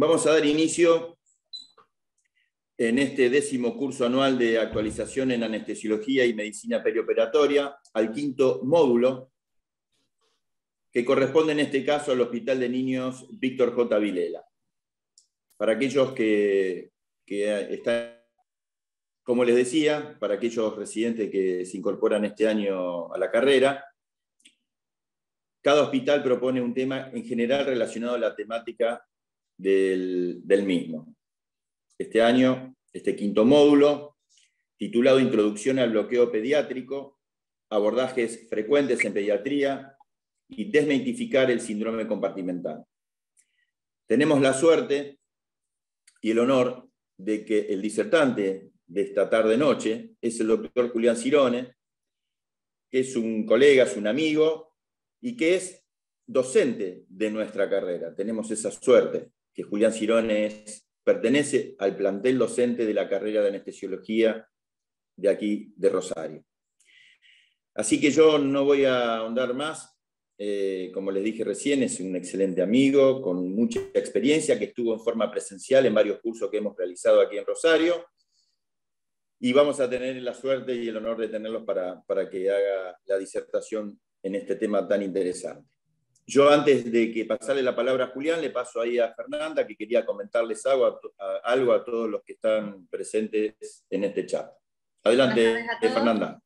Vamos a dar inicio en este décimo curso anual de actualización en anestesiología y medicina perioperatoria al quinto módulo, que corresponde en este caso al Hospital de Niños Víctor J. Vilela. Para aquellos que, están, como les decía, para aquellos residentes que se incorporan este año a la carrera, cada hospital propone un tema en general relacionado a la temática del, mismo. Este año, este quinto módulo, titulado Introducción al bloqueo pediátrico, abordajes frecuentes en pediatría y desmentificar el síndrome compartimental. Tenemos la suerte y el honor de que el disertante de esta tarde-noche es el doctor Julián Cirone, que es un colega, es un amigo y que es docente de nuestra carrera. Tenemos esa suerte que Julián Cirones pertenece al plantel docente de la carrera de anestesiología de aquí, de Rosario. Así que yo no voy a ahondar más. Eh, como les dije recién, es un excelente amigo con mucha experiencia que estuvo en forma presencial en varios cursos que hemos realizado aquí en Rosario. Y vamos a tener la suerte y el honor de tenerlos para que haga la disertación en este tema tan interesante. Yo antes de que pasarle la palabra a Julián, le paso ahí a Fernanda, que quería comentarles algo a, todos los que están presentes en este chat. Adelante, eh, Fernanda.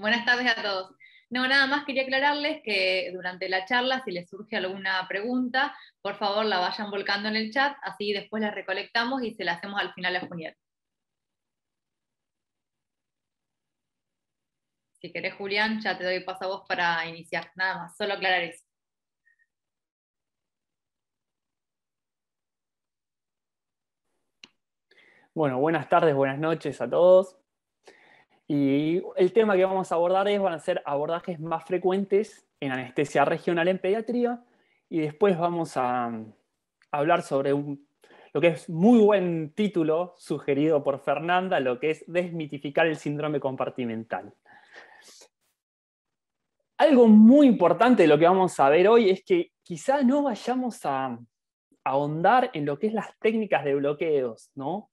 Buenas tardes a todos. No, nada más quería aclararles que durante la charla, si les surge alguna pregunta, por favor la vayan volcando en el chat, así después la recolectamos y se la hacemos al final a Julián. Si querés, Julián, ya te doy paso a vos para iniciar. Nada más, solo aclarar eso. Bueno, buenas tardes, buenas noches a todos. Y el tema que vamos a abordar es, van a ser abordajes más frecuentes en anestesia regional en pediatría y después vamos a mm, hablar sobre lo que es muy buen título sugerido por Fernanda, lo que es desmitificar el síndrome compartimental. Algo muy importante de lo que vamos a ver hoy es que quizá no vayamos a ahondar en lo que es las técnicas de bloqueos, ¿no?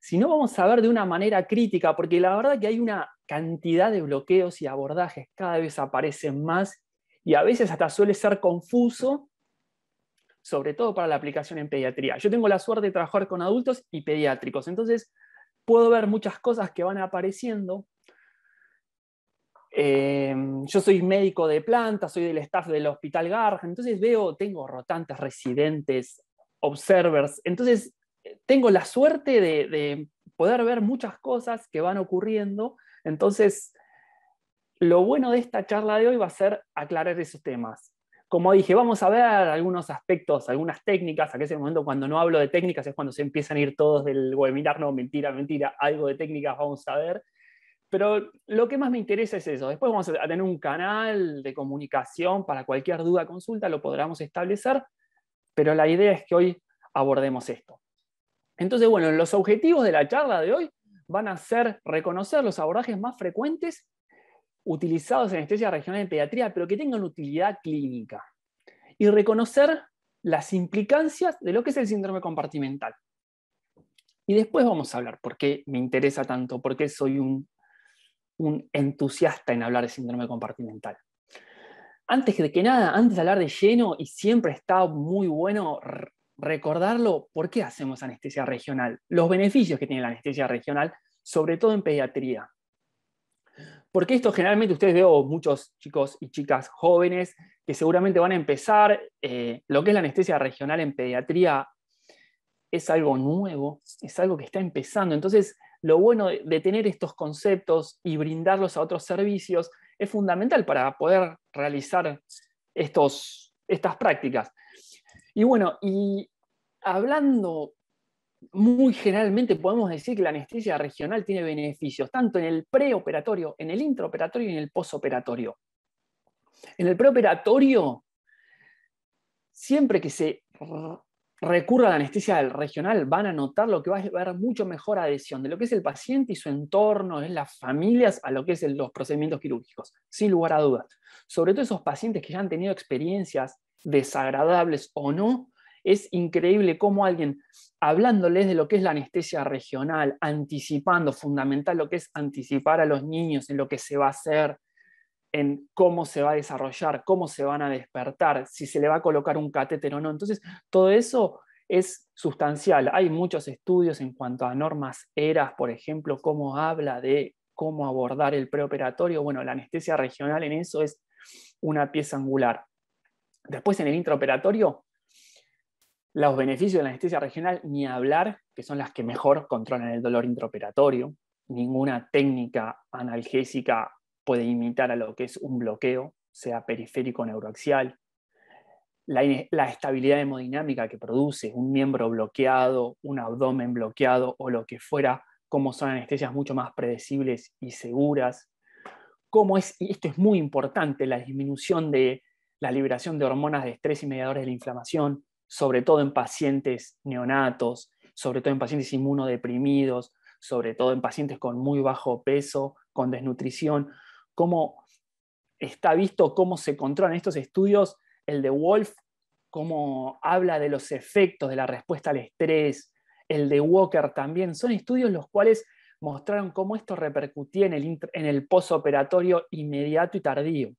Si no, vamos a ver de una manera crítica, porque la verdad que hay una cantidad de bloqueos y abordajes, cada vez aparecen más y a veces hasta suele ser confuso, sobre todo para la aplicación en pediatría. Yo tengo la suerte de trabajar con adultos y pediátricos, entonces puedo ver muchas cosas que van apareciendo. Em, yo soy médico de planta, soy del staff del Hospital Garja, entonces veo, tengo rotantes, residentes, observers, entonces tengo la suerte de, poder ver muchas cosas que van ocurriendo, entonces lo bueno de esta charla de hoy va a ser aclarar esos temas. Como dije, vamos a ver algunos aspectos, algunas técnicas. A es el momento cuando no hablo de técnicas, es cuando se empiezan a ir todos del webinar. No, mentira, mentira, algo de técnicas vamos a ver. Pero lo que más me interesa es eso. Después vamos a tener un canal de comunicación para cualquier duda, consulta, lo podremos establecer. Pero la idea es que hoy abordemos esto. Entonces, bueno, los objetivos de la charla de hoy van a ser reconocer los abordajes más frecuentes utilizados en anestesia regional en pediatría, pero que tengan utilidad clínica. Y reconocer las implicancias de lo que es el síndrome compartimental. Y después vamos a hablar por qué me interesa tanto, por qué soy un, un entusiasta en hablar de síndrome compartimental. Antes de que nada, antes de hablar de lleno, y siempre está muy bueno recordarlo, ¿por qué hacemos anestesia regional? Los beneficios que tiene la anestesia regional, sobre todo en pediatría. Porque esto generalmente ustedes veo muchos chicos y chicas jóvenes que seguramente van a empezar. Eh, lo que es la anestesia regional en pediatría es algo nuevo, es algo que está empezando. Entonces, lo bueno de, tener estos conceptos y brindarlos a otros servicios es fundamental para poder realizar estos, estas prácticas. Y bueno, hablando muy generalmente podemos decir que la anestesia regional tiene beneficios, tanto en el preoperatorio, en el intraoperatorio y en el posoperatorio. En el preoperatorio, siempre que se recurra a la anestesia regional, van a notar lo que va a haber mucho mejor adhesión de lo que es el paciente y su entorno, de las familias, a lo que es los procedimientos quirúrgicos, sin lugar a dudas. Sobre todo esos pacientes que ya han tenido experiencias desagradables o no, es increíble cómo alguien, hablándoles de lo que es la anestesia regional, anticipando, fundamental lo que es anticipar a los niños en lo que se va a hacer, en cómo se va a desarrollar, cómo se van a despertar, si se le va a colocar un catéter o no. Entonces, todo eso es sustancial. Hay muchos estudios en cuanto a normas eras, por ejemplo, cómo habla de cómo abordar el preoperatorio. Bueno, la anestesia regional en eso es una pieza angular. Después en el intraoperatorio, los beneficios de la anestesia regional, ni hablar, que son las que mejor controlan el dolor intraoperatorio. Ninguna técnica analgésica puede imitar a lo que es un bloqueo, sea periférico o neuroaxial. La, estabilidad hemodinámica que produce un miembro bloqueado, un abdomen bloqueado o lo que fuera, como son anestesias mucho más predecibles y seguras. Cómo es, esto es muy importante, la disminución de la liberación de hormonas de estrés y mediadores de la inflamación, sobre todo en pacientes neonatos, sobre todo en pacientes inmunodeprimidos, sobre todo en pacientes con muy bajo peso, con desnutrición, cómo está visto, cómo se controlan estos estudios, el de Wolf, cómo habla de los efectos de la respuesta al estrés, el de Walker también, son estudios los cuales mostraron cómo esto repercutía en el, en posoperatorio inmediato y tardío.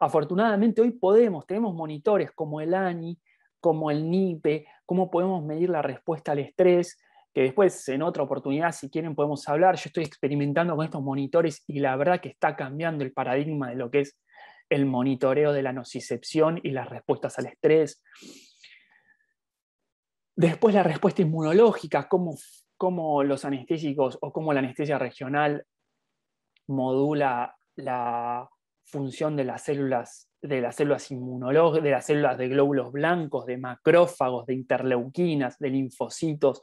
Afortunadamente hoy podemos, tenemos monitores como el ANI, como el NIPE, cómo podemos medir la respuesta al estrés, que después en otra oportunidad, si quieren, podemos hablar. Yo estoy experimentando con estos monitores y la verdad que está cambiando el paradigma de lo que es el monitoreo de la nocicepción y las respuestas al estrés. Después la respuesta inmunológica, cómo, cómo los anestésicos o cómo la anestesia regional modula la función de las células de las células inmunológicas, de las células de glóbulos blancos, de macrófagos, de interleuquinas, de linfocitos.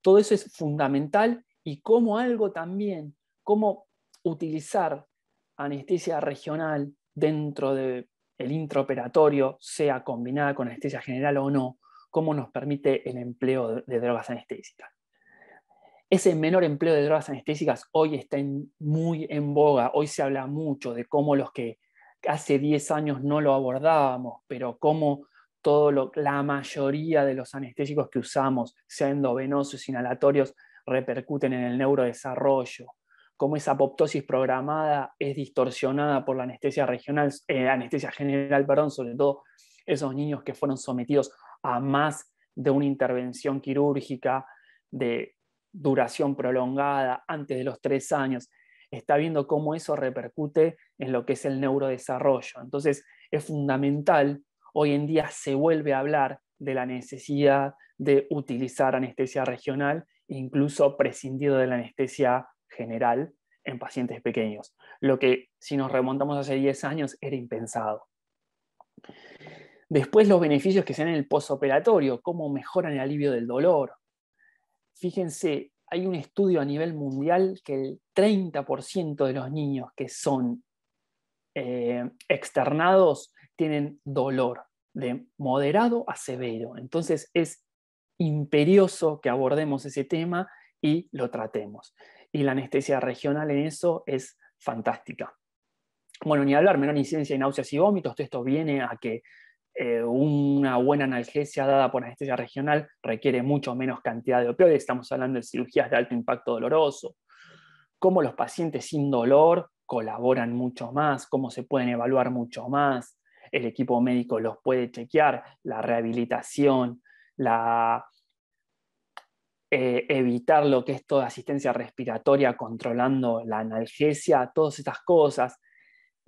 Todo eso es fundamental y cómo algo también, cómo utilizar anestesia regional dentro del de intraoperatorio, sea combinada con anestesia general o no, cómo nos permite el empleo de drogas anestésicas. Ese menor empleo de drogas anestésicas hoy está muy en boga, hoy se habla mucho de cómo los que hace 10 años no lo abordábamos, pero cómo la mayoría de los anestésicos que usamos, sean endovenosos, inhalatorios, repercuten en el neurodesarrollo, cómo esa apoptosis programada es distorsionada por la anestesia regional, eh, anestesia general, perdón, sobre todo esos niños que fueron sometidos a más de una intervención quirúrgica de duración prolongada antes de los tres años está viendo cómo eso repercute en lo que es el neurodesarrollo. Entonces, es fundamental, hoy en día se vuelve a hablar de la necesidad de utilizar anestesia regional, e incluso prescindido de la anestesia general en pacientes pequeños, lo que si nos remontamos hace 10 años era impensado. Después los beneficios que se dan en el posoperatorio, cómo mejoran el alivio del dolor. Fíjense hay un estudio a nivel mundial que el 30% de los niños que son eh, externados tienen dolor de moderado a severo. Entonces es imperioso que abordemos ese tema y lo tratemos. Y la anestesia regional en eso es fantástica. Bueno, ni hablar, menor incidencia de náuseas y vómitos, todo esto viene a que eh, una buena analgesia dada por anestesia regional requiere mucho menos cantidad de opioides, estamos hablando de cirugías de alto impacto doloroso, cómo los pacientes sin dolor colaboran mucho más, cómo se pueden evaluar mucho más, el equipo médico los puede chequear, la rehabilitación, la, eh, evitar lo que es toda asistencia respiratoria controlando la analgesia, todas estas cosas,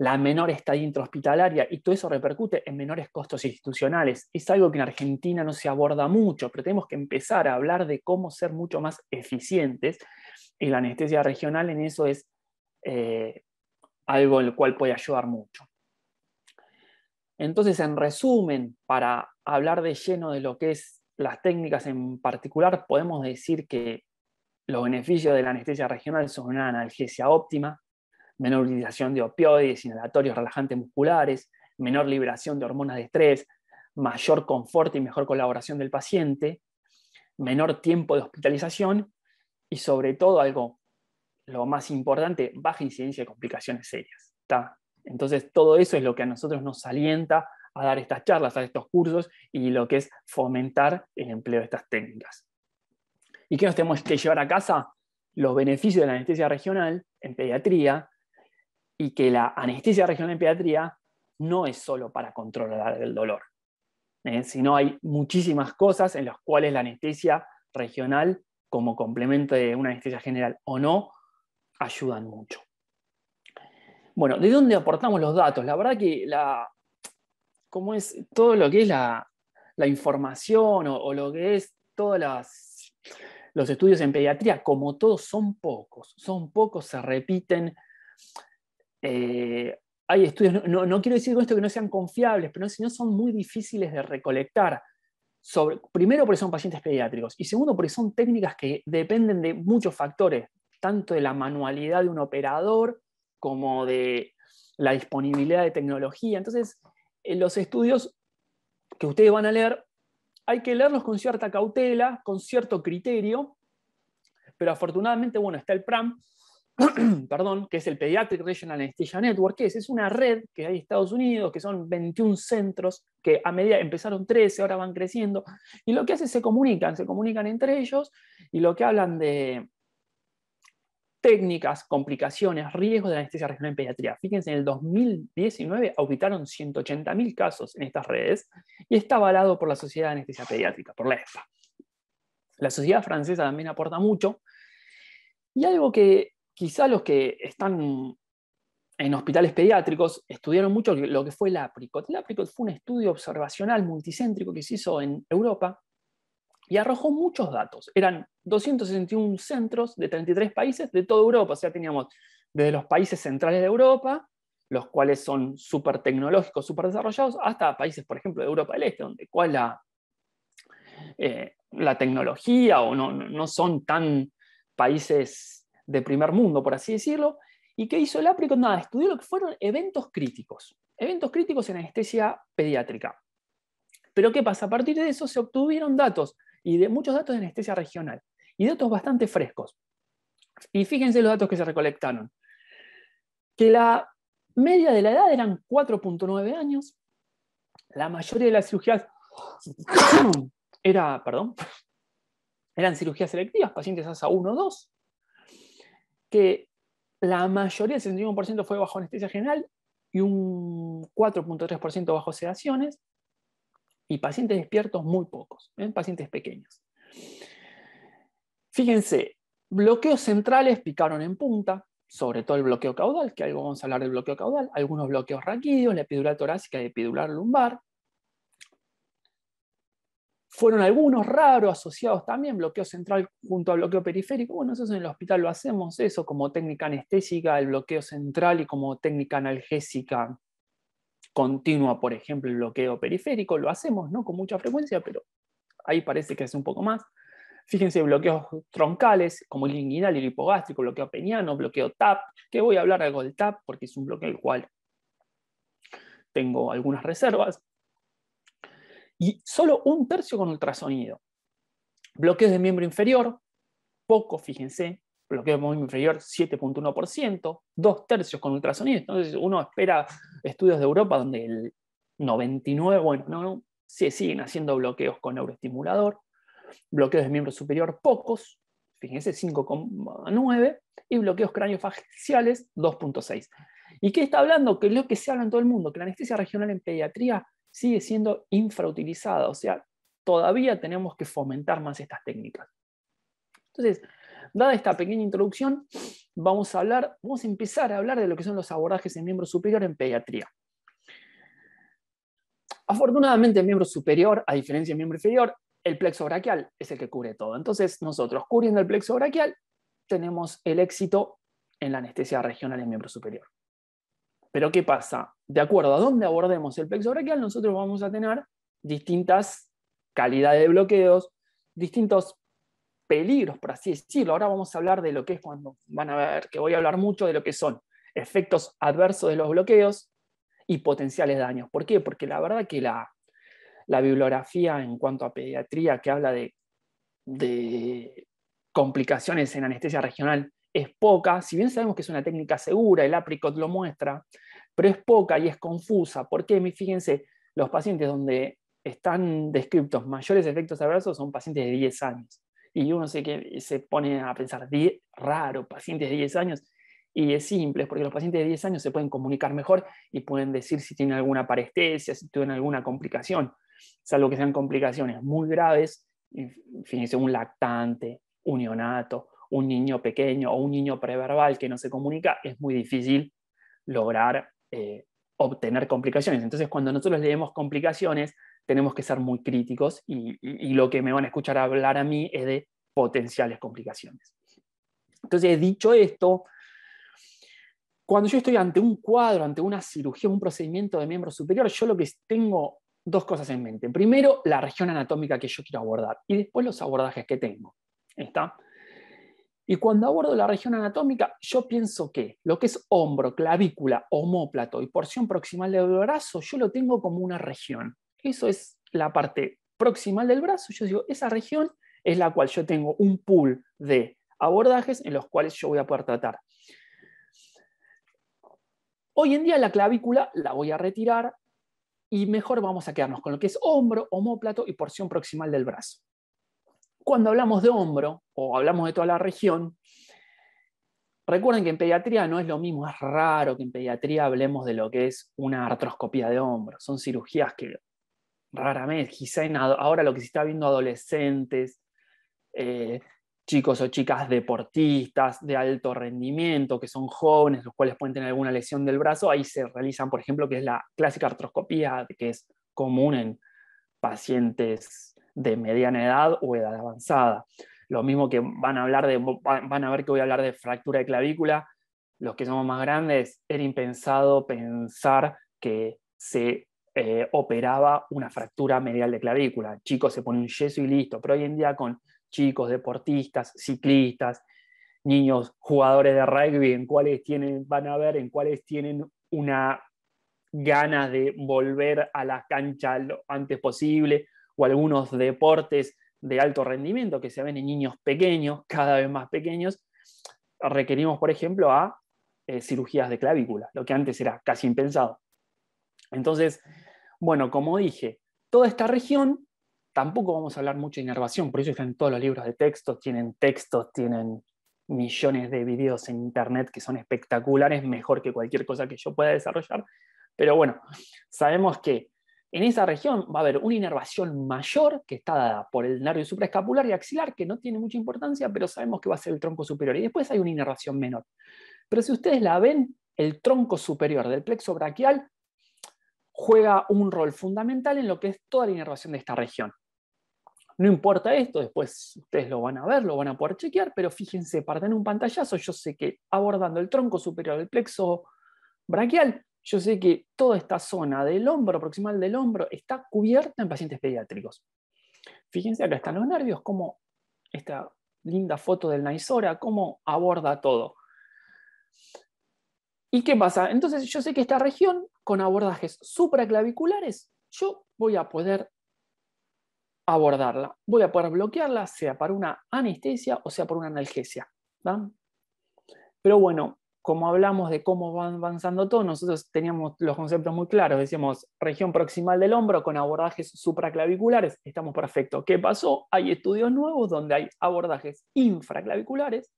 la menor estadía intrahospitalaria y todo eso repercute en menores costos institucionales. Es algo que en Argentina no se aborda mucho, pero tenemos que empezar a hablar de cómo ser mucho más eficientes y la anestesia regional en eso es eh, algo en lo cual puede ayudar mucho. Entonces, en resumen, para hablar de lleno de lo que es las técnicas en particular, podemos decir que los beneficios de la anestesia regional son una analgesia óptima, menor utilización de opioides, inhalatorios, relajantes musculares, menor liberación de hormonas de estrés, mayor confort y mejor colaboración del paciente, menor tiempo de hospitalización y sobre todo algo, lo más importante, baja incidencia de complicaciones serias. Entonces todo eso es lo que a nosotros nos alienta a dar estas charlas, a estos cursos y lo que es fomentar el empleo de estas técnicas. ¿Y qué nos tenemos que llevar a casa? Los beneficios de la anestesia regional en pediatría, y que la anestesia regional en pediatría no es solo para controlar el dolor, ¿eh? sino hay muchísimas cosas en las cuales la anestesia regional, como complemento de una anestesia general o no, ayudan mucho. Bueno, ¿de dónde aportamos los datos? La verdad que la, es todo lo que es la, información o, o, lo que es todos los estudios en pediatría, como todos son pocos, son pocos, se repiten, eh, hay estudios, no, quiero decir con esto que no sean confiables, pero si no son muy difíciles de recolectar. Sobre, primero porque son pacientes pediátricos y segundo porque son técnicas que dependen de muchos factores, tanto de la manualidad de un operador como de la disponibilidad de tecnología. Entonces, eh, los estudios que ustedes van a leer, hay que leerlos con cierta cautela, con cierto criterio, pero afortunadamente, bueno, está el PRAM, perdón, que es el Pediatric Regional Anesthesia Network, que es, una red que hay en Estados Unidos, que son 21 centros, que a media empezaron 13, ahora van creciendo, y lo que hace es se comunican, se comunican entre ellos, y lo que hablan de técnicas, complicaciones, riesgos de anestesia regional en pediatría. Fíjense, en el 2019 auditaron 180.000 casos en estas redes y está avalado por la Sociedad de Anestesia Pediátrica, por la EFA. La sociedad francesa también aporta mucho. Y algo que quizá los que están en hospitales pediátricos estudiaron mucho lo que fue el APRICOT. El APRICOT fue un estudio observacional multicéntrico que se hizo en Europa y arrojó muchos datos. Eran 261 centros de 33 países de toda Europa, o sea, teníamos desde los países centrales de Europa, los cuales son súper tecnológicos, súper desarrollados, hasta países, por ejemplo, de Europa del Este, donde cuál la, eh, la tecnología o no, no son tan países de primer mundo, por así decirlo. ¿Y qué hizo el con Nada, estudió lo que fueron eventos críticos, eventos críticos en anestesia pediátrica. Pero ¿qué pasa? A partir de eso se obtuvieron datos, y de muchos datos de anestesia regional, y datos bastante frescos. Y fíjense los datos que se recolectaron. Que la media de la edad eran 4.9 años, la mayoría de las cirugías era, perdón, eran cirugías selectivas, pacientes ASA 1 o 2, que la mayoría, el 61%, fue bajo anestesia general y un 4.3% bajo sedaciones, y pacientes despiertos muy pocos, ¿eh? pacientes pequeños. Fíjense, bloqueos centrales picaron en punta, sobre todo el bloqueo caudal, que algo vamos a hablar del bloqueo caudal, algunos bloqueos raquídeos, la epidural torácica y epidural lumbar, fueron algunos raros asociados también, bloqueo central junto a bloqueo periférico. Bueno, nosotros en el hospital lo hacemos, eso como técnica anestésica, el bloqueo central y como técnica analgésica continua, por ejemplo, el bloqueo periférico, lo hacemos, no con mucha frecuencia, pero ahí parece que hace un poco más. Fíjense, bloqueos troncales, como el inguinal y el hipogástrico, bloqueo peñano, bloqueo TAP, que voy a hablar algo del TAP porque es un bloqueo al cual tengo algunas reservas y solo un tercio con ultrasonido. Bloqueos de miembro inferior, poco, fíjense, Bloqueos de miembro inferior 7.1%, dos tercios con ultrasonido. Entonces uno espera estudios de Europa donde el 99, bueno, no, no, se siguen haciendo bloqueos con neuroestimulador, bloqueos de miembro superior pocos, fíjense, 5,9, y bloqueos craniofaciales 2,6. ¿Y qué está hablando? Que lo que se habla en todo el mundo, que la anestesia regional en pediatría sigue siendo infrautilizada, o sea, todavía tenemos que fomentar más estas técnicas. Entonces, dada esta pequeña introducción, vamos a hablar, vamos a empezar a hablar de lo que son los abordajes en miembro superior en pediatría. Afortunadamente, en miembro superior, a diferencia del miembro inferior, el plexo brachial es el que cubre todo. Entonces, nosotros cubriendo el plexo brachial, tenemos el éxito en la anestesia regional en miembro superior. Pero ¿qué pasa? De acuerdo a dónde abordemos el plexo brachial, nosotros vamos a tener distintas calidades de bloqueos, distintos peligros, por así decirlo. Ahora vamos a hablar de lo que es cuando van a ver, que voy a hablar mucho de lo que son efectos adversos de los bloqueos y potenciales daños. ¿Por qué? Porque la verdad que la, bibliografía en cuanto a pediatría que habla de complicaciones en anestesia regional es poca, si bien sabemos que es una técnica segura, el apricot lo muestra, pero es poca y es confusa. ¿Por qué? Fíjense, los pacientes donde están descritos mayores efectos adversos son pacientes de 10 años. Y uno se, se pone a pensar, raro, pacientes de 10 años. Y es simple, porque los pacientes de 10 años se pueden comunicar mejor y pueden decir si tienen alguna parestesia, si tienen alguna complicación, salvo que sean complicaciones muy graves, fíjense, un lactante, un neonato, un niño pequeño o un niño preverbal que no se comunica, es muy difícil lograr eh, obtener complicaciones. Entonces, cuando nosotros leemos complicaciones, tenemos que ser muy críticos y, lo que me van a escuchar hablar a mí es de potenciales complicaciones. Entonces, dicho esto, cuando yo estoy ante un cuadro, ante una cirugía, un procedimiento de miembro superior, yo lo que tengo dos cosas en mente. Primero, la región anatómica que yo quiero abordar y después los abordajes que tengo. ¿Está? Y cuando abordo la región anatómica, yo pienso que lo que es hombro, clavícula, homóplato y porción proximal del brazo, yo lo tengo como una región. Eso es la parte proximal del brazo. Yo digo, esa región es la cual yo tengo un pool de abordajes en los cuales yo voy a poder tratar. Hoy en día la clavícula la voy a retirar y mejor vamos a quedarnos con lo que es hombro, homóplato y porción proximal del brazo. Cuando hablamos de hombro o hablamos de toda la región, recuerden que en pediatría no es lo mismo, es raro que en pediatría hablemos de lo que es una artroscopía de hombro. Son cirugías que raramente, quizá en, ahora lo que se está viendo adolescentes, eh, chicos o chicas deportistas de alto rendimiento, que son jóvenes, los cuales pueden tener alguna lesión del brazo, ahí se realizan, por ejemplo, que es la clásica artroscopía, que es común en pacientes de mediana edad o edad avanzada. Lo mismo que van a hablar de, van a ver que voy a hablar de fractura de clavícula, los que somos más grandes, era impensado pensar que se eh, operaba una fractura medial de clavícula. Chicos se pone un yeso y listo, pero hoy en día con chicos, deportistas, ciclistas, niños, jugadores de rugby, en cuáles tienen, van a ver, en cuáles tienen una ganas de volver a la cancha lo antes posible, o algunos deportes de alto rendimiento que se ven en niños pequeños, cada vez más pequeños, requerimos, por ejemplo, a eh, cirugías de clavícula, lo que antes era casi impensado. Entonces, bueno, como dije, toda esta región, tampoco vamos a hablar mucho de inervación, por eso están todos los libros de textos, tienen textos, tienen millones de videos en internet que son espectaculares, mejor que cualquier cosa que yo pueda desarrollar. Pero bueno, sabemos que en esa región va a haber una inervación mayor que está dada por el nervio supraescapular y axilar, que no tiene mucha importancia, pero sabemos que va a ser el tronco superior. Y después hay una inervación menor. Pero si ustedes la ven, el tronco superior del plexo brachial juega un rol fundamental en lo que es toda la inervación de esta región. No importa esto, después ustedes lo van a ver, lo van a poder chequear, pero fíjense, para tener un pantallazo, yo sé que abordando el tronco superior del plexo braquial, yo sé que toda esta zona del hombro, proximal del hombro, está cubierta en pacientes pediátricos. Fíjense, acá están los nervios, como esta linda foto del Naisora, cómo aborda todo. ¿Y qué pasa? Entonces yo sé que esta región, con abordajes supraclaviculares, yo voy a poder abordarla, voy a poder bloquearla, sea para una anestesia o sea por una analgesia. Pero bueno, como hablamos de cómo va avanzando todo, nosotros teníamos los conceptos muy claros. Decíamos región proximal del hombro con abordajes supraclaviculares, estamos perfectos. ¿Qué pasó? Hay estudios nuevos donde hay abordajes infraclaviculares,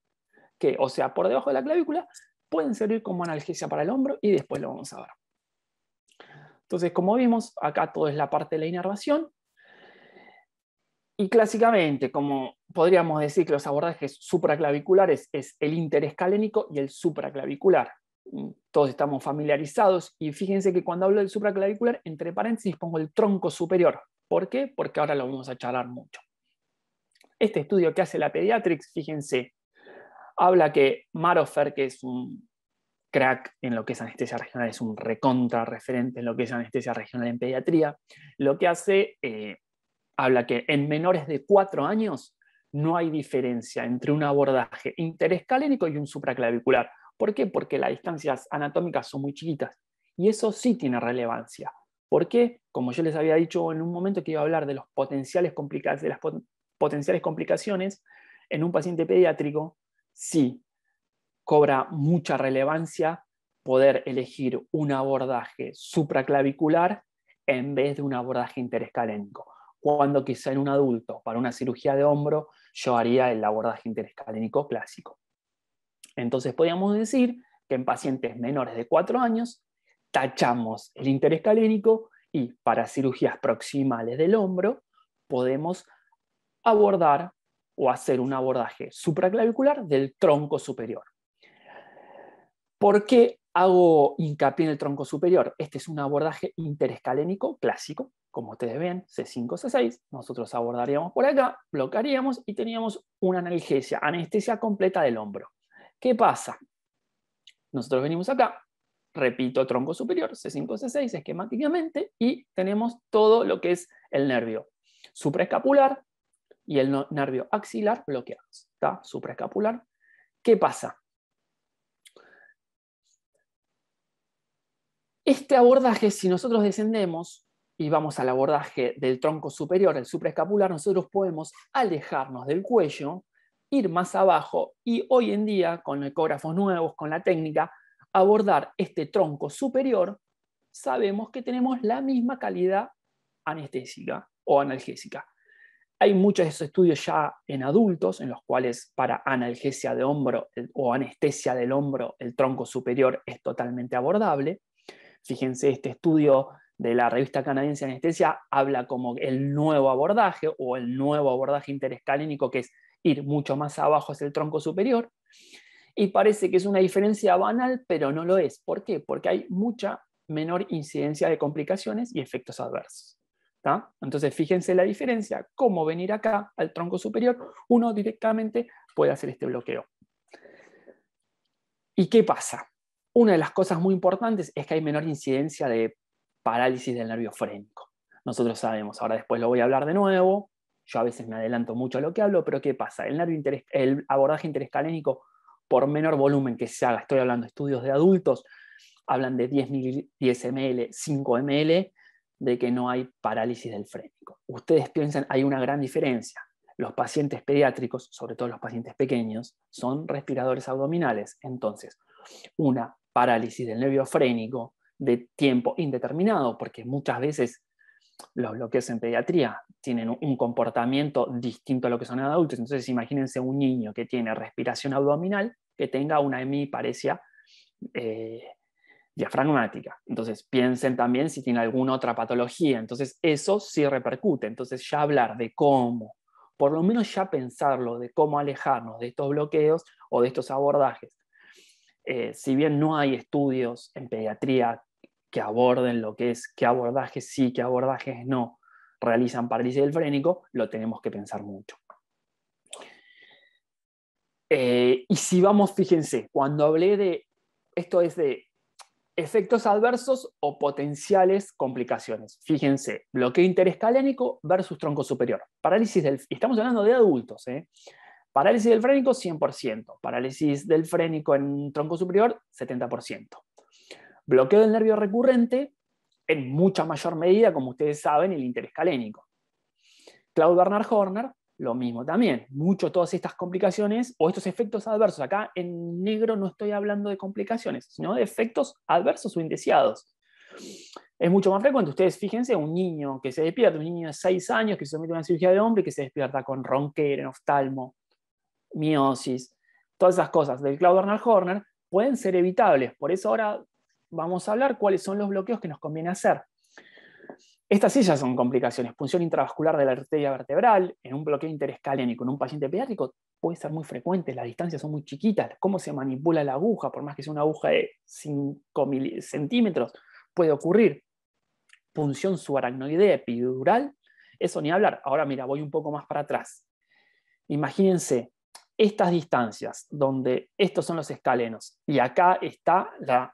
que, o sea, por debajo de la clavícula, pueden servir como analgesia para el hombro y después lo vamos a ver. Entonces, como vimos, acá todo es la parte de la inervación. Y clásicamente, como podríamos decir que los abordajes supraclaviculares es el interescalénico y el supraclavicular. Mm, todos estamos familiarizados y fíjense que cuando hablo del supraclavicular, entre paréntesis pongo el tronco superior. ¿Por qué? Porque ahora lo vamos a charlar mucho. Este estudio que hace la Pediatrics, fíjense, habla que Marofer, que es un crack en lo que es anestesia regional, es un recontra referente en lo que es anestesia regional en pediatría, lo que hace eh, habla que en menores de cuatro años no hay diferencia entre un abordaje interescalénico y un supraclavicular. ¿Por qué? Porque las distancias anatómicas son muy chiquitas. Y eso sí tiene relevancia. ¿Por qué? Como yo les había dicho en un momento que iba a hablar de, los potenciales las potenciales complicaciones, en un paciente pediátrico sí cobra mucha relevancia poder elegir un abordaje supraclavicular en vez de un abordaje interescalénico cuando quizá en un adulto para una cirugía de hombro yo haría el abordaje interescalénico clásico. Entonces podríamos decir que en pacientes menores de 4 años tachamos el interescalénico y para cirugías proximales del hombro podemos abordar o hacer un abordaje supraclavicular del tronco superior. ¿Por qué hago hincapié en el tronco superior? Este es un abordaje interescalénico clásico, como ustedes ven, C5, C6, nosotros abordaríamos por acá, bloquearíamos y teníamos una analgesia, anestesia completa del hombro. ¿Qué pasa? Nosotros venimos acá, repito, tronco superior, C5, C6 esquemáticamente y tenemos todo lo que es el nervio supraescapular y el nervio axilar bloqueados. ¿Está? Supraescapular. ¿Qué pasa? Este abordaje, si nosotros descendemos, y vamos al abordaje del tronco superior, el supraescapular, nosotros podemos alejarnos del cuello, ir más abajo y hoy en día, con ecógrafos nuevos, con la técnica, abordar este tronco superior, sabemos que tenemos la misma calidad anestésica o analgésica. Hay muchos esos estudios ya en adultos, en los cuales para analgesia de hombro o anestesia del hombro, el tronco superior es totalmente abordable. Fíjense este estudio de la revista canadiense Anestesia habla como el nuevo abordaje o el nuevo abordaje interescalénico, que es ir mucho más abajo hacia el tronco superior. Y parece que es una diferencia banal, pero no lo es. ¿Por qué? Porque hay mucha menor incidencia de complicaciones y efectos adversos. Entonces, fíjense la diferencia, cómo venir acá al tronco superior, uno directamente puede hacer este bloqueo. ¿Y qué pasa? Una de las cosas muy importantes es que hay menor incidencia de parálisis del nervio frénico. Nosotros sabemos, ahora después lo voy a hablar de nuevo, yo a veces me adelanto mucho a lo que hablo, pero ¿qué pasa? El, nervio el abordaje interescalénico, por menor volumen que se haga, estoy hablando de estudios de adultos, hablan de 10, 10 ml, 5 ml, de que no hay parálisis del frénico. Ustedes piensan, hay una gran diferencia. Los pacientes pediátricos, sobre todo los pacientes pequeños, son respiradores abdominales. Entonces, una parálisis del nervio frénico de tiempo indeterminado, porque muchas veces los bloqueos en pediatría tienen un comportamiento distinto a lo que son adultos. Entonces, imagínense un niño que tiene respiración abdominal, que tenga una hemiparesia eh, diafragmática. Entonces, piensen también si tiene alguna otra patología. Entonces, eso sí repercute. Entonces, ya hablar de cómo, por lo menos ya pensarlo, de cómo alejarnos de estos bloqueos o de estos abordajes. Eh, si bien no hay estudios en pediatría que aborden lo que es qué abordajes sí, qué abordajes no realizan parálisis del frénico, lo tenemos que pensar mucho. Eh, y si vamos, fíjense, cuando hablé de, esto es de efectos adversos o potenciales complicaciones. Fíjense, bloqueo interescalénico versus tronco superior. Parálisis del, estamos hablando de adultos, ¿eh? Parálisis del frénico, 100%. Parálisis del frénico en tronco superior, 70%. Bloqueo del nervio recurrente en mucha mayor medida, como ustedes saben, el interescalénico. Claude Bernard Horner, lo mismo también. Mucho todas estas complicaciones o estos efectos adversos. Acá en negro no estoy hablando de complicaciones, sino de efectos adversos o indeseados. Es mucho más frecuente. Ustedes fíjense, un niño que se despierta, un niño de 6 años que se somete a una cirugía de hombre y que se despierta con ronquera, en oftalmo, miosis, todas esas cosas del Claude Bernard Horner pueden ser evitables. Por eso ahora vamos a hablar cuáles son los bloqueos que nos conviene hacer. Estas sí ya son complicaciones. Punción intravascular de la arteria vertebral en un bloqueo interescalénico, en un paciente pediátrico puede ser muy frecuente, las distancias son muy chiquitas, cómo se manipula la aguja, por más que sea una aguja de 5 centímetros, puede ocurrir. Punción subaracnoidea epidural, eso ni hablar. Ahora mira, voy un poco más para atrás. Imagínense estas distancias donde estos son los escalenos y acá está la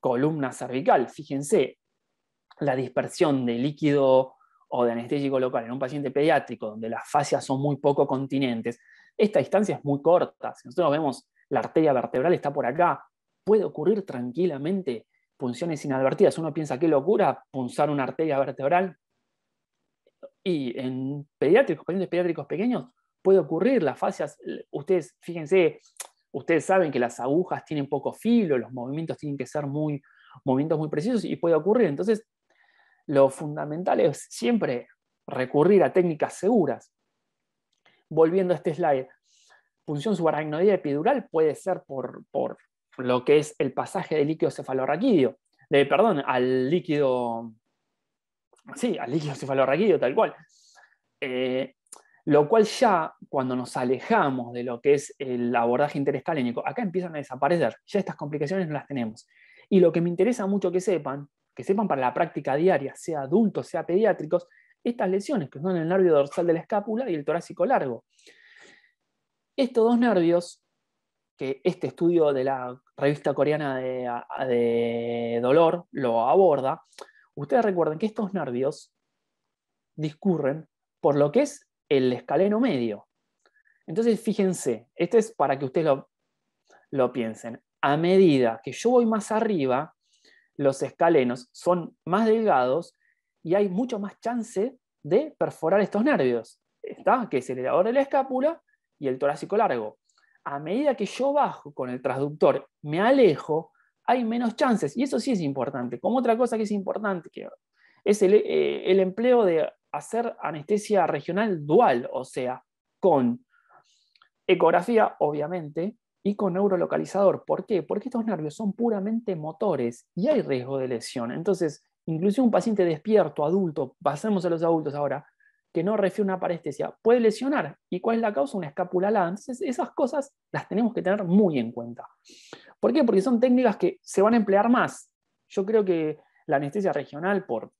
columna cervical. Fíjense, la dispersión de líquido o de anestésico local en un paciente pediátrico donde las fascias son muy poco continentes, esta distancia es muy corta. Si nosotros vemos la arteria vertebral está por acá, puede ocurrir tranquilamente punciones inadvertidas. Uno piensa, qué locura punzar una arteria vertebral. Y en pediátricos, pacientes pediátricos pequeños, puede ocurrir las fascias. Ustedes, fíjense, Ustedes saben que las agujas tienen poco filo, los movimientos tienen que ser muy, movimientos muy precisos y puede ocurrir. Entonces, lo fundamental es siempre recurrir a técnicas seguras. Volviendo a este slide, punción subaracnoidea epidural puede ser por, lo que es el pasaje del líquido cefalorraquídeo, de, perdón, al líquido, sí, al líquido cefalorraquídeo, tal cual. Eh, lo cual ya cuando nos alejamos de lo que es el abordaje interescalénico, acá empiezan a desaparecer, ya estas complicaciones no las tenemos. Y lo que me interesa mucho que sepan, que sepan para la práctica diaria, sea adultos, sea pediátricos, estas lesiones que son el nervio dorsal de la escápula y el torácico largo. Estos dos nervios, que este estudio de la revista coreana de, de dolor lo aborda, ustedes recuerden que estos nervios discurren por lo que es el escaleno medio. Entonces, fíjense, esto es para que ustedes lo, piensen. A medida que yo voy más arriba, los escalenos son más delgados y hay mucho más chance de perforar estos nervios, ¿está? que es el elevador de la escápula y el torácico largo. A medida que yo bajo con el transductor, me alejo, hay menos chances. Y eso sí es importante. Como otra cosa que es importante, que es el eh, empleo de hacer anestesia regional dual, o sea, con ecografía, obviamente, y con neurolocalizador. ¿Por qué? Porque estos nervios son puramente motores y hay riesgo de lesión. Entonces, incluso un paciente despierto, adulto, pasemos a los adultos ahora, que no refiere una parestesia, puede lesionar. ¿Y cuál es la causa? Una escápula Entonces, esas cosas las tenemos que tener muy en cuenta. ¿Por qué? Porque son técnicas que se van a emplear más. Yo creo que la anestesia regional, por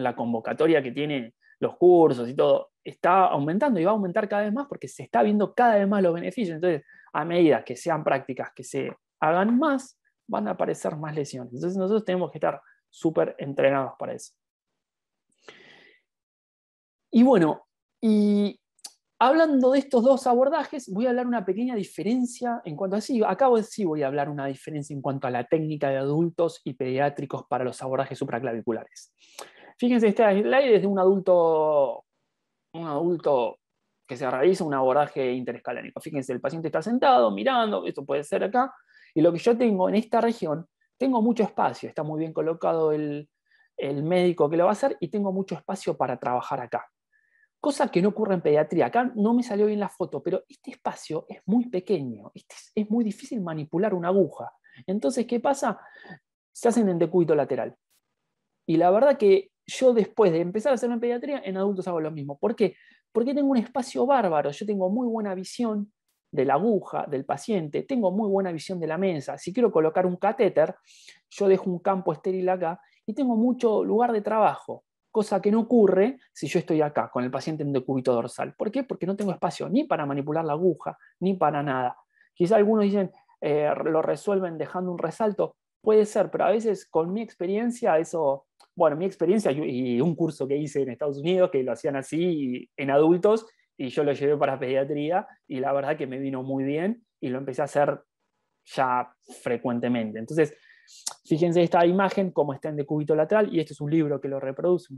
la convocatoria que tienen los cursos y todo, está aumentando y va a aumentar cada vez más porque se está viendo cada vez más los beneficios. Entonces, a medida que sean prácticas que se hagan más, van a aparecer más lesiones. Entonces, nosotros tenemos que estar súper entrenados para eso. Y bueno, y hablando de estos dos abordajes, voy a hablar una pequeña diferencia en cuanto a sí. Acabo de decir voy a hablar una diferencia en cuanto a la técnica de adultos y pediátricos para los abordajes supraclaviculares. Fíjense este slide es de un adulto, un adulto que se realiza un abordaje interescalánico. Fíjense, el paciente está sentado, mirando, esto puede ser acá, y lo que yo tengo en esta región, tengo mucho espacio, está muy bien colocado el, médico que lo va a hacer y tengo mucho espacio para trabajar acá. Cosa que no ocurre en pediatría. Acá no me salió bien la foto, pero este espacio es muy pequeño. Este es, muy difícil manipular una aguja. Entonces, ¿qué pasa? Se hacen en decúbito lateral. Y la verdad que yo después de empezar a hacerlo en pediatría, en adultos hago lo mismo. ¿Por qué? Porque tengo un espacio bárbaro, yo tengo muy buena visión de la aguja, del paciente, tengo muy buena visión de la mesa. Si quiero colocar un catéter, yo dejo un campo estéril acá y tengo mucho lugar de trabajo, cosa que no ocurre si yo estoy acá con el paciente en decúbito dorsal. ¿Por qué? Porque no tengo espacio ni para manipular la aguja, ni para nada. Quizá algunos dicen, eh, lo resuelven dejando un resalto. Puede ser, pero a veces con mi experiencia eso bueno, mi experiencia y un curso que hice en Estados Unidos, que lo hacían así en adultos, y yo lo llevé para pediatría, y la verdad que me vino muy bien, y lo empecé a hacer ya frecuentemente. Entonces, fíjense esta imagen, cómo está en decúbito lateral, y este es un libro que lo reproduce,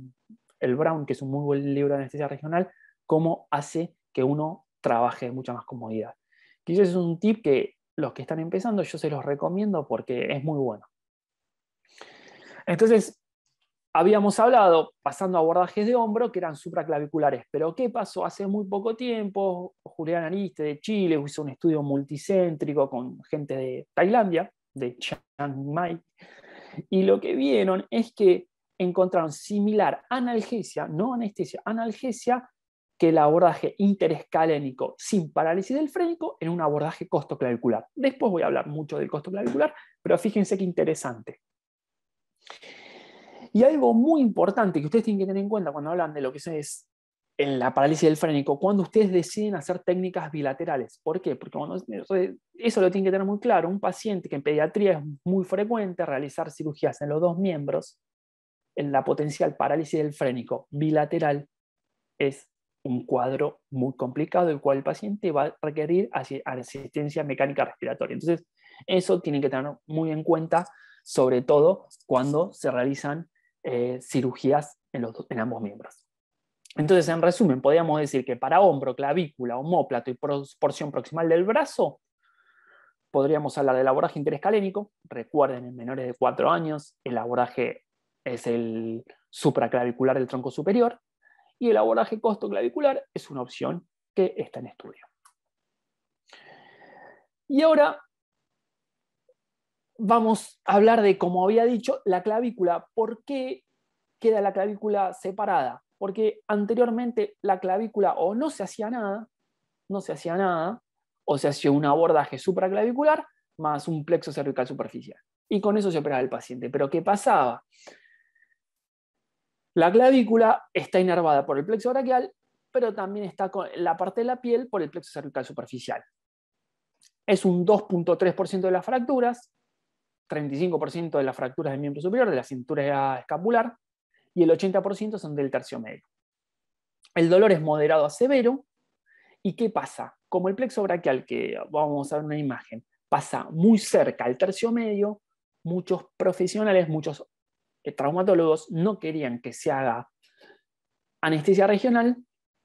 el Brown, que es un muy buen libro de anestesia regional, cómo hace que uno trabaje de mucha más comodidad. Quizás es un tip que los que están empezando yo se los recomiendo porque es muy bueno. Entonces, habíamos hablado, pasando a abordajes de hombro, que eran supraclaviculares. Pero ¿qué pasó? Hace muy poco tiempo, Julián Ariste de Chile hizo un estudio multicéntrico con gente de Tailandia, de Chiang Mai, y lo que vieron es que encontraron similar analgesia, no anestesia, analgesia, que el abordaje interescalénico sin parálisis del frénico en un abordaje costoclavicular. Después voy a hablar mucho del costoclavicular, pero fíjense qué interesante. Y algo muy importante que ustedes tienen que tener en cuenta cuando hablan de lo que es la parálisis del frénico, cuando ustedes deciden hacer técnicas bilaterales. ¿Por qué? Porque eso lo tienen que tener muy claro. Un paciente que en pediatría es muy frecuente realizar cirugías en los dos miembros, en la potencial parálisis del frénico bilateral es un cuadro muy complicado, el cual el paciente va a requerir asistencia mecánica respiratoria. Entonces, eso tienen que tener muy en cuenta, sobre todo cuando se realizan eh, cirugías en, los, en ambos miembros. Entonces, en resumen, podríamos decir que para hombro, clavícula, homóplato y porción proximal del brazo, podríamos hablar del abordaje interescalénico. Recuerden, en menores de 4 años, el abordaje es el supraclavicular del tronco superior y el abordaje costoclavicular es una opción que está en estudio. Y ahora vamos a hablar de, como había dicho, la clavícula. ¿Por qué queda la clavícula separada? Porque anteriormente la clavícula o no se hacía nada, no se hacía nada, o se hacía un abordaje supraclavicular más un plexo cervical superficial. Y con eso se operaba el paciente. Pero ¿qué pasaba? La clavícula está inervada por el plexo brachial, pero también está con la parte de la piel por el plexo cervical superficial. Es un 2.3% de las fracturas, 35% de las fracturas del miembro superior, de la cintura escapular, y el 80% son del tercio medio. El dolor es moderado a severo. ¿Y qué pasa? Como el plexo brachial, que vamos a ver una imagen, pasa muy cerca al tercio medio, muchos profesionales, muchos eh, traumatólogos no querían que se haga anestesia regional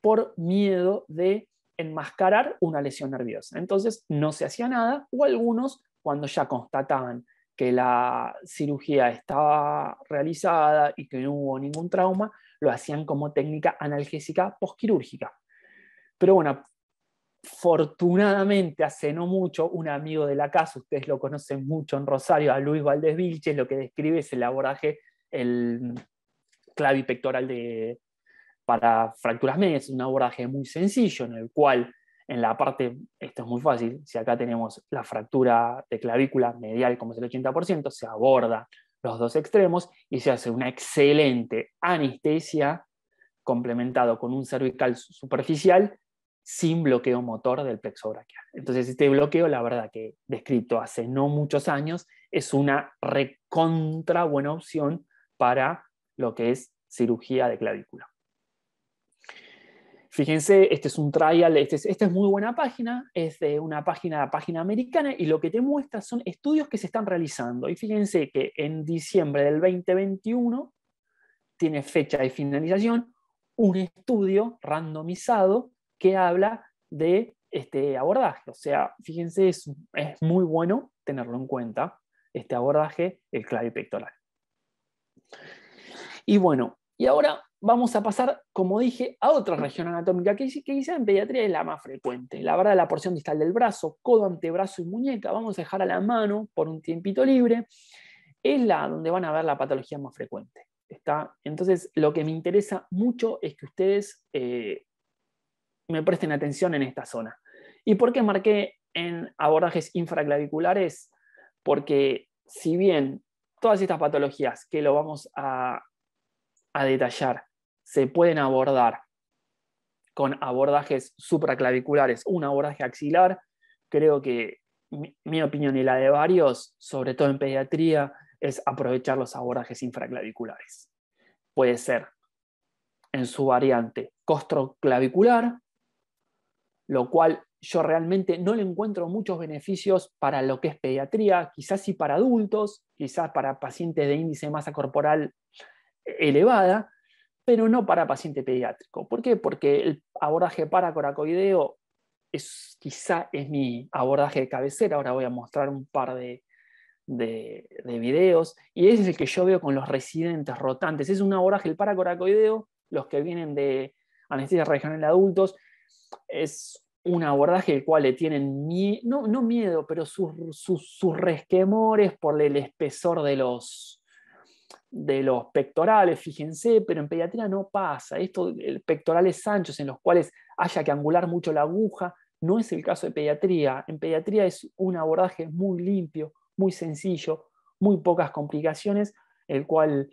por miedo de enmascarar una lesión nerviosa. Entonces no se hacía nada o algunos cuando ya constataban que la cirugía estaba realizada y que no hubo ningún trauma, lo hacían como técnica analgésica posquirúrgica. Pero bueno, afortunadamente hace no mucho, un amigo de la casa, ustedes lo conocen mucho en Rosario, a Luis Valdés Vilches, lo que describe es el abordaje, el clavipectoral de, para fracturas medias, un abordaje muy sencillo en el cual en la parte, esto es muy fácil, si acá tenemos la fractura de clavícula medial como es el 80%, se aborda los dos extremos y se hace una excelente anestesia complementado con un cervical superficial sin bloqueo motor del plexo brachial. Entonces este bloqueo, la verdad que descrito hace no muchos años, es una recontra buena opción para lo que es cirugía de clavícula. Fíjense, este es un trial, este esta es muy buena página, es de una página, página americana y lo que te muestra son estudios que se están realizando. Y fíjense que en diciembre del 2021 tiene fecha de finalización un estudio randomizado que habla de este abordaje. O sea, fíjense, es, es muy bueno tenerlo en cuenta, este abordaje, el clave pectoral. Y bueno, y ahora vamos a pasar, como dije, a otra región anatómica que, que quizá en pediatría es la más frecuente. La verdad, la porción distal del brazo, codo, antebrazo y muñeca, vamos a dejar a la mano por un tiempito libre, es la donde van a ver la patología más frecuente. Está, entonces, lo que me interesa mucho es que ustedes eh, me presten atención en esta zona. ¿Y por qué marqué en abordajes infraclaviculares? Porque si bien todas estas patologías que lo vamos a a detallar, se pueden abordar con abordajes supraclaviculares, un abordaje axilar, creo que mi, opinión y la de varios, sobre todo en pediatría, es aprovechar los abordajes infraclaviculares. Puede ser en su variante costroclavicular, lo cual yo realmente no le encuentro muchos beneficios para lo que es pediatría, quizás sí para adultos, quizás para pacientes de índice de masa corporal elevada, pero no para paciente pediátrico. ¿Por qué? Porque el abordaje paracoracoideo es, quizá es mi abordaje de cabecera, ahora voy a mostrar un par de, de, videos, y ese es el que yo veo con los residentes rotantes. Es un abordaje, el paracoracoideo, los que vienen de anestesia regional en adultos, es un abordaje el cual le tienen, no, no miedo, pero sus, sus, sus resquemores por el espesor de los, de los pectorales, fíjense, pero en pediatría no pasa. Esto, pectorales anchos en los cuales haya que angular mucho la aguja, no es el caso de pediatría. En pediatría es un abordaje muy limpio, muy sencillo, muy pocas complicaciones, el cual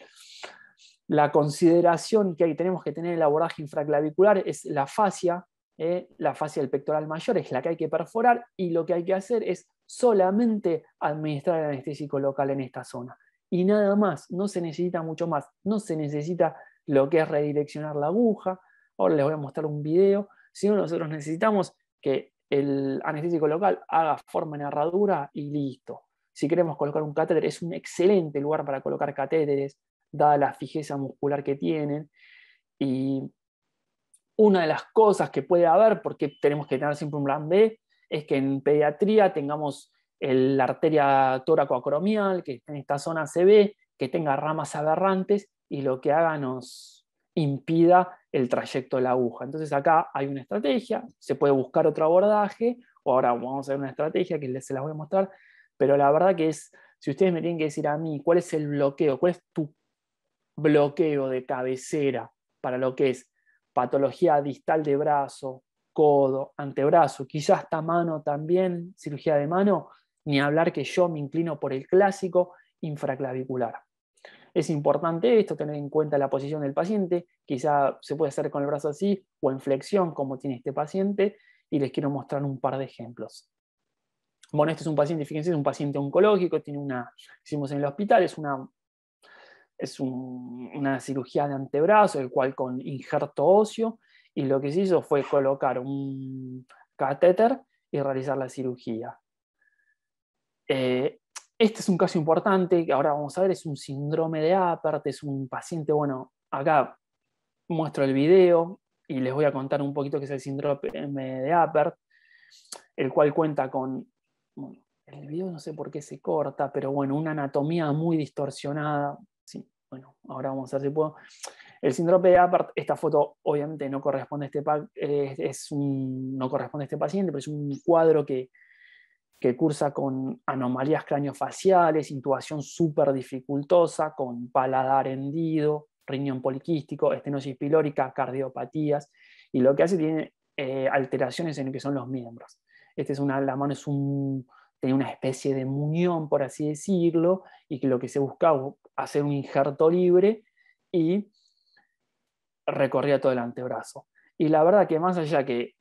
la consideración que tenemos que tener en el abordaje infraclavicular es la fascia, ¿eh? la fascia del pectoral mayor es la que hay que perforar y lo que hay que hacer es solamente administrar el anestésico local en esta zona y nada más, no se necesita mucho más, no se necesita lo que es redireccionar la aguja, ahora les voy a mostrar un video, sino nosotros necesitamos que el anestésico local haga forma en herradura y listo. Si queremos colocar un catéter, es un excelente lugar para colocar catéteres, dada la fijeza muscular que tienen. Y una de las cosas que puede haber, porque tenemos que tener siempre un plan B, es que en pediatría tengamos la arteria toracoacromial, que en esta zona se ve, que tenga ramas aberrantes y lo que haga nos impida el trayecto de la aguja. Entonces acá hay una estrategia, se puede buscar otro abordaje, o ahora vamos a ver una estrategia que se las voy a mostrar, pero la verdad que es, si ustedes me tienen que decir a mí cuál es el bloqueo, cuál es tu bloqueo de cabecera para lo que es patología distal de brazo, codo, antebrazo, quizás hasta mano también, cirugía de mano, ni hablar que yo me inclino por el clásico infraclavicular. Es importante esto, tener en cuenta la posición del paciente, quizá se puede hacer con el brazo así o en flexión como tiene este paciente, y les quiero mostrar un par de ejemplos. Bueno, este es un paciente, fíjense, es un paciente oncológico, tiene una, hicimos en el hospital, es una, es una cirugía de antebrazo, el cual con injerto óseo, y lo que se hizo fue colocar un catéter y realizar la cirugía. Eh, este es un caso importante que ahora vamos a ver, es un síndrome de Apert, es un paciente, bueno, acá muestro el video y les voy a contar un poquito qué es el síndrome de Apert, el cual cuenta con, el video no sé por qué se corta, pero bueno, una anatomía muy distorsionada, sí, bueno, ahora vamos a ver si puedo. El síndrome de Apert, esta foto obviamente no corresponde a este, eh, es un, no corresponde a este paciente, pero es un cuadro que que cursa con anomalías craneofaciales, intubación súper dificultosa, con paladar hendido, riñón poliquístico, estenosis pilórica, cardiopatías, y lo que hace tiene eh, alteraciones en lo que son los miembros. Este es una, la mano es un, tenía una especie de muñón, por así decirlo, y que lo que se buscaba hacer un injerto libre y recorría todo el antebrazo. Y la verdad que más allá que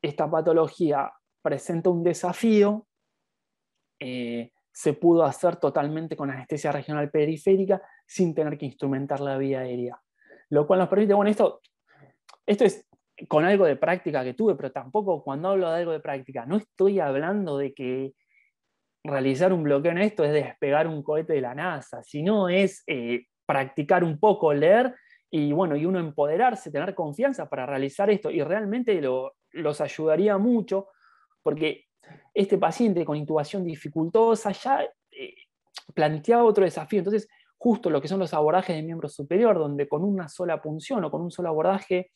esta patología presenta un desafío, eh, se pudo hacer totalmente con anestesia regional periférica sin tener que instrumentar la vía aérea. Lo cual nos permite, bueno, esto, esto es con algo de práctica que tuve, pero tampoco cuando hablo de algo de práctica, no estoy hablando de que realizar un bloqueo en esto es despegar un cohete de la NASA, sino es eh, practicar un poco, leer y bueno, y uno empoderarse, tener confianza para realizar esto. Y realmente los ayudaría mucho, porque este paciente con intubación dificultosa ya eh, planteaba otro desafío. Entonces, justo lo que son los abordajes de miembro superior, donde con una sola punción o con un solo abordaje,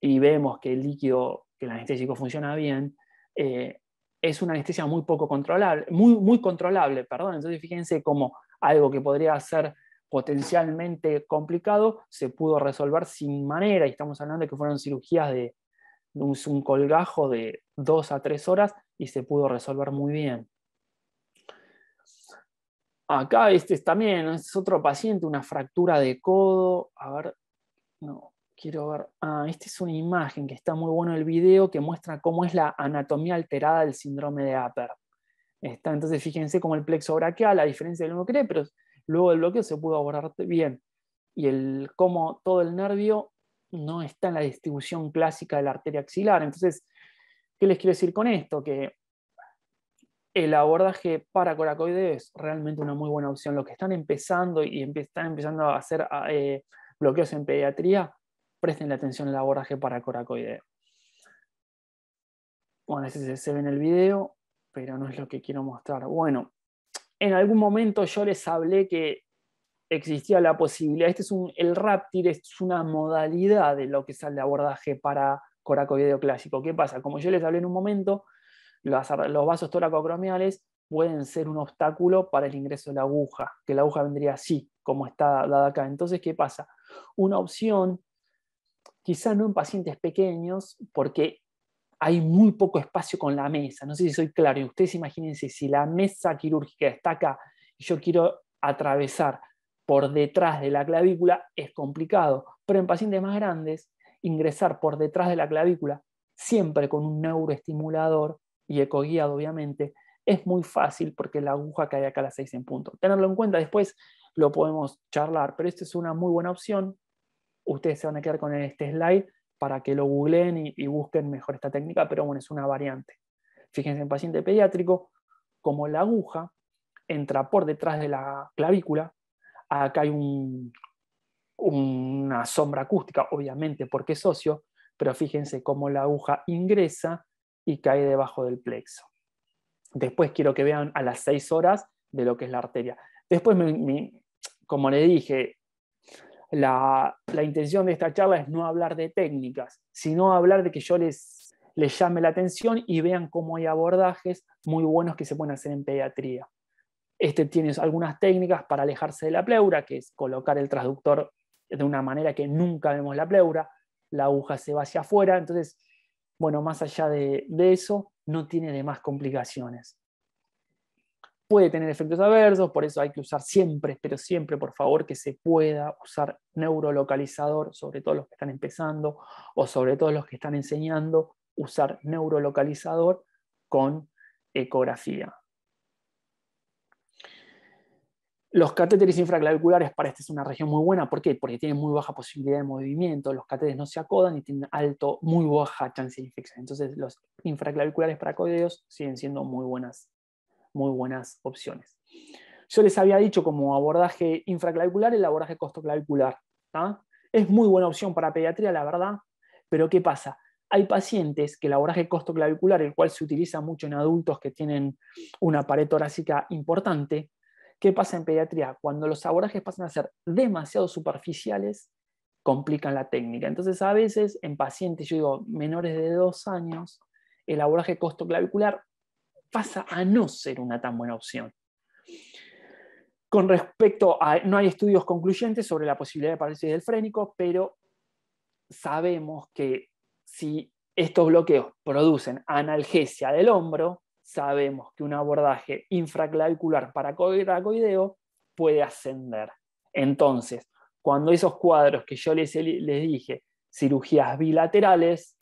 y vemos que el líquido, que el anestésico funciona bien, eh, es una anestesia muy poco controlable, muy, muy controlable, perdón. Entonces, fíjense cómo algo que podría ser potencialmente complicado se pudo resolver sin manera, y estamos hablando de que fueron cirugías de un, colgajo de dos a tres horas y se pudo resolver muy bien. Acá este es también, es otro paciente, una fractura de codo. A ver, no, quiero ver. Ah, esta es una imagen que está muy bueno el video que muestra cómo es la anatomía alterada del síndrome de Aper. Está, entonces fíjense cómo el plexo brachial, a diferencia del no cree, pero luego del bloqueo se pudo abordar bien. Y el, cómo todo el nervio no está en la distribución clásica de la arteria axilar. Entonces, ¿qué les quiero decir con esto? Que el abordaje para coracoide es realmente una muy buena opción. Los que están empezando y están empezando a hacer ah, eh, bloqueos en pediatría, presten la atención al abordaje para coracoide. Bueno, ese se ve en el video, pero no es lo que quiero mostrar. Bueno, en algún momento yo les hablé que existía la posibilidad, este es un, el Raptir es una modalidad de lo que es el abordaje para coracoideo clásico. ¿Qué pasa? Como yo les hablé en un momento, los, vasos toracocromiales pueden ser un obstáculo para el ingreso de la aguja, que la aguja vendría así, como está dada acá. Entonces, ¿qué pasa? Una opción, quizá no en pacientes pequeños, porque hay muy poco espacio con la mesa. No sé si soy claro, ustedes imagínense si la mesa quirúrgica está acá y yo quiero atravesar por detrás de la clavícula es complicado, pero en pacientes más grandes, ingresar por detrás de la clavícula, siempre con un neuroestimulador y ecoguiado, obviamente, es muy fácil porque la aguja cae acá a las 6 en punto. Tenerlo en cuenta, después lo podemos charlar, pero esta es una muy buena opción. Ustedes se van a quedar con este slide para que lo googleen y, y busquen mejor esta técnica, pero bueno, es una variante. Fíjense en paciente pediátrico, como la aguja entra por detrás de la clavícula, acá hay una sombra acústica, obviamente porque es socio, pero fíjense cómo la aguja ingresa y cae debajo del plexo. Después quiero que vean a las 6 horas de lo que es la arteria. Después, como le dije, la, intención de esta charla es no hablar de técnicas, sino hablar de que yo les llame la atención y vean cómo hay abordajes muy buenos que se pueden hacer en pediatría. Este tiene algunas técnicas para alejarse de la pleura, que es colocar el transductor de una manera que nunca vemos la pleura, la aguja se va hacia afuera, entonces, bueno, más allá de, eso, no tiene demás complicaciones. Puede tener efectos adversos, por eso hay que usar siempre, pero siempre, por favor, que se pueda usar neurolocalizador, sobre todo los que están empezando o sobre todo los que están enseñando, usar neurolocalizador con ecografía. Los catéteres infraclaviculares para este es una región muy buena. ¿Por qué? Porque tienen muy baja posibilidad de movimiento, los catéteres no se acodan y tienen alto, muy baja chance de infección. Entonces, los infraclaviculares para codeos siguen siendo muy buenas, muy buenas opciones. Yo les había dicho como abordaje infraclavicular el abordaje costoclavicular. Es muy buena opción para pediatría, la verdad, pero ¿qué pasa? Hay pacientes que el abordaje costoclavicular, el cual se utiliza mucho en adultos que tienen una pared torácica importante, ¿Qué pasa en pediatría? Cuando los abordajes pasan a ser demasiado superficiales, complican la técnica. Entonces, a veces en pacientes, yo digo, menores de dos años, el abordaje costoclavicular pasa a no ser una tan buena opción. Con respecto a, no hay estudios concluyentes sobre la posibilidad de parálisis del frénico, pero sabemos que si estos bloqueos producen analgesia del hombro, sabemos que un abordaje infraclavicular para puede ascender. Entonces, cuando esos cuadros que yo les, les dije, cirugías bilaterales,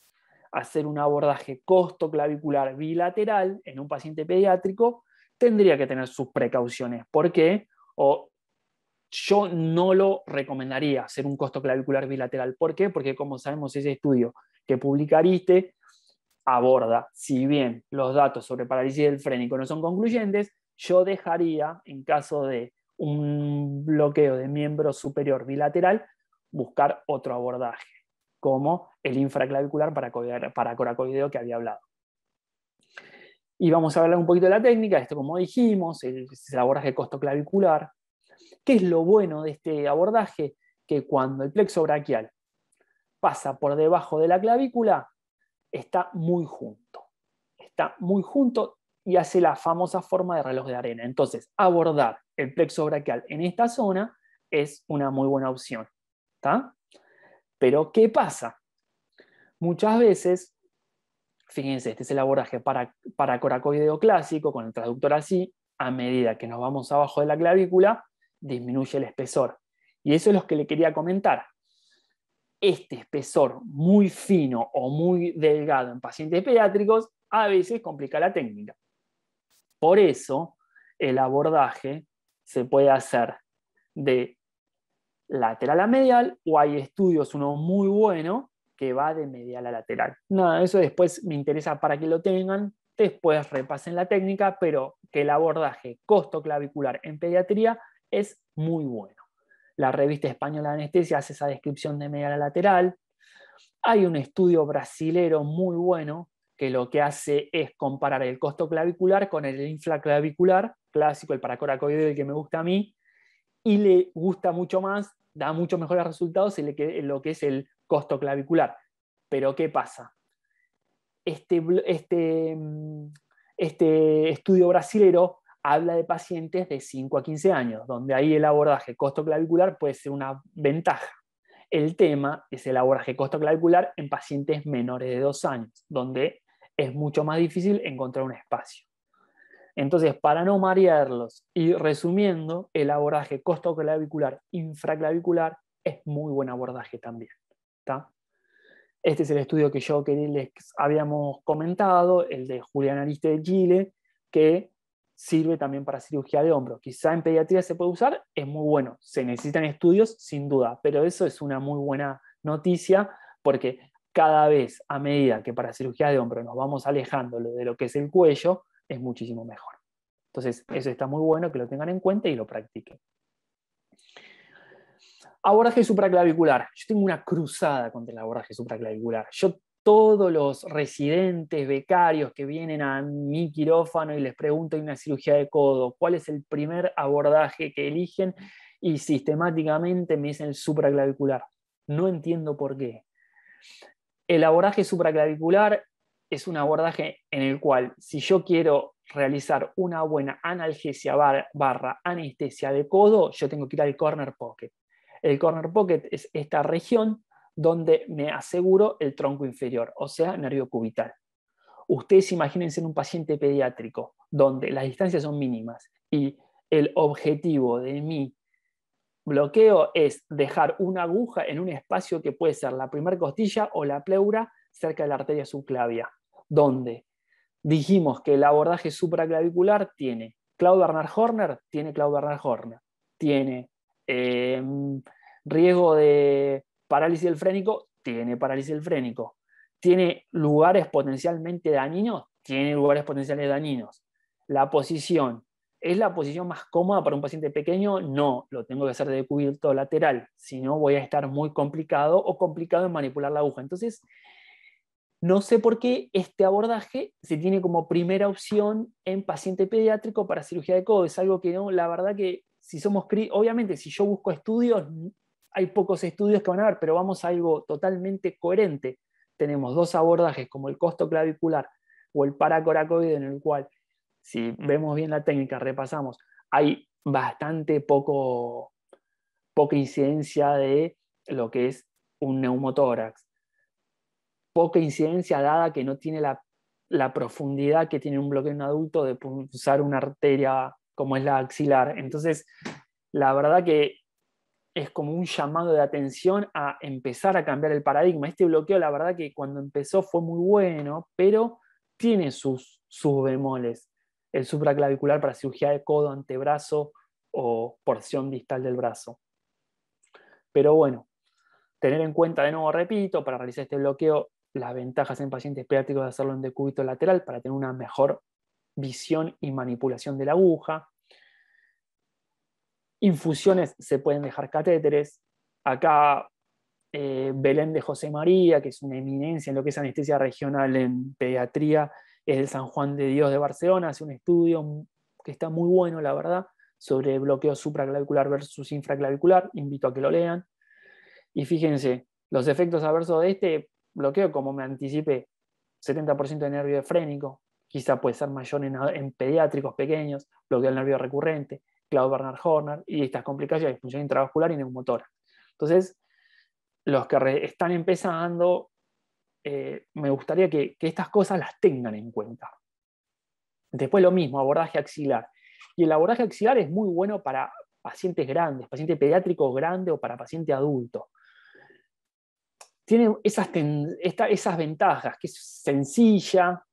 hacer un abordaje costoclavicular bilateral en un paciente pediátrico, tendría que tener sus precauciones. ¿Por qué? O yo no lo recomendaría hacer un costoclavicular bilateral. ¿Por qué? Porque como sabemos ese estudio que publicariste, aborda, si bien los datos sobre parálisis del frénico no son concluyentes, yo dejaría, en caso de un bloqueo de miembro superior bilateral, buscar otro abordaje, como el infraclavicular para coracoideo que había hablado. Y vamos a hablar un poquito de la técnica, esto como dijimos, el, el abordaje costoclavicular. ¿Qué es lo bueno de este abordaje? Que cuando el plexo braquial pasa por debajo de la clavícula, está muy junto. Está muy junto y hace la famosa forma de reloj de arena. Entonces, abordar el plexo brachial en esta zona es una muy buena opción. Pero, ¿qué pasa? Muchas veces, fíjense, este es el abordaje para, para coracoideo clásico, con el traductor así, a medida que nos vamos abajo de la clavícula, disminuye el espesor. Y eso es lo que le quería comentar este espesor muy fino o muy delgado en pacientes pediátricos a veces complica la técnica. Por eso, el abordaje se puede hacer de lateral a medial o hay estudios, uno muy bueno, que va de medial a lateral. Nada, eso después me interesa para que lo tengan, después repasen la técnica, pero que el abordaje costo clavicular en pediatría es muy bueno la revista española de anestesia hace esa descripción de media lateral. Hay un estudio brasilero muy bueno que lo que hace es comparar el costo clavicular con el infraclavicular clásico, el el que me gusta a mí, y le gusta mucho más, da mucho mejores resultados en lo que es el costo clavicular. Pero ¿qué pasa? Este, este, mm, este estudio brasilero habla de pacientes de 5 a 15 años, donde ahí el abordaje costoclavicular puede ser una ventaja. El tema es el abordaje costoclavicular en pacientes menores de 2 años, donde es mucho más difícil encontrar un espacio. Entonces, para no marearlos y resumiendo, el abordaje costoclavicular infraclavicular es muy buen abordaje también. Este es el estudio que yo que les habíamos comentado, el de Julián Ariste de Chile, que sirve también para cirugía de hombro. Quizá en pediatría se puede usar, es muy bueno. Se necesitan estudios, sin duda, pero eso es una muy buena noticia porque cada vez a medida que para cirugía de hombro nos vamos alejando de lo que es el cuello, es muchísimo mejor. Entonces, eso está muy bueno que lo tengan en cuenta y lo practiquen. Abordaje supraclavicular. Yo tengo una cruzada contra el abordaje supraclavicular. Yo todos los residentes, becarios que vienen a mi quirófano y les pregunto una cirugía de codo, cuál es el primer abordaje que eligen y sistemáticamente me dicen el supraclavicular. No entiendo por qué. El abordaje supraclavicular es un abordaje en el cual si yo quiero realizar una buena analgesia barra anestesia de codo, yo tengo que ir al corner pocket. El corner pocket es esta región donde me aseguro el tronco inferior, o sea, nervio cubital. Ustedes imagínense en un paciente pediátrico donde las distancias son mínimas y el objetivo de mi bloqueo es dejar una aguja en un espacio que puede ser la primera costilla o la pleura cerca de la arteria subclavia, donde dijimos que el abordaje supraclavicular tiene Claude Bernard Horner, tiene Claude Bernard Horner, tiene eh, riesgo de parálisis del frénico, tiene parálisis del frénico. Tiene lugares potencialmente dañinos, tiene lugares potenciales dañinos. La posición, ¿es la posición más cómoda para un paciente pequeño? No, lo tengo que hacer de cubierto lateral, si no voy a estar muy complicado o complicado en manipular la aguja. Entonces, no sé por qué este abordaje se tiene como primera opción en paciente pediátrico para cirugía de codo. Es algo que no, la verdad que si somos, obviamente, si yo busco estudios, hay pocos estudios que van a ver, pero vamos a algo totalmente coherente. Tenemos dos abordajes como el costo clavicular o el paracoracoide, en el cual, si vemos bien la técnica, repasamos, hay bastante poco, poca incidencia de lo que es un neumotórax. Poca incidencia dada que no tiene la, la profundidad que tiene un bloqueo en adulto de pulsar una arteria como es la axilar. Entonces, la verdad que es como un llamado de atención a empezar a cambiar el paradigma. Este bloqueo, la verdad que cuando empezó fue muy bueno, pero tiene sus, sus bemoles. El supraclavicular para cirugía de codo, antebrazo o porción distal del brazo. Pero bueno, tener en cuenta, de nuevo repito, para realizar este bloqueo, las ventajas en pacientes pediátricos de hacerlo en decúbito lateral para tener una mejor visión y manipulación de la aguja, infusiones se pueden dejar catéteres. Acá eh, Belén de José María, que es una eminencia en lo que es anestesia regional en pediatría, es del San Juan de Dios de Barcelona, hace un estudio que está muy bueno, la verdad, sobre bloqueo supraclavicular versus infraclavicular. Invito a que lo lean. Y fíjense, los efectos adversos de este bloqueo, como me anticipé, 70% de nervio efrénico, quizá puede ser mayor en, en pediátricos pequeños, bloqueo del nervio recurrente, Claude Bernard Horner, y estas complicaciones, disfunción intravascular y neumotora. Entonces, los que están empezando, eh, me gustaría que, estas cosas las tengan en cuenta. Después lo mismo, abordaje axilar. Y el abordaje axilar es muy bueno para pacientes grandes, paciente pediátrico grande o para paciente adulto. Tiene esas, esas ventajas, que es sencilla,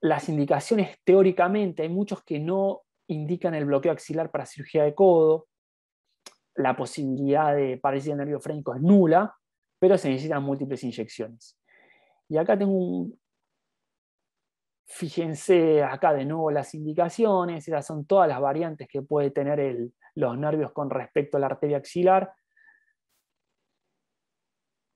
las indicaciones teóricamente, hay muchos que no indican el bloqueo axilar para cirugía de codo, la posibilidad de parálisis nervio frénico es nula, pero se necesitan múltiples inyecciones. Y acá tengo un... Fíjense acá de nuevo las indicaciones, esas son todas las variantes que puede tener los nervios con respecto a la arteria axilar.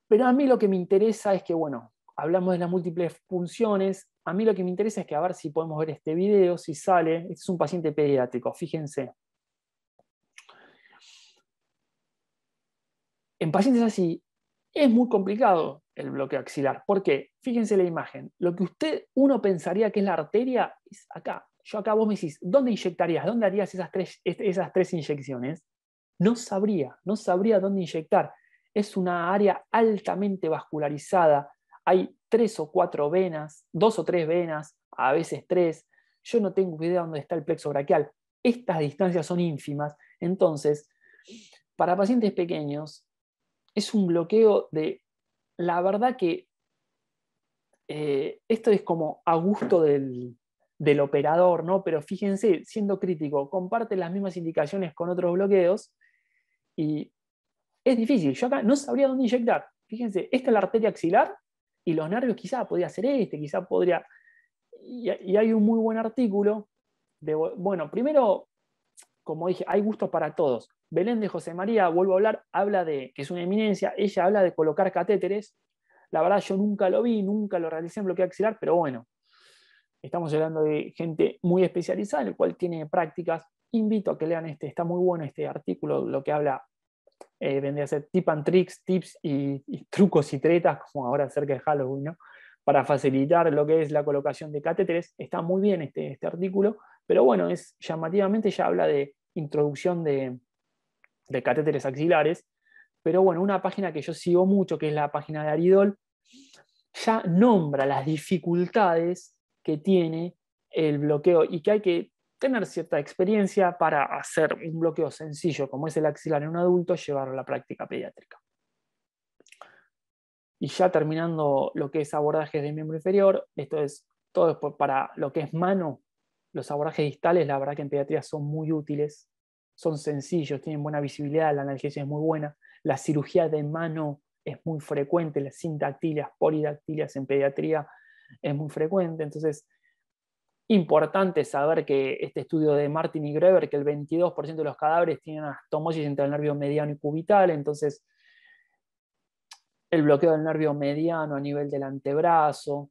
Pero a mí lo que me interesa es que, bueno, hablamos de las múltiples funciones, a mí lo que me interesa es que a ver si podemos ver este video, si sale. Este es un paciente pediátrico, fíjense. En pacientes así es muy complicado el bloqueo axilar. ¿Por qué? Fíjense la imagen. Lo que usted, uno pensaría que es la arteria, es acá. Yo acá vos me decís, ¿dónde inyectarías? ¿Dónde harías esas tres, esas tres inyecciones? No sabría, no sabría dónde inyectar. Es una área altamente vascularizada. Hay tres o cuatro venas, dos o tres venas, a veces tres. Yo no tengo idea dónde está el plexo braquial. Estas distancias son ínfimas. Entonces, para pacientes pequeños, es un bloqueo de, la verdad que eh, esto es como a gusto del, del operador, ¿no? Pero fíjense, siendo crítico, comparte las mismas indicaciones con otros bloqueos y es difícil. Yo acá no sabría dónde inyectar. Fíjense, esta es la arteria axilar y los nervios quizá podría ser este, quizá podría... Y, hay un muy buen artículo de, bueno, primero, como dije, hay gustos para todos. Belén de José María, vuelvo a hablar, habla de, que es una eminencia, ella habla de colocar catéteres. La verdad yo nunca lo vi, nunca lo realicé en bloqueo axilar, pero bueno, estamos hablando de gente muy especializada, el cual tiene prácticas. Invito a que lean este, está muy bueno este artículo, lo que habla eh, vendría a ser tip and tricks, tips y, trucos y tretas, como ahora cerca de Halloween, ¿no? para facilitar lo que es la colocación de catéteres. Está muy bien este, este, artículo, pero bueno, es llamativamente ya habla de introducción de, de catéteres axilares, pero bueno, una página que yo sigo mucho, que es la página de Aridol, ya nombra las dificultades que tiene el bloqueo y que hay que tener cierta experiencia para hacer un bloqueo sencillo como es el axilar en un adulto, llevarlo a la práctica pediátrica. Y ya terminando lo que es abordajes de miembro inferior, esto es todo para lo que es mano, los abordajes distales, la verdad que en pediatría son muy útiles, son sencillos, tienen buena visibilidad, la analgesia es muy buena, la cirugía de mano es muy frecuente, las sindactilias, polidactilias en pediatría es muy frecuente, entonces importante saber que este estudio de Martin y Greber, que el 22% de los cadáveres tienen astomosis entre el nervio mediano y cubital, entonces el bloqueo del nervio mediano a nivel del antebrazo,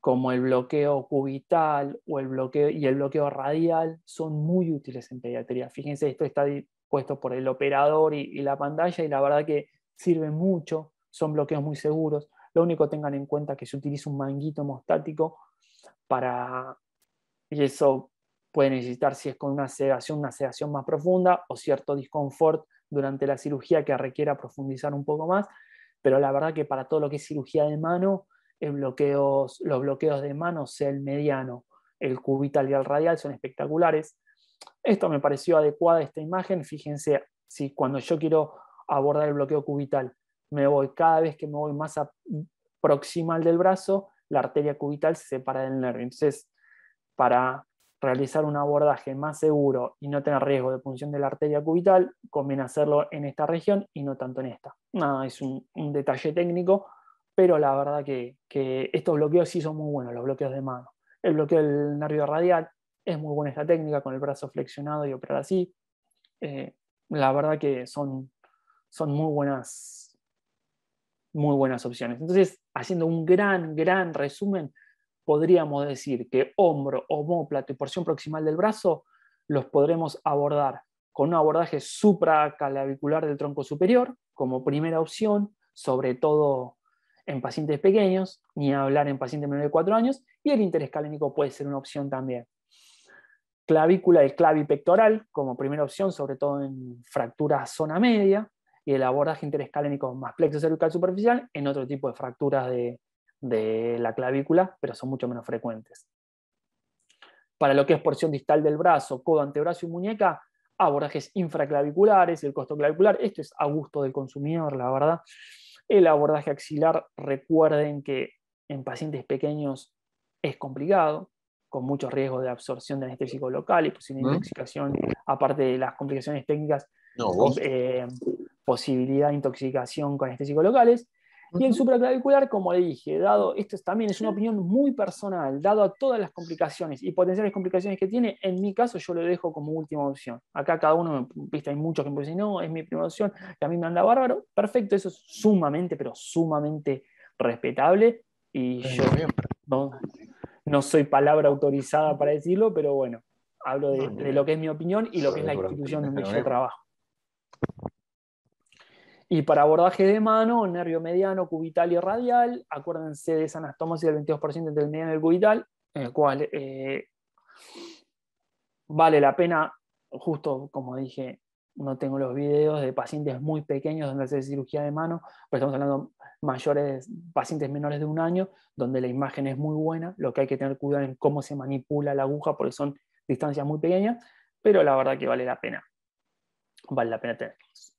como el bloqueo cubital o el bloqueo, y el bloqueo radial, son muy útiles en pediatría. Fíjense, esto está puesto por el operador y, la pantalla, y la verdad que sirve mucho, son bloqueos muy seguros. Lo único tengan en cuenta que se utiliza un manguito hemostático para, y eso puede necesitar si es con una sedación, una sedación más profunda o cierto disconfort durante la cirugía que requiera profundizar un poco más, pero la verdad que para todo lo que es cirugía de mano, los bloqueos de mano, sea el mediano, el cubital y el radial, son espectaculares. Esto me pareció adecuada esta imagen, fíjense, si cuando yo quiero abordar el bloqueo cubital, me voy cada vez que me voy más proximal del brazo, la arteria cubital se separa del nervio. Entonces, para realizar un abordaje más seguro y no tener riesgo de punción de la arteria cubital, conviene hacerlo en esta región y no tanto en esta. Nada, es un, detalle técnico, pero la verdad que, estos bloqueos sí son muy buenos, los bloqueos de mano. El bloqueo del nervio radial es muy buena esta técnica con el brazo flexionado y operar así. Eh, la verdad que son, son muy buenas muy buenas opciones. Entonces, haciendo un gran, gran resumen, podríamos decir que hombro, homóplato y porción proximal del brazo los podremos abordar con un abordaje supraclavicular del tronco superior como primera opción, sobre todo en pacientes pequeños, ni hablar en pacientes menores de 4 años, y el interescalénico puede ser una opción también. Clavícula y clavipectoral como primera opción, sobre todo en fractura zona media, y el abordaje interescalénico más plexo cervical superficial en otro tipo de fracturas de, la clavícula, pero son mucho menos frecuentes. Para lo que es porción distal del brazo, codo, antebrazo y muñeca, abordajes infraclaviculares, el costo clavicular, esto es a gusto del consumidor, la verdad. El abordaje axilar, recuerden que en pacientes pequeños es complicado, con muchos riesgo de absorción de anestésico local y posible ¿Mm? intoxicación, aparte de las complicaciones técnicas. No, eh, posibilidad de intoxicación con anestésicos locales. Y el supraclavicular, como le dije, dado, esto también es una opinión muy personal, dado a todas las complicaciones y potenciales complicaciones que tiene, en mi caso yo lo dejo como última opción. Acá cada uno, viste, hay muchos que me dicen, no, es mi primera opción, que a mí me anda bárbaro. Perfecto, eso es sumamente, pero sumamente respetable. Y yo no, no, soy palabra autorizada para decirlo, pero bueno, hablo de, de, lo que es mi opinión y lo que es la institución donde yo trabajo. Y para abordaje de mano, nervio mediano, cubital y radial, acuérdense de esa anastomosis del 22% del el mediano y cubital, en el cual eh, vale la pena, justo como dije, no tengo los videos de pacientes muy pequeños donde se hace cirugía de mano, pero estamos hablando mayores, pacientes menores de un año, donde la imagen es muy buena, lo que hay que tener cuidado en cómo se manipula la aguja, porque son distancias muy pequeñas, pero la verdad que vale la pena, vale la pena tenerlos.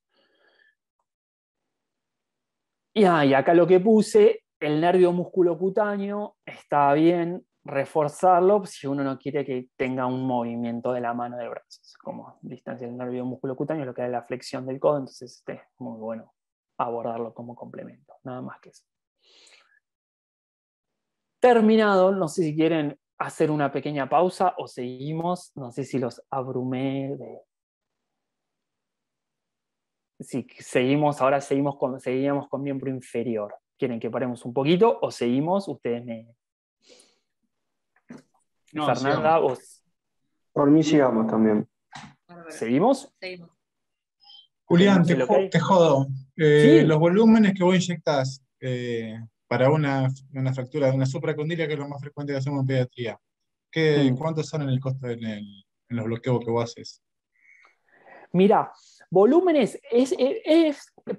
Y, acá lo que puse, el nervio músculo cutáneo está bien reforzarlo si uno no quiere que tenga un movimiento de la mano del brazo. Como distancia del nervio músculo cutáneo, lo que da la flexión del codo, entonces este es muy bueno abordarlo como complemento, nada más que eso. Terminado, no sé si quieren hacer una pequeña pausa o seguimos, no sé si los abrumé de si seguimos, ahora seguimos con, seguíamos con miembro inferior. ¿Quieren que paremos un poquito o seguimos? Ustedes me... No, Fernanda, vos... Por mí sigamos también. ¿Seguimos? Seguimos. Julián, te, jodo. Eh, los volúmenes que vos inyectás eh, para una, una, fractura de una supracondilia, que es lo más frecuente que hacemos en pediatría, ¿qué, mm. ¿cuántos son en el costo en, el, en los bloqueos que vos haces? Mira, Volúmenes, es,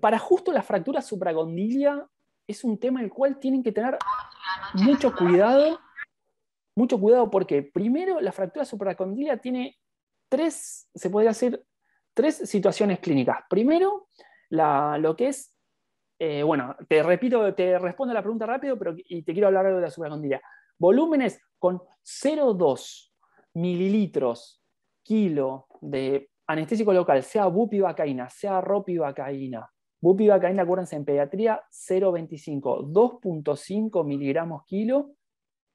para justo la fractura supracondilia es un tema el cual tienen que tener mucho cuidado, mucho cuidado porque primero la fractura supracondilia tiene tres, se puede decir, tres situaciones clínicas. Primero, la, lo que es, eh, bueno, te repito, te respondo la pregunta rápido pero, y te quiero hablar de la supracondilia. Volúmenes con 0,2 mililitros kilo de anestésico local, sea bupivacaína, sea ropivacaína. Bupivacaína, acuérdense, en pediatría 0,25, 2,5 miligramos kilo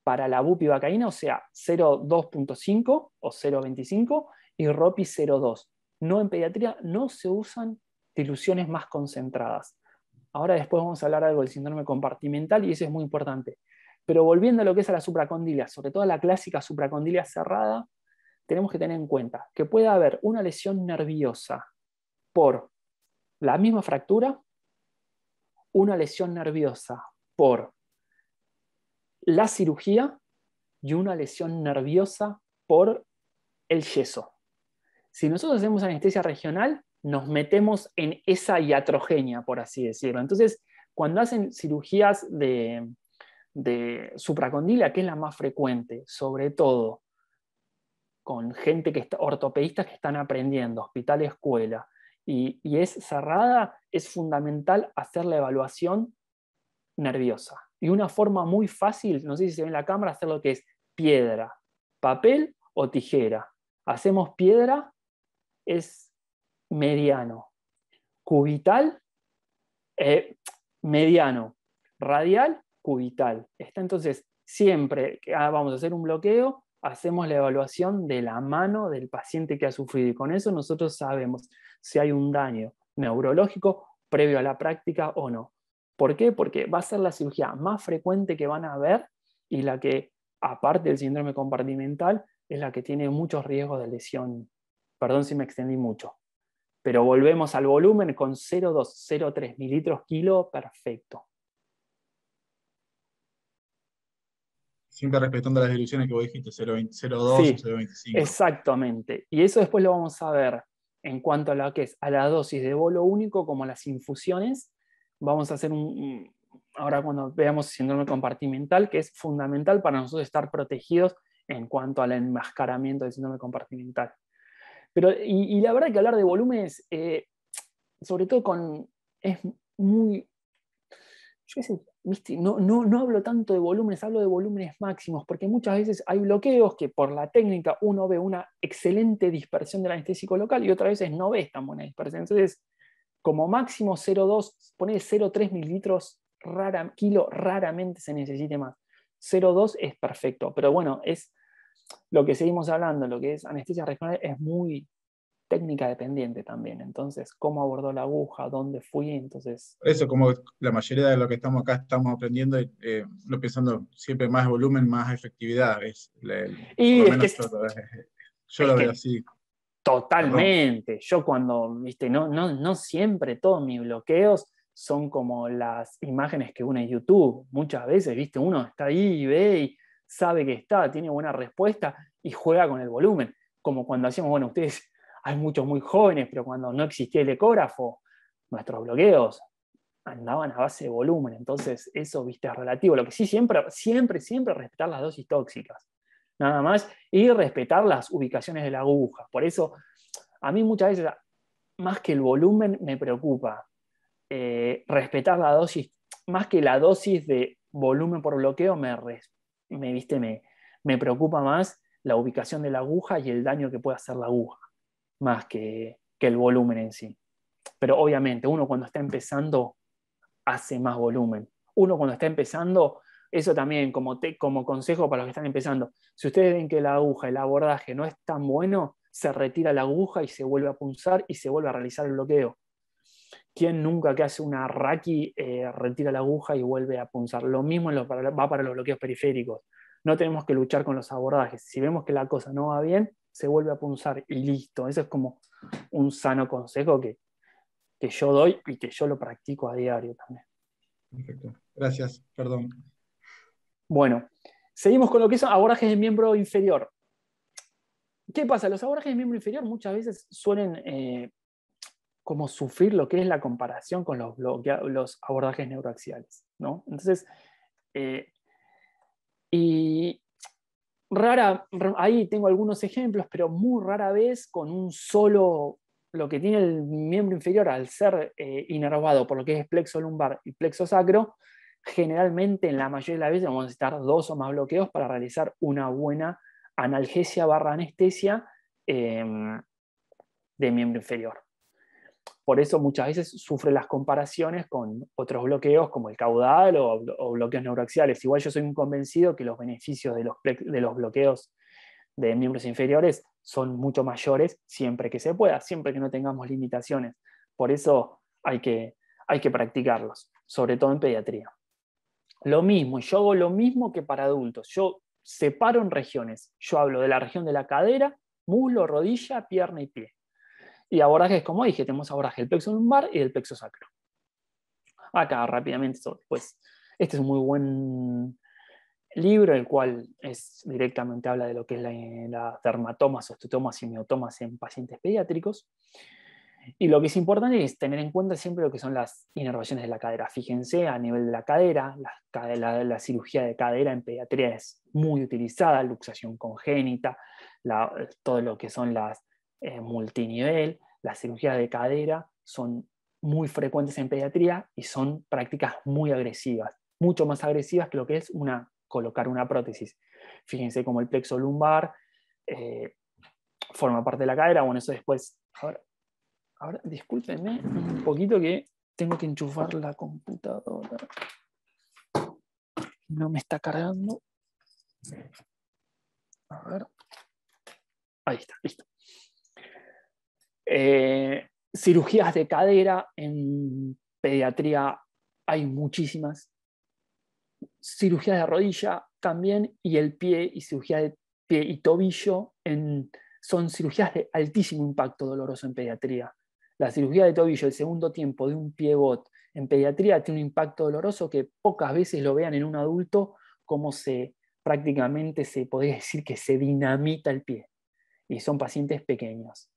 para la bupivacaína, o sea, 0,2,5 o 0,25 y ropi 0,2. No en pediatría no se usan diluciones más concentradas. Ahora después vamos a hablar algo del síndrome compartimental y eso es muy importante. Pero volviendo a lo que es la supracondilia, sobre todo la clásica supracondilia cerrada, tenemos que tener en cuenta que puede haber una lesión nerviosa por la misma fractura, una lesión nerviosa por la cirugía y una lesión nerviosa por el yeso. Si nosotros hacemos anestesia regional, nos metemos en esa iatrogenia, por así decirlo. Entonces, cuando hacen cirugías de, de supracondilia, que es la más frecuente, sobre todo, con gente que está, ortopedistas que están aprendiendo, hospital, escuela, y, es cerrada, es fundamental hacer la evaluación nerviosa. Y una forma muy fácil, no sé si se ve en la cámara, hacer lo que es piedra, papel o tijera. Hacemos piedra, es mediano. Cubital, eh, mediano. Radial, cubital. Está entonces siempre, ah, vamos a hacer un bloqueo, hacemos la evaluación de la mano del paciente que ha sufrido y con eso nosotros sabemos si hay un daño neurológico previo a la práctica o no. ¿Por qué? Porque va a ser la cirugía más frecuente que van a ver y la que, aparte del síndrome compartimental, es la que tiene muchos riesgos de lesión. Perdón si me extendí mucho. Pero volvemos al volumen con 0,2, 0,3 mililitros kilo, perfecto. siempre respetando las diluciones que vos dijiste, 0.2 o 0,25. Exactamente. Y eso después lo vamos a ver en cuanto a la que es a la dosis de bolo único, como las infusiones. Vamos a hacer un. Ahora, cuando veamos síndrome compartimental, que es fundamental para nosotros estar protegidos en cuanto al enmascaramiento del síndrome compartimental. Pero, y, la verdad que hablar de volúmenes, eh, sobre todo con. Es muy yo No, hablo tanto de volúmenes, hablo de volúmenes máximos, porque muchas veces hay bloqueos que por la técnica uno ve una excelente dispersión del anestésico local y otras veces no ves tan buena dispersión. Entonces, como máximo 0,2, poner 0,3 mililitros kilo raramente se necesite más. 0,2 es perfecto, pero bueno, es lo que seguimos hablando, lo que es anestesia regional es muy, técnica dependiente también. Entonces, cómo abordó la aguja, dónde fui, entonces... Eso, como la mayoría de lo que estamos acá estamos aprendiendo, eh, pensando siempre más volumen, más efectividad. y yo, lo eh, veo así. Totalmente. Yo cuando, viste, no, no, no siempre todos mis bloqueos son como las imágenes que une YouTube. Muchas veces, viste, uno está ahí y ve y sabe que está, tiene buena respuesta y juega con el volumen. Como cuando hacíamos, bueno, ustedes hay muchos muy jóvenes, pero cuando no existía el ecógrafo, nuestros bloqueos andaban a base de volumen, entonces eso, viste, es relativo. Lo que sí, siempre, siempre, siempre respetar las dosis tóxicas, nada más, y respetar las ubicaciones de la aguja. Por eso, a mí muchas veces, más que el volumen, me preocupa eh, respetar la dosis, más que la dosis de volumen por bloqueo, me, me, viste, me, me preocupa más la ubicación de la aguja y el daño que puede hacer la aguja más que, el volumen en sí. Pero obviamente uno cuando está empezando hace más volumen. Uno cuando está empezando, eso también como, como consejo para los que están empezando, si ustedes ven que la aguja, el abordaje no es tan bueno, se retira la aguja y se vuelve a punzar y se vuelve a realizar el bloqueo. ¿Quién nunca que hace una raki eh, retira la aguja y vuelve a punzar? Lo mismo va para los bloqueos periféricos. No tenemos que luchar con los abordajes. Si vemos que la cosa no va bien, se vuelve a punzar y listo. Ese es como un sano consejo que, yo doy y que yo lo practico a diario también. Perfecto. Gracias. Perdón. Bueno, seguimos con lo que son abordajes de miembro inferior. ¿Qué pasa? Los abordajes de miembro inferior muchas veces suelen eh, como sufrir lo que es la comparación con los, los abordajes neuroaxiales. Entonces, eh, y rara, ahí tengo algunos ejemplos, pero muy rara vez con un solo, lo que tiene el miembro inferior al ser eh, inervado por lo que es plexo lumbar y plexo sacro, generalmente en la mayoría de las veces vamos a necesitar dos o más bloqueos para realizar una buena analgesia barra anestesia em, de miembro inferior por eso muchas veces sufre las comparaciones con otros bloqueos como el caudal o, bloqueos neuroaxiales. Igual yo soy un convencido que los beneficios de los, bloqueos de miembros inferiores son mucho mayores siempre que se pueda, siempre que no tengamos limitaciones. Por eso hay que, hay que practicarlos, sobre todo en pediatría. Lo mismo, yo hago lo mismo que para adultos. Yo separo en regiones. Yo hablo de la región de la cadera, muslo, rodilla, pierna y pie. Y es como dije, tenemos ahora el plexo lumbar y del plexo sacro. Acá rápidamente pues, este es un muy buen libro, el cual es, directamente habla de lo que es la, la dermatomas, osteotomas y miotomas en pacientes pediátricos. Y lo que es importante es tener en cuenta siempre lo que son las inervaciones de la cadera. Fíjense a nivel de la cadera, la, la cirugía de cadera en pediatría es muy utilizada, luxación congénita, todo lo que son las multinivel, las cirugías de cadera son muy frecuentes en pediatría y son prácticas muy agresivas, mucho más agresivas que lo que es una, colocar una prótesis. Fíjense cómo el plexo lumbar eh, forma parte de la cadera, bueno, eso después... ahora discúlpenme un poquito que tengo que enchufar la computadora. No me está cargando. A ver. Ahí está, listo. Eh, cirugías de cadera en pediatría hay muchísimas. Cirugías de rodilla también y el pie y cirugía de pie y tobillo son cirugías de altísimo impacto doloroso en pediatría. La cirugía de tobillo, el segundo tiempo de un pie bot en pediatría tiene un impacto doloroso que pocas veces lo vean en un adulto como se prácticamente se podría decir que se dinamita el pie. Y son pacientes pequeños.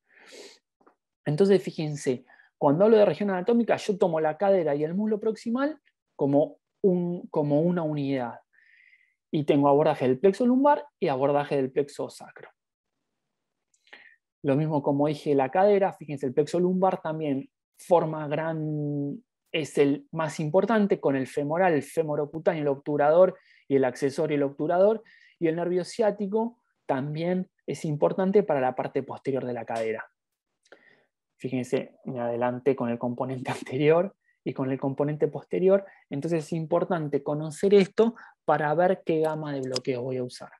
Entonces, fíjense, cuando hablo de región anatómica, yo tomo la cadera y el muslo proximal como, como una unidad. Y tengo abordaje del plexo lumbar y abordaje del plexo sacro. Lo mismo como dije la cadera, fíjense, el plexo lumbar también forma gran, es el más importante con el femoral, el femorocutáneo, el obturador y el accesorio, el obturador. Y el nervio ciático también es importante para la parte posterior de la cadera fíjense en adelante con el componente anterior y con el componente posterior. Entonces es importante conocer esto para ver qué gama de bloqueo voy a usar.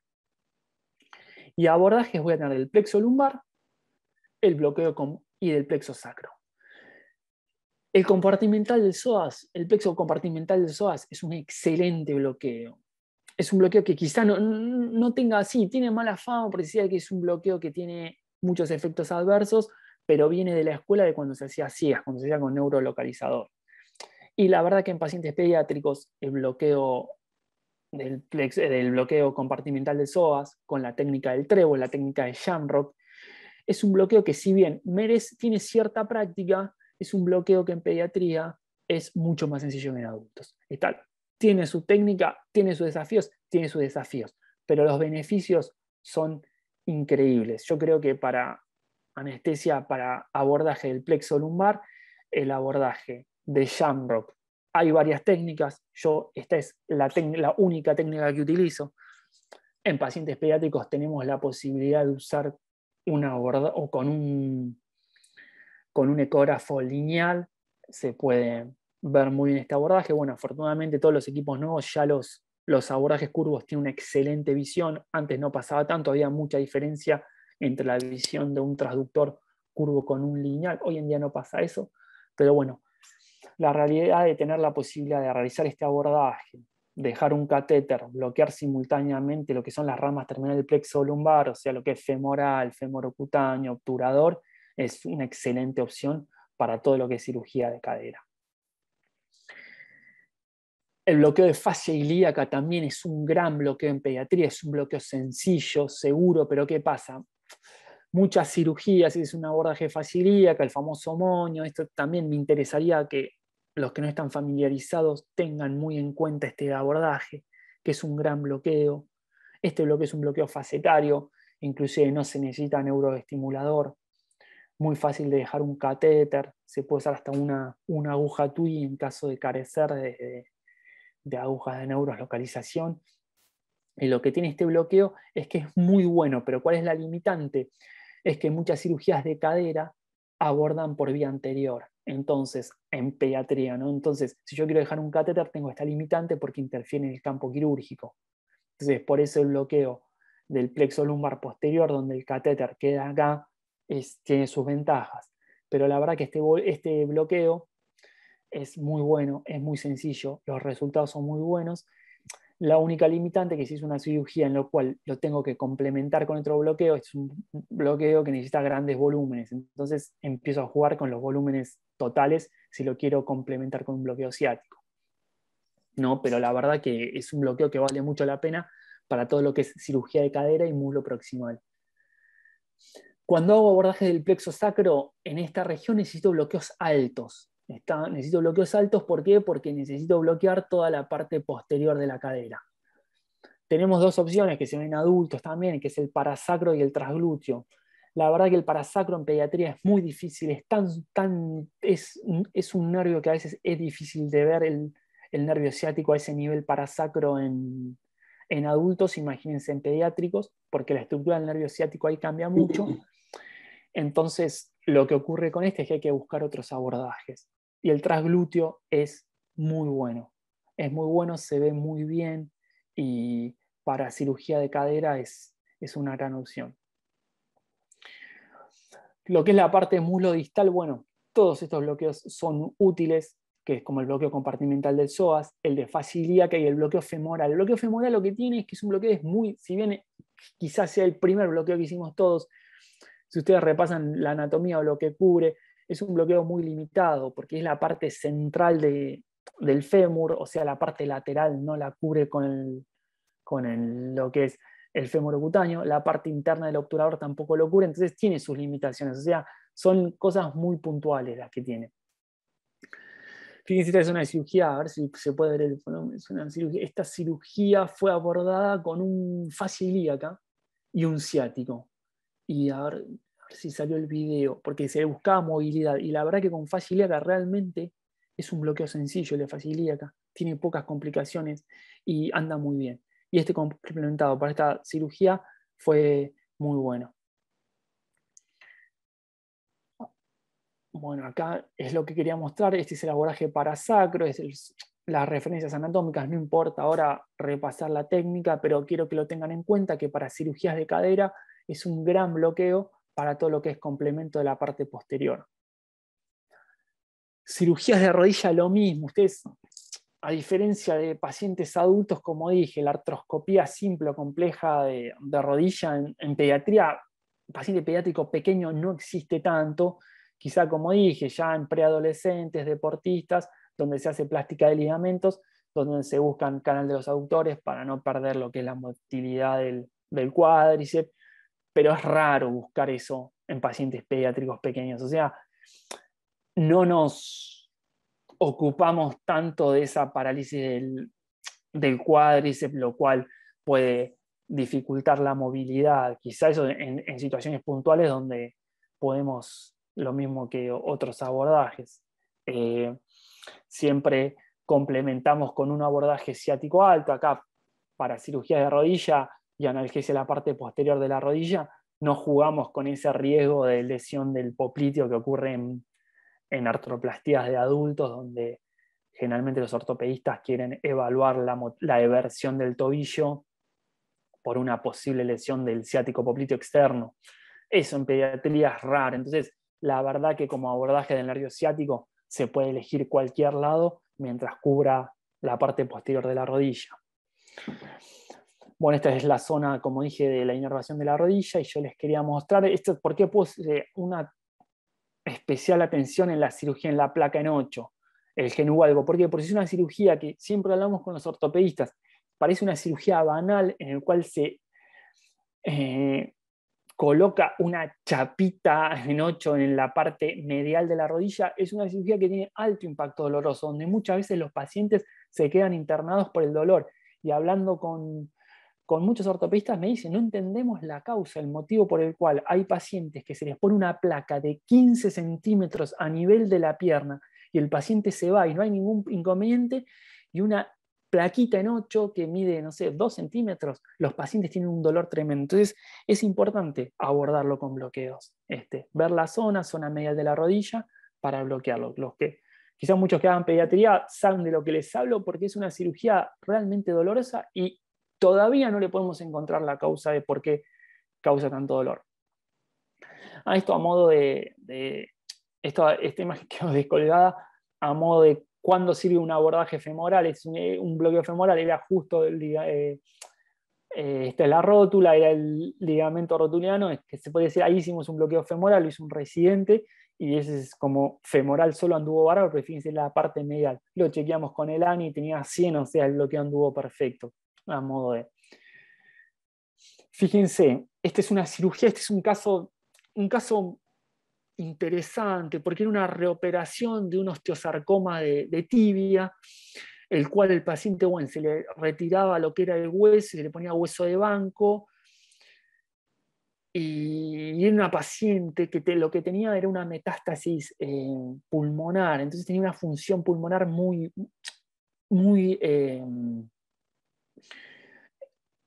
Y abordajes voy a tener del plexo lumbar, el bloqueo y del plexo sacro. El compartimental del Soas, el plexo compartimental del psoas es un excelente bloqueo. Es un bloqueo que quizá no, tenga así, tiene mala fama por decir que es un bloqueo que tiene muchos efectos adversos, pero viene de la escuela de cuando se hacía ciegas, cuando se hacía con neurolocalizador. Y la verdad que en pacientes pediátricos el bloqueo del, bloqueo compartimental de SOAS con la técnica del trébol, la técnica de Shamrock, es un bloqueo que si bien tiene cierta práctica, es un bloqueo que en pediatría es mucho más sencillo que en adultos. tal, tiene su técnica, tiene sus desafíos, tiene sus desafíos, pero los beneficios son increíbles. Yo creo que para anestesia para abordaje del plexo lumbar, el abordaje de shamrock. Hay varias técnicas, yo esta es la, única técnica que utilizo. En pacientes pediátricos tenemos la posibilidad de usar una o con un, con un ecógrafo lineal, se puede ver muy bien este abordaje. Bueno, afortunadamente todos los equipos nuevos ya los, los abordajes curvos tienen una excelente visión. Antes no pasaba tanto, había mucha diferencia entre la visión de un traductor curvo con un lineal. Hoy en día no pasa eso, pero bueno, la realidad de tener la posibilidad de realizar este abordaje, dejar un catéter, bloquear simultáneamente lo que son las ramas terminales del plexo lumbar, o sea, lo que es femoral, femorocutáneo, obturador, es una excelente opción para todo lo que es cirugía de cadera. El bloqueo de fascia ilíaca también es un gran bloqueo en pediatría, es un bloqueo sencillo, seguro, pero ¿qué pasa? muchas cirugías, es un abordaje facilíaca, el famoso moño, esto también me interesaría que los que no están familiarizados tengan muy en cuenta este abordaje, que es un gran bloqueo. Este bloqueo es un bloqueo facetario, inclusive no se necesita neuroestimulador, muy fácil de dejar un catéter, se puede usar hasta una, una aguja TUI en caso de carecer de, de, agujas de neuroslocalización. Y lo que tiene este bloqueo es que es muy bueno, pero ¿cuál es la limitante? es que muchas cirugías de cadera abordan por vía anterior. Entonces, en pediatría, ¿no? Entonces, si yo quiero dejar un catéter, tengo esta limitante porque interfiere en el campo quirúrgico. Entonces, por eso el bloqueo del plexo lumbar posterior, donde el catéter queda acá, tiene sus ventajas. Pero la verdad que este, este bloqueo es muy bueno, es muy sencillo, los resultados son muy buenos la única limitante que si es una cirugía en la cual lo tengo que complementar con otro bloqueo, es un bloqueo que necesita grandes volúmenes. Entonces empiezo a jugar con los volúmenes totales si lo quiero complementar con un bloqueo ciático. ¿No? Pero la verdad que es un bloqueo que vale mucho la pena para todo lo que es cirugía de cadera y muslo proximal. Cuando hago abordaje del plexo sacro, en esta región necesito bloqueos altos, necesito bloqueos altos, ¿por qué? Porque necesito bloquear toda la parte posterior de la cadera. Tenemos dos opciones que se ven en adultos también, que es el parasacro y el trasglúteo La verdad que el parasacro en pediatría es muy difícil, es, un nervio que a veces es difícil de ver el, nervio ciático a ese nivel parasacro en, en adultos, imagínense en pediátricos, porque la estructura del nervio ciático ahí cambia mucho. Entonces, lo que ocurre con este es que hay que buscar otros abordajes. Y el trasglúteo es muy bueno. Es muy bueno, se ve muy bien y para cirugía de cadera es, una gran opción. Lo que es la parte muslo distal, bueno, todos estos bloqueos son útiles, que es como el bloqueo compartimental del psoas, el de facilíaca y el bloqueo femoral. El bloqueo femoral lo que tiene es que es un bloqueo es muy, si bien quizás sea el primer bloqueo que hicimos todos, si ustedes repasan la anatomía o lo que cubre, es un bloqueo muy limitado porque es la parte central de, del fémur, o sea, la parte lateral no la cubre con, con lo que es el fémur cutáneo, la parte interna del obturador tampoco lo cubre, entonces tiene sus limitaciones, o sea, son cosas muy puntuales las que tiene. Fíjense, esta es una cirugía, a ver si se puede ver el fenómeno. Esta cirugía fue abordada con un fascia ilíaca y un ciático. Y a ver, si salió el video, porque se buscaba movilidad. Y la verdad que con Facilíaca realmente es un bloqueo sencillo el de Tiene pocas complicaciones y anda muy bien. Y este complementado para esta cirugía fue muy bueno. Bueno, acá es lo que quería mostrar. Este es el abordaje para sacro, es las referencias anatómicas. No importa ahora repasar la técnica, pero quiero que lo tengan en cuenta que para cirugías de cadera es un gran bloqueo para todo lo que es complemento de la parte posterior. Cirugías de rodilla, lo mismo. Ustedes, a diferencia de pacientes adultos, como dije, la artroscopía simple o compleja de, rodilla en, pediatría, paciente pediátrico pequeño no existe tanto. Quizá, como dije, ya en preadolescentes, deportistas, donde se hace plástica de ligamentos, donde se buscan canal de los aductores para no perder lo que es la motilidad del, del cuádriceps pero es raro buscar eso en pacientes pediátricos pequeños. O sea, no nos ocupamos tanto de esa parálisis del, del cuádriceps, lo cual puede dificultar la movilidad. Quizá eso en, situaciones puntuales donde podemos lo mismo que otros abordajes. Eh, siempre complementamos con un abordaje ciático alto. Acá, para cirugías de rodilla, y analgesia la parte posterior de la rodilla, no jugamos con ese riesgo de lesión del popliteo que ocurre en, en artroplastías de adultos, donde generalmente los ortopedistas quieren evaluar la, la eversión del tobillo por una posible lesión del ciático popliteo externo. Eso en pediatría es raro. Entonces, la verdad que como abordaje del nervio ciático se puede elegir cualquier lado mientras cubra la parte posterior de la rodilla. Bueno, esta es la zona, como dije, de la inervación de la rodilla y yo les quería mostrar esto, por qué puse una especial atención en la cirugía en la placa en 8, el genu ¿Por Porque es una cirugía que siempre hablamos con los ortopedistas, parece una cirugía banal en la cual se eh, coloca una chapita en 8 en la parte medial de la rodilla, es una cirugía que tiene alto impacto doloroso, donde muchas veces los pacientes se quedan internados por el dolor. Y hablando con con muchos ortopedistas me dicen, no entendemos la causa, el motivo por el cual hay pacientes que se les pone una placa de 15 centímetros a nivel de la pierna y el paciente se va y no hay ningún inconveniente, y una plaquita en 8 que mide, no sé, 2 centímetros, los pacientes tienen un dolor tremendo. Entonces es importante abordarlo con bloqueos, este, ver la zona, zona media de la rodilla, para bloquearlo. Los que quizás muchos que hagan pediatría saben de lo que les hablo porque es una cirugía realmente dolorosa y todavía no le podemos encontrar la causa de por qué causa tanto dolor. Ah, esto a modo de, de esta, imagen que quedó descolgada, a modo de cuándo sirve un abordaje femoral, es un, eh, bloqueo femoral, era justo eh, eh, esta es la rótula, era el ligamento rotuliano, es que se puede decir, ahí hicimos un bloqueo femoral, lo hizo un residente, y ese es como femoral solo anduvo bárbaro, pero fíjense la parte medial. Lo chequeamos con el ANI tenía 100, o sea, el bloqueo anduvo perfecto a modo de... Fíjense, esta es una cirugía, este es un caso, un caso interesante porque era una reoperación de un osteosarcoma de, tibia, el cual el paciente, bueno, se le retiraba lo que era el hueso se le ponía hueso de banco, y, era una paciente que lo que tenía era una metástasis eh, pulmonar, entonces tenía una función pulmonar muy, muy eh,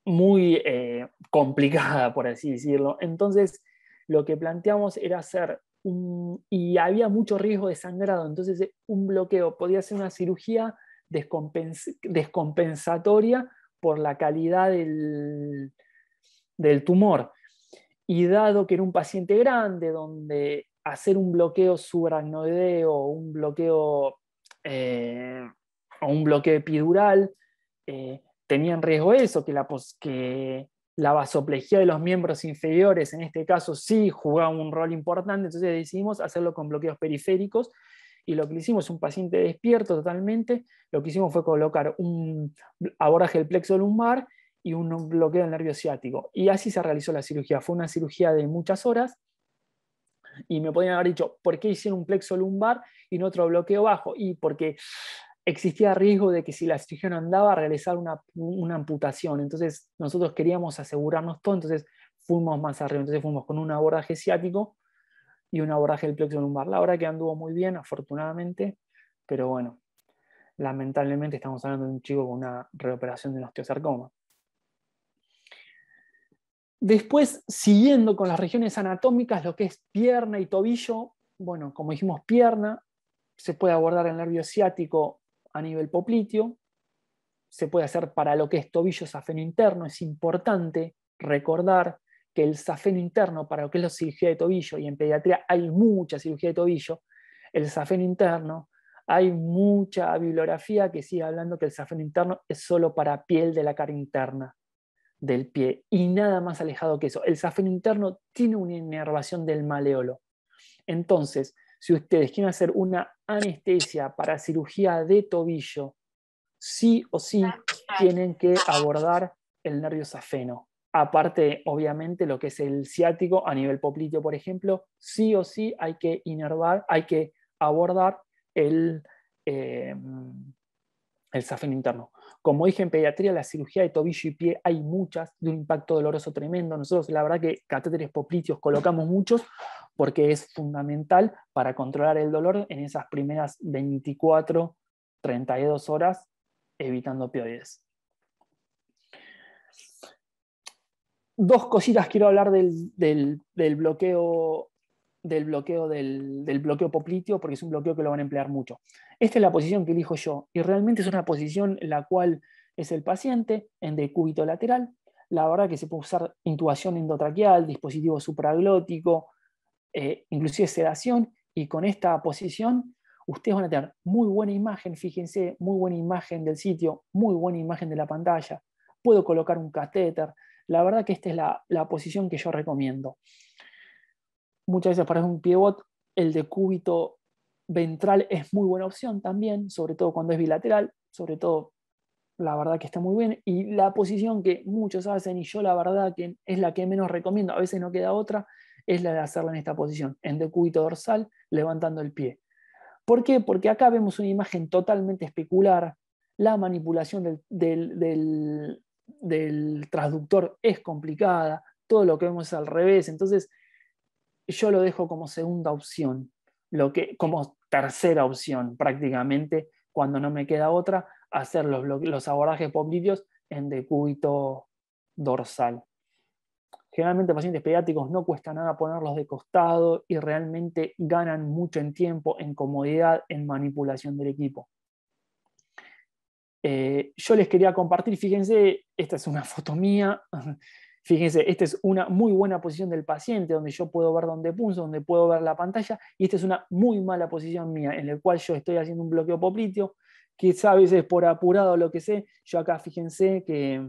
muy eh, complicada, por así decirlo. Entonces, lo que planteamos era hacer un, y había mucho riesgo de sangrado, entonces eh, un bloqueo podía ser una cirugía descompensatoria por la calidad del, tumor. Y dado que era un paciente grande, donde hacer un bloqueo subaracnoideo o un bloqueo, eh, o un bloqueo epidural eh, tenían riesgo eso, que la, que la de los miembros inferiores, en este caso, sí jugaba un rol importante, entonces decidimos hacerlo con bloqueos periféricos. Y lo que hicimos, un paciente despierto totalmente, lo que hicimos fue colocar un abordaje del plexo lumbar y un bloqueo del nervio ciático. Y así se realizó la cirugía. Fue una cirugía de muchas horas, y me podían haber dicho, ¿por qué hicieron un plexo lumbar y no otro bloqueo bajo? Y porque existía riesgo de que si la no andaba, realizar una, amputación. Entonces nosotros queríamos asegurarnos todo, entonces fuimos más arriba. Entonces fuimos con un abordaje ciático y un abordaje del plexo lumbar. La hora que anduvo muy bien, afortunadamente, pero bueno, lamentablemente estamos hablando de un chico con una reoperación de un osteosarcoma. Después, siguiendo con las regiones anatómicas, lo que es pierna y tobillo, bueno, como dijimos, pierna, se puede abordar el nervio ciático a nivel popliteo, se puede hacer para lo que es tobillo safeno interno. Es importante recordar que el safeno interno, para lo que es la cirugía de tobillo, y en pediatría hay mucha cirugía de tobillo, el safeno interno, hay mucha bibliografía que sigue hablando que el safeno interno es solo para piel de la cara interna del pie y nada más alejado que eso. El safeno interno tiene una inervación del maleolo. Entonces, si ustedes quieren hacer una anestesia para cirugía de tobillo, sí o sí tienen que abordar el nervio safeno. Aparte, obviamente, lo que es el ciático a nivel popliteo, por ejemplo, sí o sí hay que inervar, hay que abordar el, eh, el zafeno interno. Como dije, en pediatría, la cirugía de tobillo y pie hay muchas, de un impacto doloroso tremendo. Nosotros, la verdad, que catéteres popliteos colocamos muchos porque es fundamental para controlar el dolor en esas primeras 24, 32 horas, evitando opioides. Dos cositas quiero hablar del, del, del bloqueo del bloqueo del, bloqueo popliteo porque es un bloqueo que lo van a emplear mucho. Esta es la posición que elijo yo y realmente es una posición en la cual es el paciente en decúbito lateral. La verdad que se puede usar intubación endotraqueal, dispositivo supraglótico, eh, inclusive sedación y con esta posición ustedes van a tener muy buena imagen, fíjense, muy buena imagen del sitio, muy buena imagen de la pantalla. Puedo colocar un catéter. La verdad que esta es la, la posición que yo recomiendo muchas veces parece un pivot, el decúbito ventral es muy buena opción también, sobre todo cuando es bilateral, sobre todo la verdad que está muy bien. Y la posición que muchos hacen, y yo la verdad que es la que menos recomiendo, a veces no queda otra, es la de hacerla en esta posición, en decúbito dorsal, levantando el pie. ¿Por qué? Porque acá vemos una imagen totalmente especular, la manipulación del, del, del, del transductor es complicada, todo lo que vemos es al revés, entonces yo lo dejo como segunda opción, lo que, como tercera opción prácticamente, cuando no me queda otra, hacer los, los abordajes videos en decúbito dorsal. Generalmente pacientes pediátricos no cuesta nada ponerlos de costado y realmente ganan mucho en tiempo, en comodidad, en manipulación del equipo. Eh, yo les quería compartir, fíjense, esta es una foto mía, Fíjense, esta es una muy buena posición del paciente, donde yo puedo ver dónde punzo, donde puedo ver la pantalla, y esta es una muy mala posición mía, en la cual yo estoy haciendo un bloqueo popliteo, quizá a veces por apurado o lo que sé, yo acá fíjense que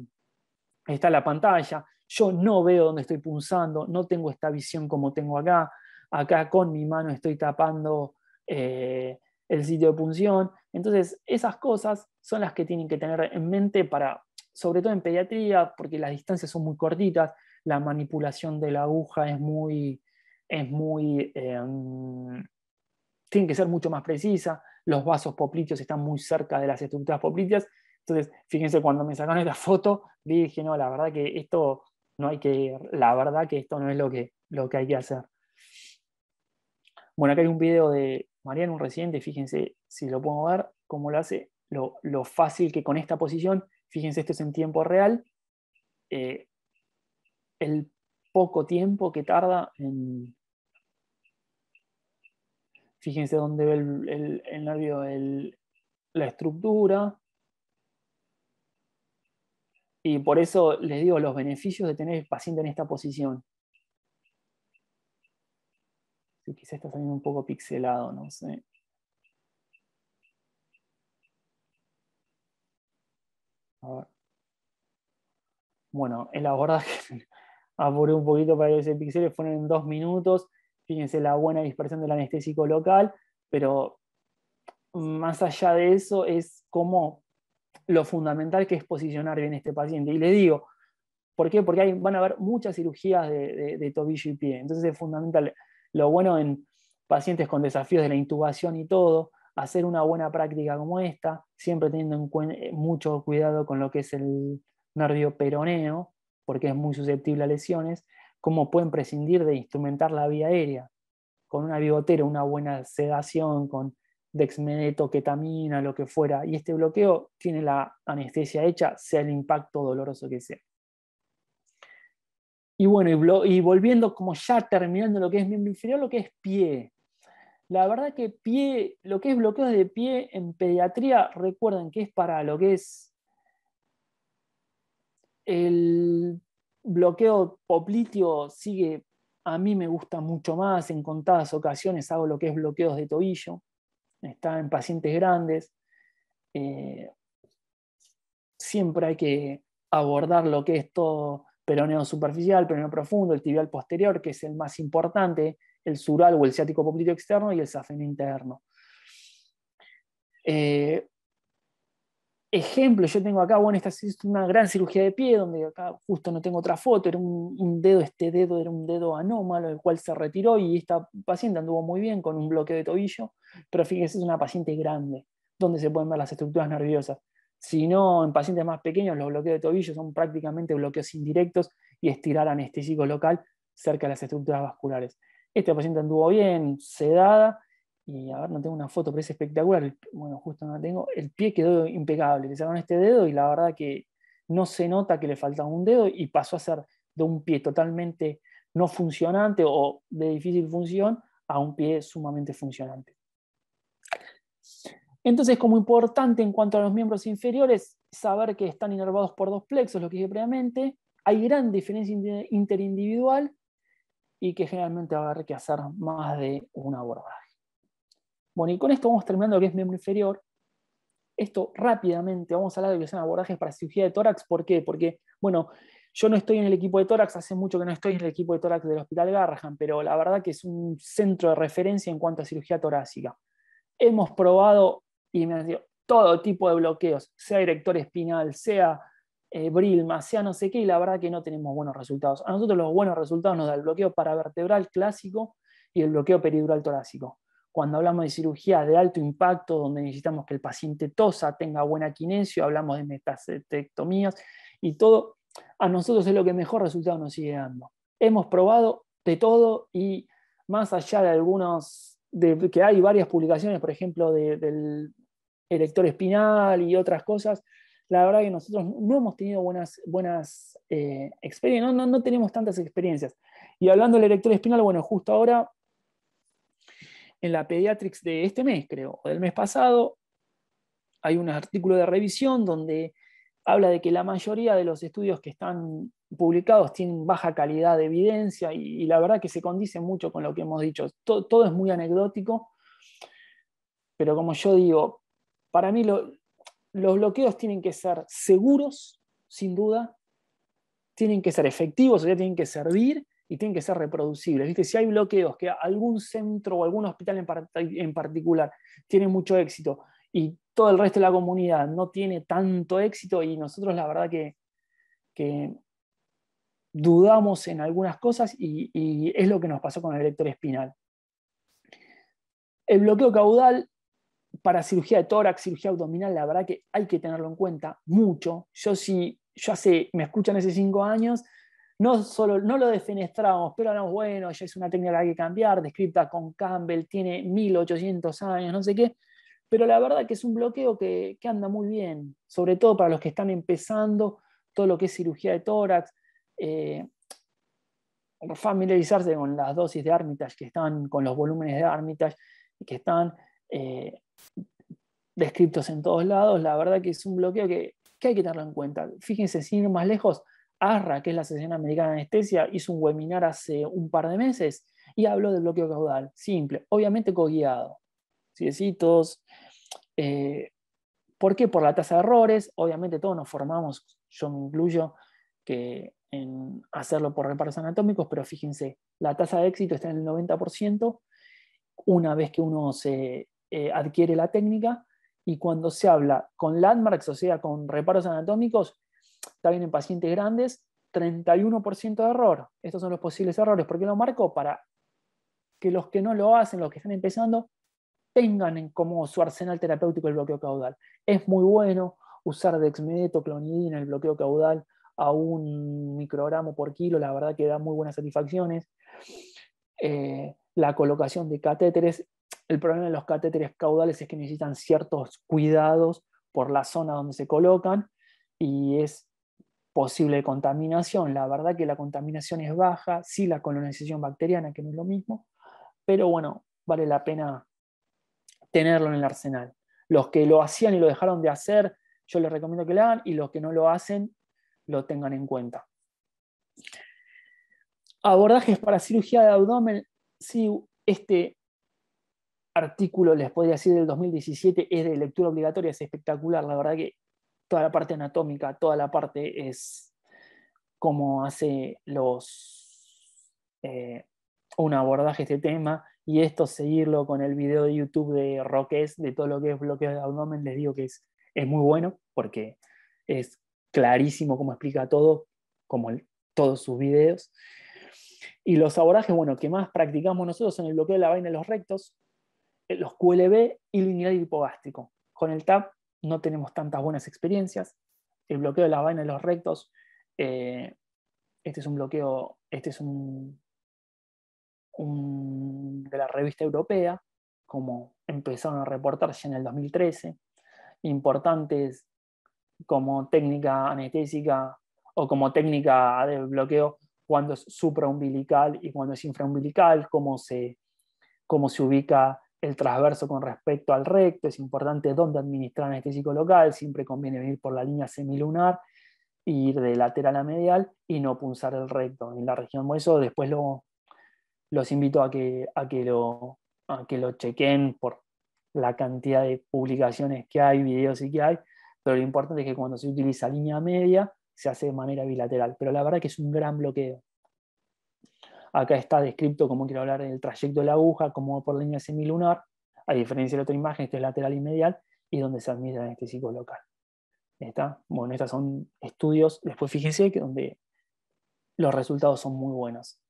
está la pantalla, yo no veo dónde estoy punzando, no tengo esta visión como tengo acá, acá con mi mano estoy tapando eh, el sitio de punción, entonces esas cosas son las que tienen que tener en mente para sobre todo en pediatría, porque las distancias son muy cortitas, la manipulación de la aguja es muy, es muy em, tiene que ser mucho más precisa, los vasos popliteos están muy cerca de las estructuras popliteas, entonces fíjense cuando me sacaron esta foto, dije, no, la verdad que esto no hay que, la verdad que esto no es lo que, lo que hay que hacer. Bueno, acá hay un video de Mariano, un residente, fíjense si lo puedo ver, cómo lo hace, lo, lo fácil que con esta posición fíjense, esto es en tiempo real, eh, el poco tiempo que tarda en... Fíjense dónde ve el, nervio la estructura. Y por eso les digo los beneficios de tener el paciente en esta posición. quizá está saliendo un poco pixelado, no sé. Bueno, el abordaje que apuré un poquito para ese píxeles, fueron en dos minutos. Fíjense la buena dispersión del anestésico local, pero más allá de eso es como lo fundamental que es posicionar bien este paciente. Y le digo, ¿por qué? Porque van a haber muchas cirugías de tobillo y pie. Entonces es fundamental. Lo bueno en pacientes con desafíos de la intubación y todo, hacer una buena práctica como esta, siempre teniendo en eh, mucho cuidado con lo que es el nervio peroneo, porque es muy susceptible a lesiones, como pueden prescindir de instrumentar la vía aérea con una bigotera, una buena sedación, con dexmedetomidina, ketamina, lo que fuera, y este bloqueo tiene la anestesia hecha, sea el impacto doloroso que sea. Y bueno, y volviendo como ya terminando lo que es miembro inferior, lo que es pie, la verdad que pie, lo que es bloqueos de pie en pediatría, recuerden que es para lo que es el bloqueo popliteo sigue, a mí me gusta mucho más, en contadas ocasiones hago lo que es bloqueos de tobillo, está en pacientes grandes, eh, siempre hay que abordar lo que es todo peroneo superficial, peroneo profundo, el tibial posterior, que es el más importante, el sural o el ciático popliteo externo y el safeno interno. Eh, ejemplo, yo tengo acá, bueno, esta es una gran cirugía de pie, donde acá justo no tengo otra foto, era un, un, dedo, este dedo era un dedo anómalo, el cual se retiró y esta paciente anduvo muy bien con un bloqueo de tobillo, pero fíjense, es una paciente grande, donde se pueden ver las estructuras nerviosas. Si no, en pacientes más pequeños los bloqueos de tobillo son prácticamente bloqueos indirectos y estirar anestésico local cerca de las estructuras vasculares. Este paciente anduvo bien, sedada, y a ver, no tengo una foto, pero es espectacular. Bueno, justo no la tengo. El pie quedó impecable. Le sacaron este dedo y la verdad que no se nota que le faltaba un dedo y pasó a ser de un pie totalmente no funcionante o de difícil función a un pie sumamente funcionante. Entonces, como importante en cuanto a los miembros inferiores, saber que están inervados por dos plexos, lo que dije previamente, hay gran diferencia interindividual y que generalmente va a haber que hacer más de un abordaje. Bueno, y con esto vamos terminando lo que es miembro inferior. Esto rápidamente, vamos a hablar de lo que son abordajes para cirugía de tórax. ¿Por qué? Porque, bueno, yo no estoy en el equipo de tórax, hace mucho que no estoy en el equipo de tórax del Hospital Garrahan, pero la verdad que es un centro de referencia en cuanto a cirugía torácica. Hemos probado y me han dicho, todo tipo de bloqueos, sea director espinal, sea eh, Brilma, sea no sé qué, y la verdad que no tenemos buenos resultados. A nosotros los buenos resultados nos da el bloqueo paravertebral clásico y el bloqueo peridural torácico. Cuando hablamos de cirugía de alto impacto, donde necesitamos que el paciente tosa, tenga buena quinesio, hablamos de metastectomías, y todo, a nosotros es lo que mejor resultado nos sigue dando. Hemos probado de todo y más allá de algunos, de, que hay varias publicaciones, por ejemplo, del elector espinal y otras cosas, la verdad que nosotros no hemos tenido buenas, buenas eh, experiencias, no, tenemos tantas experiencias. Y hablando del erector espinal, bueno, justo ahora, en la Pediatrics de este mes, creo, o del mes pasado, hay un artículo de revisión donde habla de que la mayoría de los estudios que están publicados tienen baja calidad de evidencia y, la verdad que se condice mucho con lo que hemos dicho. todo es muy anecdótico, pero como yo digo, para mí lo, los bloqueos tienen que ser seguros, sin duda, tienen que ser efectivos, o tienen que servir y tienen que ser reproducibles. ¿Viste? Si hay bloqueos que algún centro o algún hospital en, particular tiene mucho éxito y todo el resto de la comunidad no tiene tanto éxito y nosotros la verdad que, dudamos en algunas cosas y, y, es lo que nos pasó con el vector espinal. El bloqueo caudal para cirugía de tórax, cirugía abdominal, la verdad que hay que tenerlo en cuenta mucho. Yo si yo hace, me escuchan hace cinco años, no solo no lo desfenestramos, pero bueno, ya es una técnica que hay que cambiar, descrita con Campbell, tiene 1800 años, no sé qué, pero la verdad que es un bloqueo que, anda muy bien, sobre todo para los que están empezando todo lo que es cirugía de tórax, eh, familiarizarse con las dosis de Armitage que están, con los volúmenes de Armitage que están, eh, Descriptos en todos lados, la verdad que es un bloqueo que, hay que tenerlo en cuenta. Fíjense, sin ir más lejos, ARRA, que es la Asociación Americana de Anestesia, hizo un webinar hace un par de meses y habló del bloqueo caudal, simple, obviamente coguiado. guiado eh, ¿Por qué? Por la tasa de errores, obviamente todos nos formamos, yo me incluyo, que en hacerlo por reparos anatómicos, pero fíjense, la tasa de éxito está en el 90%, una vez que uno se eh, adquiere la técnica y cuando se habla con landmarks, o sea, con reparos anatómicos, también en pacientes grandes, 31% de error. Estos son los posibles errores. ¿Por qué lo marco? Para que los que no lo hacen, los que están empezando, tengan en como su arsenal terapéutico el bloqueo caudal. Es muy bueno usar dexmedeto, en el bloqueo caudal a un microgramo por kilo, la verdad que da muy buenas satisfacciones. Eh, la colocación de catéteres. El problema de los catéteres caudales es que necesitan ciertos cuidados por la zona donde se colocan y es posible contaminación. La verdad que la contaminación es baja, sí la colonización bacteriana, que no es lo mismo, pero bueno, vale la pena tenerlo en el arsenal. Los que lo hacían y lo dejaron de hacer, yo les recomiendo que lo hagan y los que no lo hacen, lo tengan en cuenta. Abordajes para cirugía de abdomen si este artículo, les podría decir, del 2017 es de lectura obligatoria, es espectacular, la verdad que toda la parte anatómica, toda la parte es como hace los... Eh, un abordaje este tema y esto seguirlo con el video de YouTube de Roques, de todo lo que es bloqueo de abdomen, les digo que es, muy bueno porque es clarísimo cómo explica todo, como todos sus videos. Y los abordajes, bueno, que más practicamos nosotros son el bloqueo de la vaina de los rectos, eh, los QLB y lineal hipogástrico. Con el TAP no tenemos tantas buenas experiencias. El bloqueo de la vaina de los rectos, eh, este es un bloqueo, este es un, un, de la revista europea, como empezaron a reportarse en el 2013, importantes como técnica anestésica o como técnica de bloqueo cuando es supraumbilical y cuando es infraumbilical, cómo se, cómo se ubica el transverso con respecto al recto, es importante dónde administrar anestésico local, siempre conviene venir por la línea semilunar, ir de lateral a medial y no punzar el recto en la región. mueso. después los invito a que, que lo, a que lo chequen por la cantidad de publicaciones que hay, videos y que hay, pero lo importante es que cuando se utiliza línea media, se hace de manera bilateral, pero la verdad que es un gran bloqueo. Acá está descrito Como quiero hablar el trayecto de la aguja, Como por línea semilunar, a diferencia de la otra imagen, este es lateral y medial, y donde se admite el anestésico local. ¿Está? Bueno, estos son estudios, después fíjense que donde los resultados son muy buenos.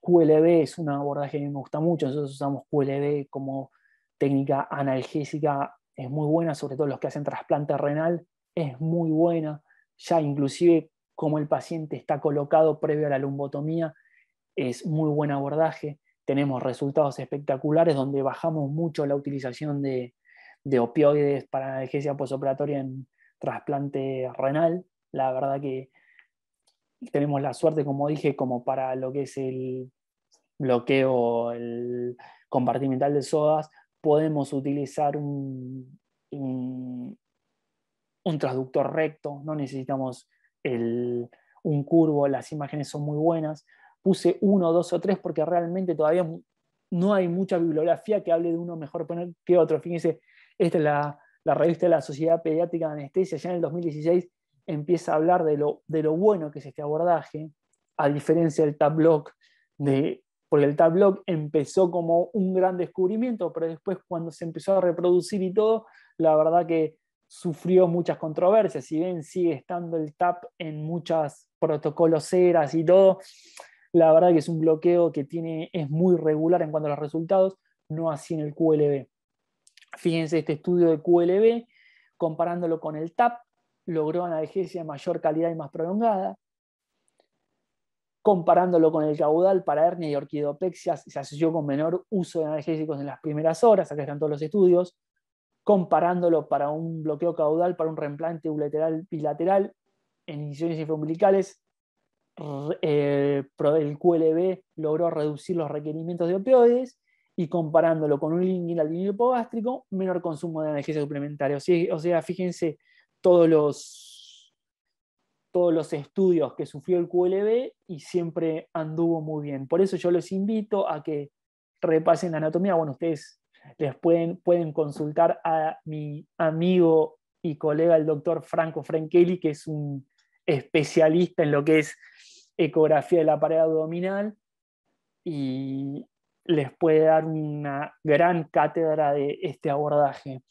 QLB es un abordaje que me gusta mucho, nosotros usamos QLB como técnica analgésica, es muy buena, sobre todo los que hacen trasplante renal, es muy buena, ya inclusive cómo el paciente está colocado previo a la lumbotomía, es muy buen abordaje. Tenemos resultados espectaculares donde bajamos mucho la utilización de, opioides para analgesia posoperatoria en trasplante renal. La verdad que tenemos la suerte, como dije, como para lo que es el bloqueo el compartimental de sodas, podemos utilizar un, un traductor recto, no necesitamos el, un curvo, las imágenes son muy buenas. Puse uno, dos o tres porque realmente todavía no hay mucha bibliografía que hable de uno mejor que otro. Fíjense, esta es la, la revista de la Sociedad Pediátrica de Anestesia, ya en el 2016 empieza a hablar de lo, de lo bueno que es este abordaje, a diferencia del tablock, de, porque el tablock empezó como un gran descubrimiento, pero después cuando se empezó a reproducir y todo, la verdad que sufrió muchas controversias, si bien sigue estando el TAP en muchas CERAS y todo, la verdad que es un bloqueo que tiene, es muy regular en cuanto a los resultados, no así en el QLB. Fíjense este estudio de QLB, comparándolo con el TAP, logró analgesia de mayor calidad y más prolongada. Comparándolo con el caudal para hernia y orquidopexias, se asoció con menor uso de analgésicos en las primeras horas, acá están todos los estudios comparándolo para un bloqueo caudal, para un reemplante bilateral, en incisiones infraumbilicales, eh, el QLB logró reducir los requerimientos de opioides y comparándolo con un inhaladinil hipogástrico, menor consumo de energía suplementaria. O sea, fíjense todos los, todos los estudios que sufrió el QLB y siempre anduvo muy bien. Por eso yo los invito a que repasen la anatomía. Bueno, ustedes les pueden, pueden consultar a mi amigo y colega, el doctor Franco Frankelli, que es un especialista en lo que es ecografía de la pared abdominal y les puede dar una gran cátedra de este abordaje.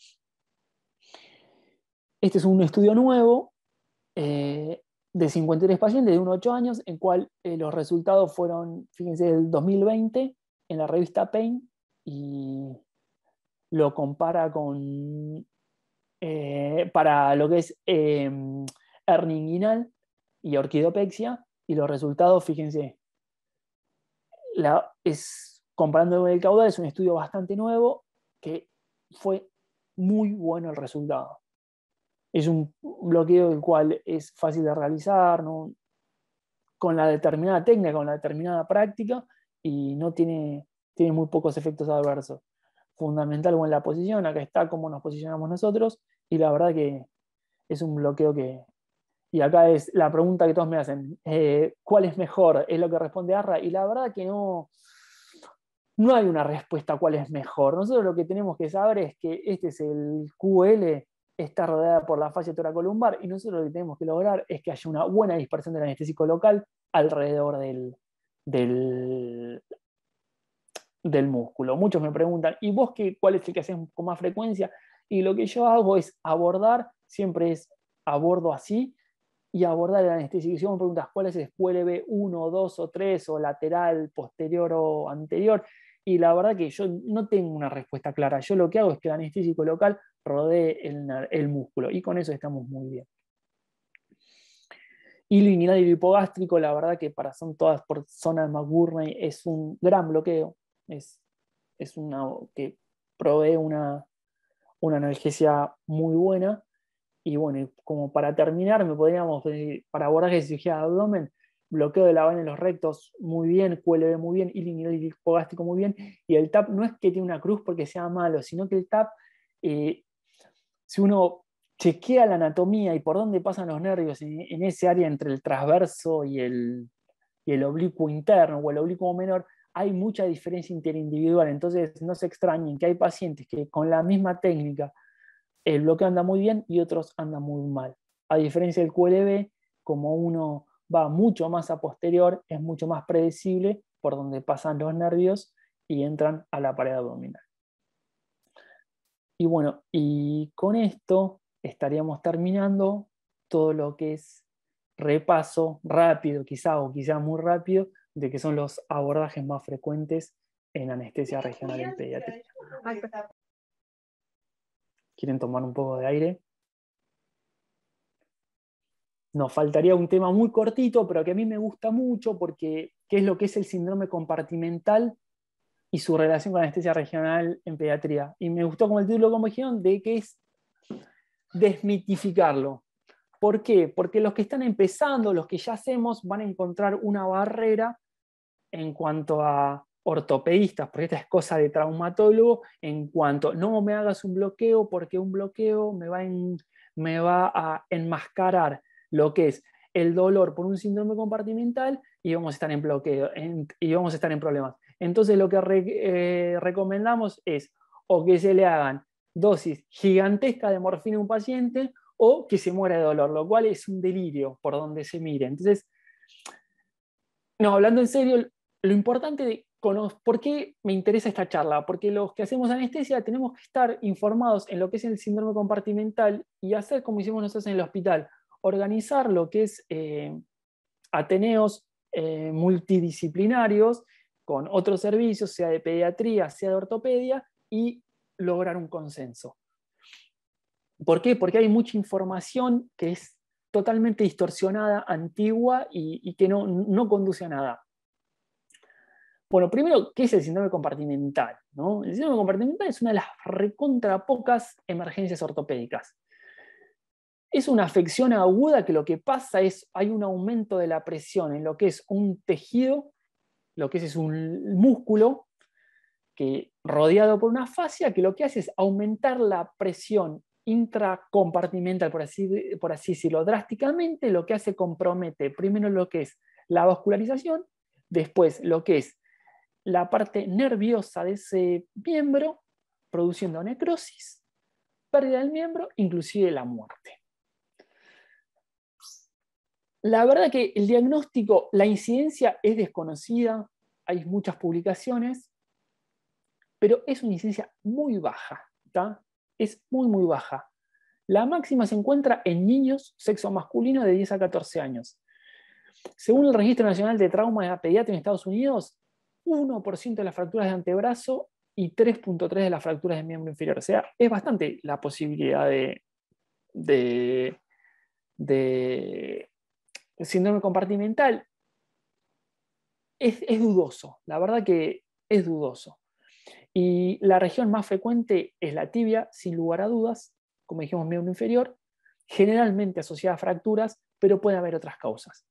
Este es un estudio nuevo eh, de 53 pacientes de 1 a 8 años, en cual eh, los resultados fueron, fíjense, del 2020 en la revista Pain y lo compara con, eh, para lo que es eh, y orquidopexia, y los resultados, fíjense, la, es, comparando con el caudal, es un estudio bastante nuevo que fue muy bueno el resultado. Es un bloqueo el cual es fácil de realizar, con la determinada técnica, con la determinada práctica, y no tiene, tiene muy pocos efectos adversos fundamental o en la posición, acá está cómo nos posicionamos nosotros, y la verdad que es un bloqueo que... Y acá es la pregunta que todos me hacen, eh, ¿cuál es mejor? Es lo que responde Arra, y la verdad que no, no hay una respuesta a cuál es mejor. Nosotros lo que tenemos que saber es que este es el QL, está rodeada por la fascia toracolumbar, y nosotros lo que tenemos que lograr es que haya una buena dispersión del anestésico local alrededor del, del, del músculo. Muchos me preguntan, ¿y vos qué, cuál es el que haces con más frecuencia? Y lo que yo hago es abordar, siempre es abordo así, y abordar el anestésico. Y si vos me preguntas cuál es, el QLB 1, 2 o 3, o lateral, posterior o anterior. Y la verdad que yo no tengo una respuesta clara. Yo lo que hago es que el anestésico local rodee el, músculo. Y con eso estamos muy bien. Y inguinal y hipogástrico, la verdad que para son todas por zona más McBurney es un gran bloqueo es, una que provee una, una analgesia muy buena. Y bueno, como para terminar, me podríamos decir, para abordaje de cirugía de abdomen, bloqueo de la vena en los rectos muy bien, QLB muy bien, y hipogástrico muy bien. Y el TAP no es que tiene una cruz porque sea malo, sino que el TAP, eh, si uno chequea la anatomía y por dónde pasan los nervios en, en ese área entre el transverso y el, y el oblicuo interno o el oblicuo menor, hay mucha diferencia interindividual, entonces no se extrañen que hay pacientes que con la misma técnica el bloqueo anda muy bien y otros andan muy mal. A diferencia del QLB, como uno va mucho más a posterior, es mucho más predecible por donde pasan los nervios y entran a la pared abdominal. Y bueno, y con esto estaríamos terminando todo lo que es repaso rápido, quizá o quizá muy rápido, de que son los abordajes más frecuentes en anestesia regional en pediatría. ¿Quieren tomar un poco de aire? Nos faltaría un tema muy cortito, pero que a mí me gusta mucho porque qué es lo que es el síndrome compartimental y su relación con anestesia regional en pediatría. Y me gustó como el título, como dijeron, de que es desmitificarlo. ¿Por qué? Porque los que están empezando, los que ya hacemos, van a encontrar una barrera en cuanto a ortopedistas, porque esta es cosa de traumatólogo, en cuanto no me hagas un bloqueo porque un bloqueo me va, me va a enmascarar lo que es el dolor por un síndrome compartimental y vamos a estar en bloqueo y vamos a estar en problemas. Entonces lo que eh, recomendamos es o que se le hagan dosis gigantesca de morfina a un paciente o que se muera de dolor, lo cual es un delirio por donde se mire. Entonces, no, hablando en serio, lo importante de por qué me interesa esta charla, porque los que hacemos anestesia tenemos que estar informados en lo que es el síndrome compartimental y hacer como hicimos nosotros en el hospital, organizar lo que es eh, ateneos eh, multidisciplinarios con otros servicios, sea de pediatría, sea de ortopedia, y lograr un consenso. ¿Por qué? Porque hay mucha información que es totalmente distorsionada, antigua y, y que no, no conduce a nada. Bueno, primero, ¿qué es el síndrome compartimental? El síndrome compartimental es una de las recontra pocas emergencias ortopédicas. Es una afección aguda que lo que pasa es hay un aumento de la presión en lo que es un tejido, lo que es, un músculo que, rodeado por una fascia que lo que hace es aumentar la presión intracompartimental, por así, por así decirlo, drásticamente, lo que hace compromete primero lo que es la vascularización, después lo que es la parte nerviosa de ese miembro, produciendo necrosis, pérdida del miembro, inclusive la muerte. La verdad que el diagnóstico, la incidencia es desconocida, hay muchas publicaciones, pero es una incidencia muy baja, es muy, muy baja. La máxima se encuentra en niños, sexo masculino, de 10 a 14 años. Según el Registro Nacional de Trauma de en Estados Unidos, 1% de las fracturas de antebrazo y 3.3% de las fracturas de miembro inferior. O sea, es bastante la posibilidad de, síndrome compartimental. Es, es dudoso, la verdad que es dudoso. Y la región más frecuente es la tibia, sin lugar a dudas, como dijimos, miembro inferior, generalmente asociada a fracturas, pero puede haber otras causas.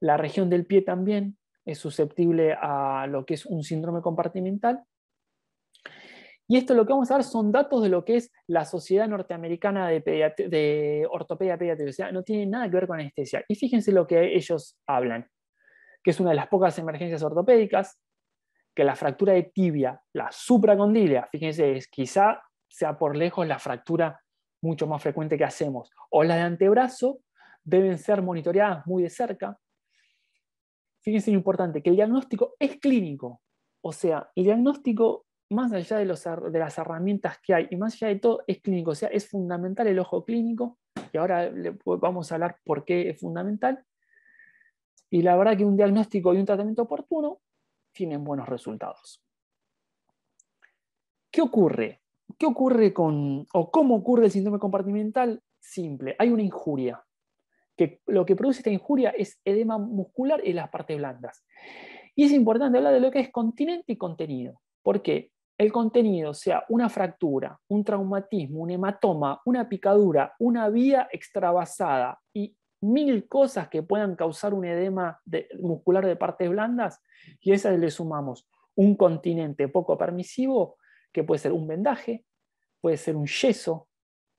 La región del pie también, es susceptible a lo que es un síndrome compartimental. Y esto lo que vamos a ver son datos de lo que es la Sociedad Norteamericana de, Ortopedia Pediátrica. O sea, no tiene nada que ver con anestesia. Y fíjense lo que ellos hablan, que es una de las pocas emergencias ortopédicas, que la fractura de tibia, la supracondilia, fíjense, es, quizá sea por lejos la fractura mucho más frecuente que hacemos, o la de antebrazo, deben ser monitoreadas muy de cerca, fíjense lo importante, que el diagnóstico es clínico. O sea, el diagnóstico, más allá de, las herramientas que hay y más allá de todo, es clínico. O sea, es fundamental el ojo clínico. Y ahora vamos a hablar por qué es fundamental. Y la verdad que un diagnóstico y un tratamiento oportuno tienen buenos resultados. ¿Qué ocurre? ¿Qué ocurre con, o cómo ocurre el síndrome compartimental? Simple, hay una injuria que lo que produce esta injuria es edema muscular en las partes blandas. Y es importante hablar de lo que es continente y contenido, porque el contenido sea una fractura, un traumatismo, un hematoma, una picadura, una vía extravasada y mil cosas que puedan causar un edema muscular de partes blandas, y a esas le sumamos un continente poco permisivo, que puede ser un vendaje, puede ser un yeso,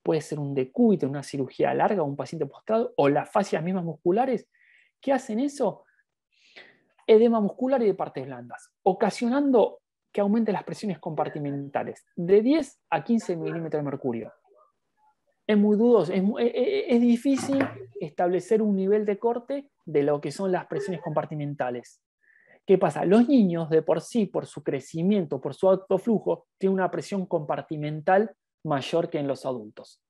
puede ser un decúbito, una cirugía larga, un paciente postrado, o las fascias mismas musculares, ¿Qué hacen eso, edema muscular y de partes blandas, ocasionando que aumente las presiones compartimentales de 10 a 15 milímetros de mercurio. Es muy dudoso, es, e, e, es difícil establecer un nivel de corte de lo que son las presiones compartimentales. ¿Qué pasa? Los niños de por sí, por su crecimiento, por su alto flujo, tienen una presión compartimental mayor que en los adultos.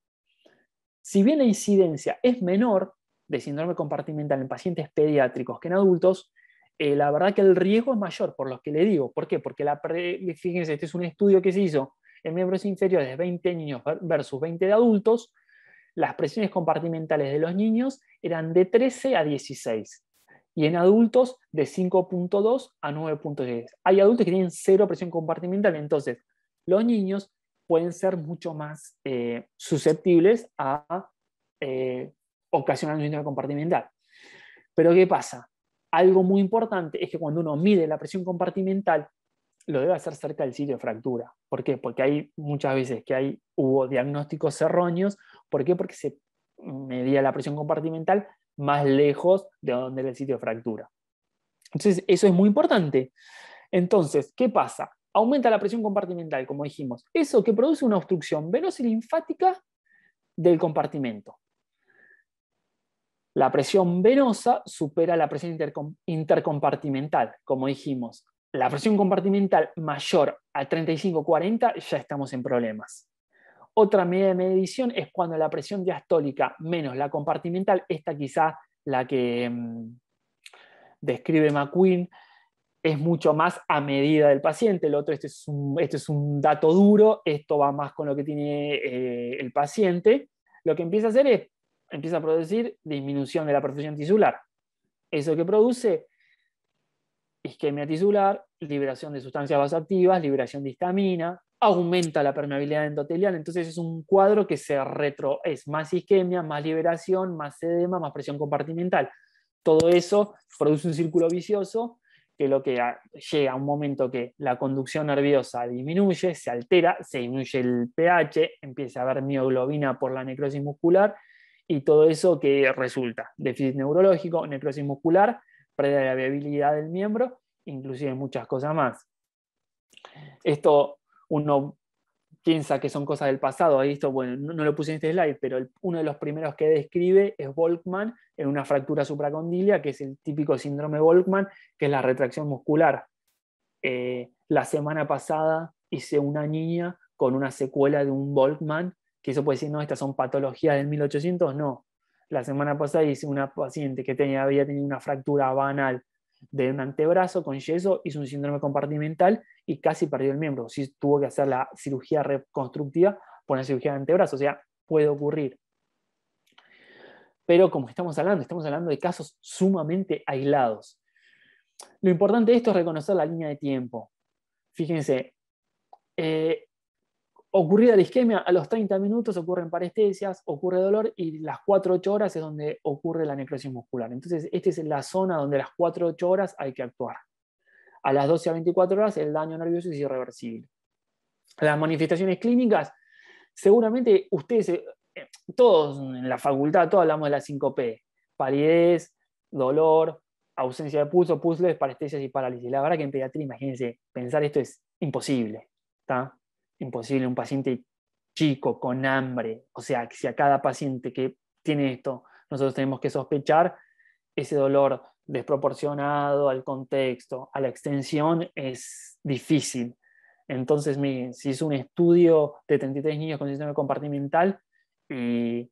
Si bien la incidencia es menor de síndrome compartimental en pacientes pediátricos que en adultos, eh, la verdad que el riesgo es mayor, por lo que le digo. ¿Por qué? Porque, la fíjense, este es un estudio que se hizo en miembros inferiores de 20 niños versus 20 de adultos, las presiones compartimentales de los niños eran de 13 a 16 y en adultos de 5.2 a 9.6. Hay adultos que tienen cero presión compartimental, entonces los niños pueden ser mucho más eh, susceptibles a eh, ocasionar un síndrome compartimental. Pero ¿qué pasa? Algo muy importante es que cuando uno mide la presión compartimental, lo debe hacer cerca del sitio de fractura. ¿Por qué? Porque hay muchas veces que hay, hubo diagnósticos erróneos. ¿Por qué? Porque se medía la presión compartimental más lejos de donde era el sitio de fractura. Entonces, eso es muy importante. Entonces, ¿qué pasa? aumenta la presión compartimental, como dijimos. Eso que produce una obstrucción venosa y linfática del compartimento. La presión venosa supera la presión intercompartimental, como dijimos. La presión compartimental mayor a 35-40 ya estamos en problemas. Otra medida de medición es cuando la presión diastólica menos la compartimental, esta quizá la que mm, describe McQueen, es mucho más a medida del paciente. El otro, este es un, este dato duro, esto va más con lo que tiene eh, el paciente. Lo que empieza a hacer es, empieza a producir disminución de la perfusión tisular. Eso que produce isquemia tisular, liberación de sustancias vasoactivas, liberación de histamina, aumenta la permeabilidad endotelial, entonces es un cuadro que se retro, es más isquemia, más liberación, más edema, más presión compartimental. Todo eso produce un círculo vicioso que lo que llega a un momento que la conducción nerviosa disminuye, se altera, se disminuye el pH, empieza a haber mioglobina por la necrosis muscular y todo eso que resulta, déficit neurológico, necrosis muscular, pérdida de la viabilidad del miembro, inclusive muchas cosas más. Esto uno piensa que son cosas del pasado. Ahí esto, bueno, no, lo puse en este slide, pero uno de los primeros que describe es Volkmann en una fractura supracondilia, que es el típico síndrome Volkmann, que es la retracción muscular. Eh, la semana pasada hice una niña con una secuela de un Volkmann, que eso puede decir, no, estas son patologías del 1800, no. La semana pasada hice una paciente que tenía, había tenido una fractura banal de un antebrazo con yeso, hizo un síndrome compartimental y casi perdió el miembro. Si tuvo que hacer la cirugía reconstructiva por la cirugía de antebrazo, o sea, puede ocurrir. Pero como estamos hablando, estamos hablando de casos sumamente aislados. Lo importante de esto es reconocer la línea de tiempo. Fíjense, eh, ocurrida la isquemia, a los 30 minutos ocurren parestesias, ocurre dolor y las 4-8 horas es donde ocurre la necrosis muscular. Entonces, esta es la zona donde las 4-8 horas hay que actuar. A las 12 a 24 horas el daño nervioso es irreversible. Las manifestaciones clínicas, seguramente ustedes, eh, todos en la facultad, todos hablamos de la 5P, palidez, dolor, ausencia de pulso, puzzles, parestesias y parálisis. La verdad que en pediatría, imagínense, pensar esto es imposible. está imposible un paciente chico, con hambre. O sea, si a cada paciente que tiene esto, nosotros tenemos que sospechar ese dolor desproporcionado al contexto, a la extensión, es difícil. Entonces, miren, si es un estudio de 33 niños con sistema compartimental y eh,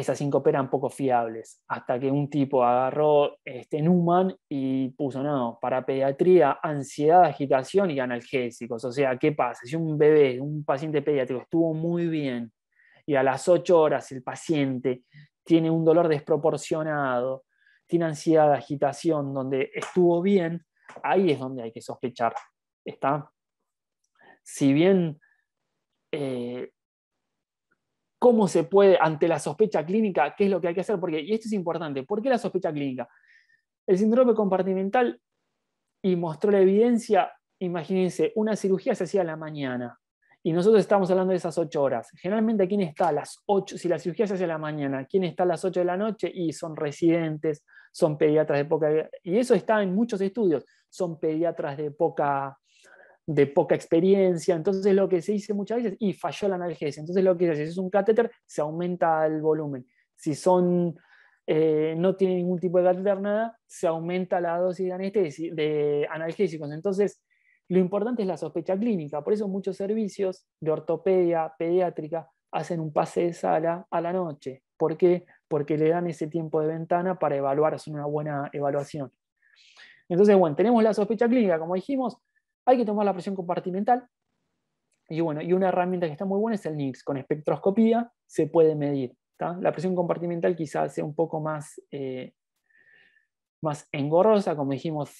esas cinco eran poco fiables, hasta que un tipo agarró este numan y puso, no, para pediatría, ansiedad, agitación y analgésicos. O sea, ¿qué pasa? Si un bebé, un paciente pediátrico estuvo muy bien y a las ocho horas el paciente tiene un dolor desproporcionado, tiene ansiedad, agitación, donde estuvo bien, ahí es donde hay que sospechar. ¿Está? Si bien... Eh, cómo se puede, ante la sospecha clínica, qué es lo que hay que hacer. Porque, y esto es importante, ¿por qué la sospecha clínica? El síndrome compartimental y mostró la evidencia, imagínense, una cirugía se hacía a la mañana y nosotros estamos hablando de esas ocho horas. Generalmente, ¿quién está a las ocho? Si la cirugía se hace a la mañana, ¿quién está a las ocho de la noche? Y son residentes, son pediatras de poca... Y eso está en muchos estudios, son pediatras de poca de poca experiencia. Entonces lo que se dice muchas veces, y falló la analgesia. Entonces lo que se hace, si es un catéter, se aumenta el volumen. Si son, eh, no tiene ningún tipo de catéter, nada, se aumenta la dosis de, de analgésicos. Entonces, lo importante es la sospecha clínica. Por eso muchos servicios de ortopedia, pediátrica, hacen un pase de sala a la noche. ¿Por qué? Porque le dan ese tiempo de ventana para evaluar, hacer una buena evaluación. Entonces, bueno, tenemos la sospecha clínica, como dijimos, hay que tomar la presión compartimental. Y bueno, y una herramienta que está muy buena es el NIRS. Con espectroscopía se puede medir. La presión compartimental quizás sea un poco más, eh, más engorrosa, como dijimos,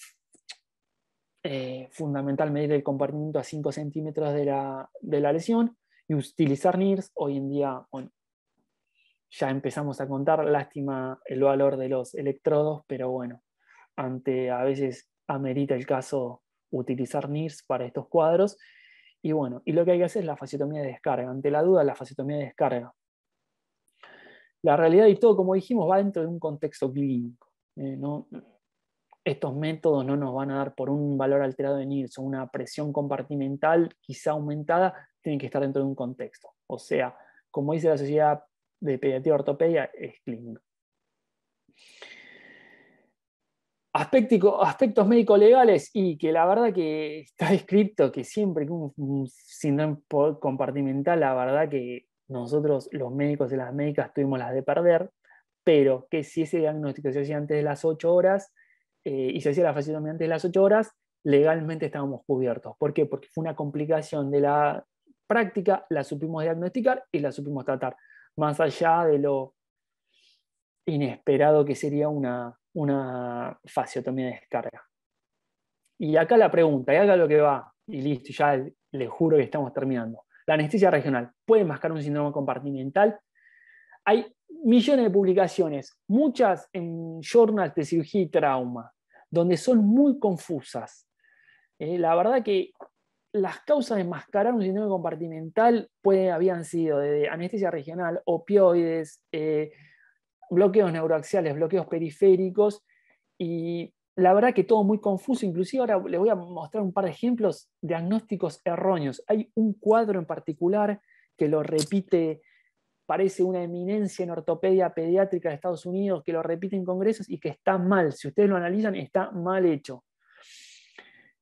eh, fundamental medir el compartimento a 5 centímetros de la, lesión y utilizar NIRS. Hoy en día, ya empezamos a contar, lástima el valor de los electrodos, pero bueno, ante a veces amerita el caso utilizar NIRS para estos cuadros. Y bueno, y lo que hay que hacer es la fasciotomía de descarga. Ante la duda, la fasciotomía de descarga. La realidad y todo, como dijimos, va dentro de un contexto clínico. Eh, estos métodos no nos van a dar por un valor alterado de NIRS o una presión compartimental quizá aumentada, tienen que estar dentro de un contexto. O sea, como dice la Sociedad de Pediatría y Ortopedia, es clínico aspectos médico-legales y que la verdad que está escrito que siempre que un, síndrome compartimental, la verdad que nosotros los médicos y las médicas tuvimos las de perder, pero que si ese diagnóstico se hacía antes de las 8 horas eh, y se hacía la fasciotomía antes de las 8 horas, legalmente estábamos cubiertos. ¿Por qué? Porque fue una complicación de la práctica, la supimos diagnosticar y la supimos tratar, más allá de lo inesperado que sería una una fasiotomía de descarga. Y acá la pregunta, y acá lo que va, y listo, ya le juro que estamos terminando. La anestesia regional puede mascar un síndrome compartimental. Hay millones de publicaciones, muchas en journals de cirugía y trauma, donde son muy confusas. Eh, la verdad que las causas de mascarar un síndrome compartimental pueden, habían sido de anestesia regional, opioides, eh, bloqueos neuroaxiales, bloqueos periféricos, y la verdad que todo muy confuso, inclusive ahora les voy a mostrar un par de ejemplos diagnósticos erróneos. Hay un cuadro en particular que lo repite, parece una eminencia en ortopedia pediátrica de Estados Unidos, que lo repite en congresos y que está mal. Si ustedes lo analizan, está mal hecho.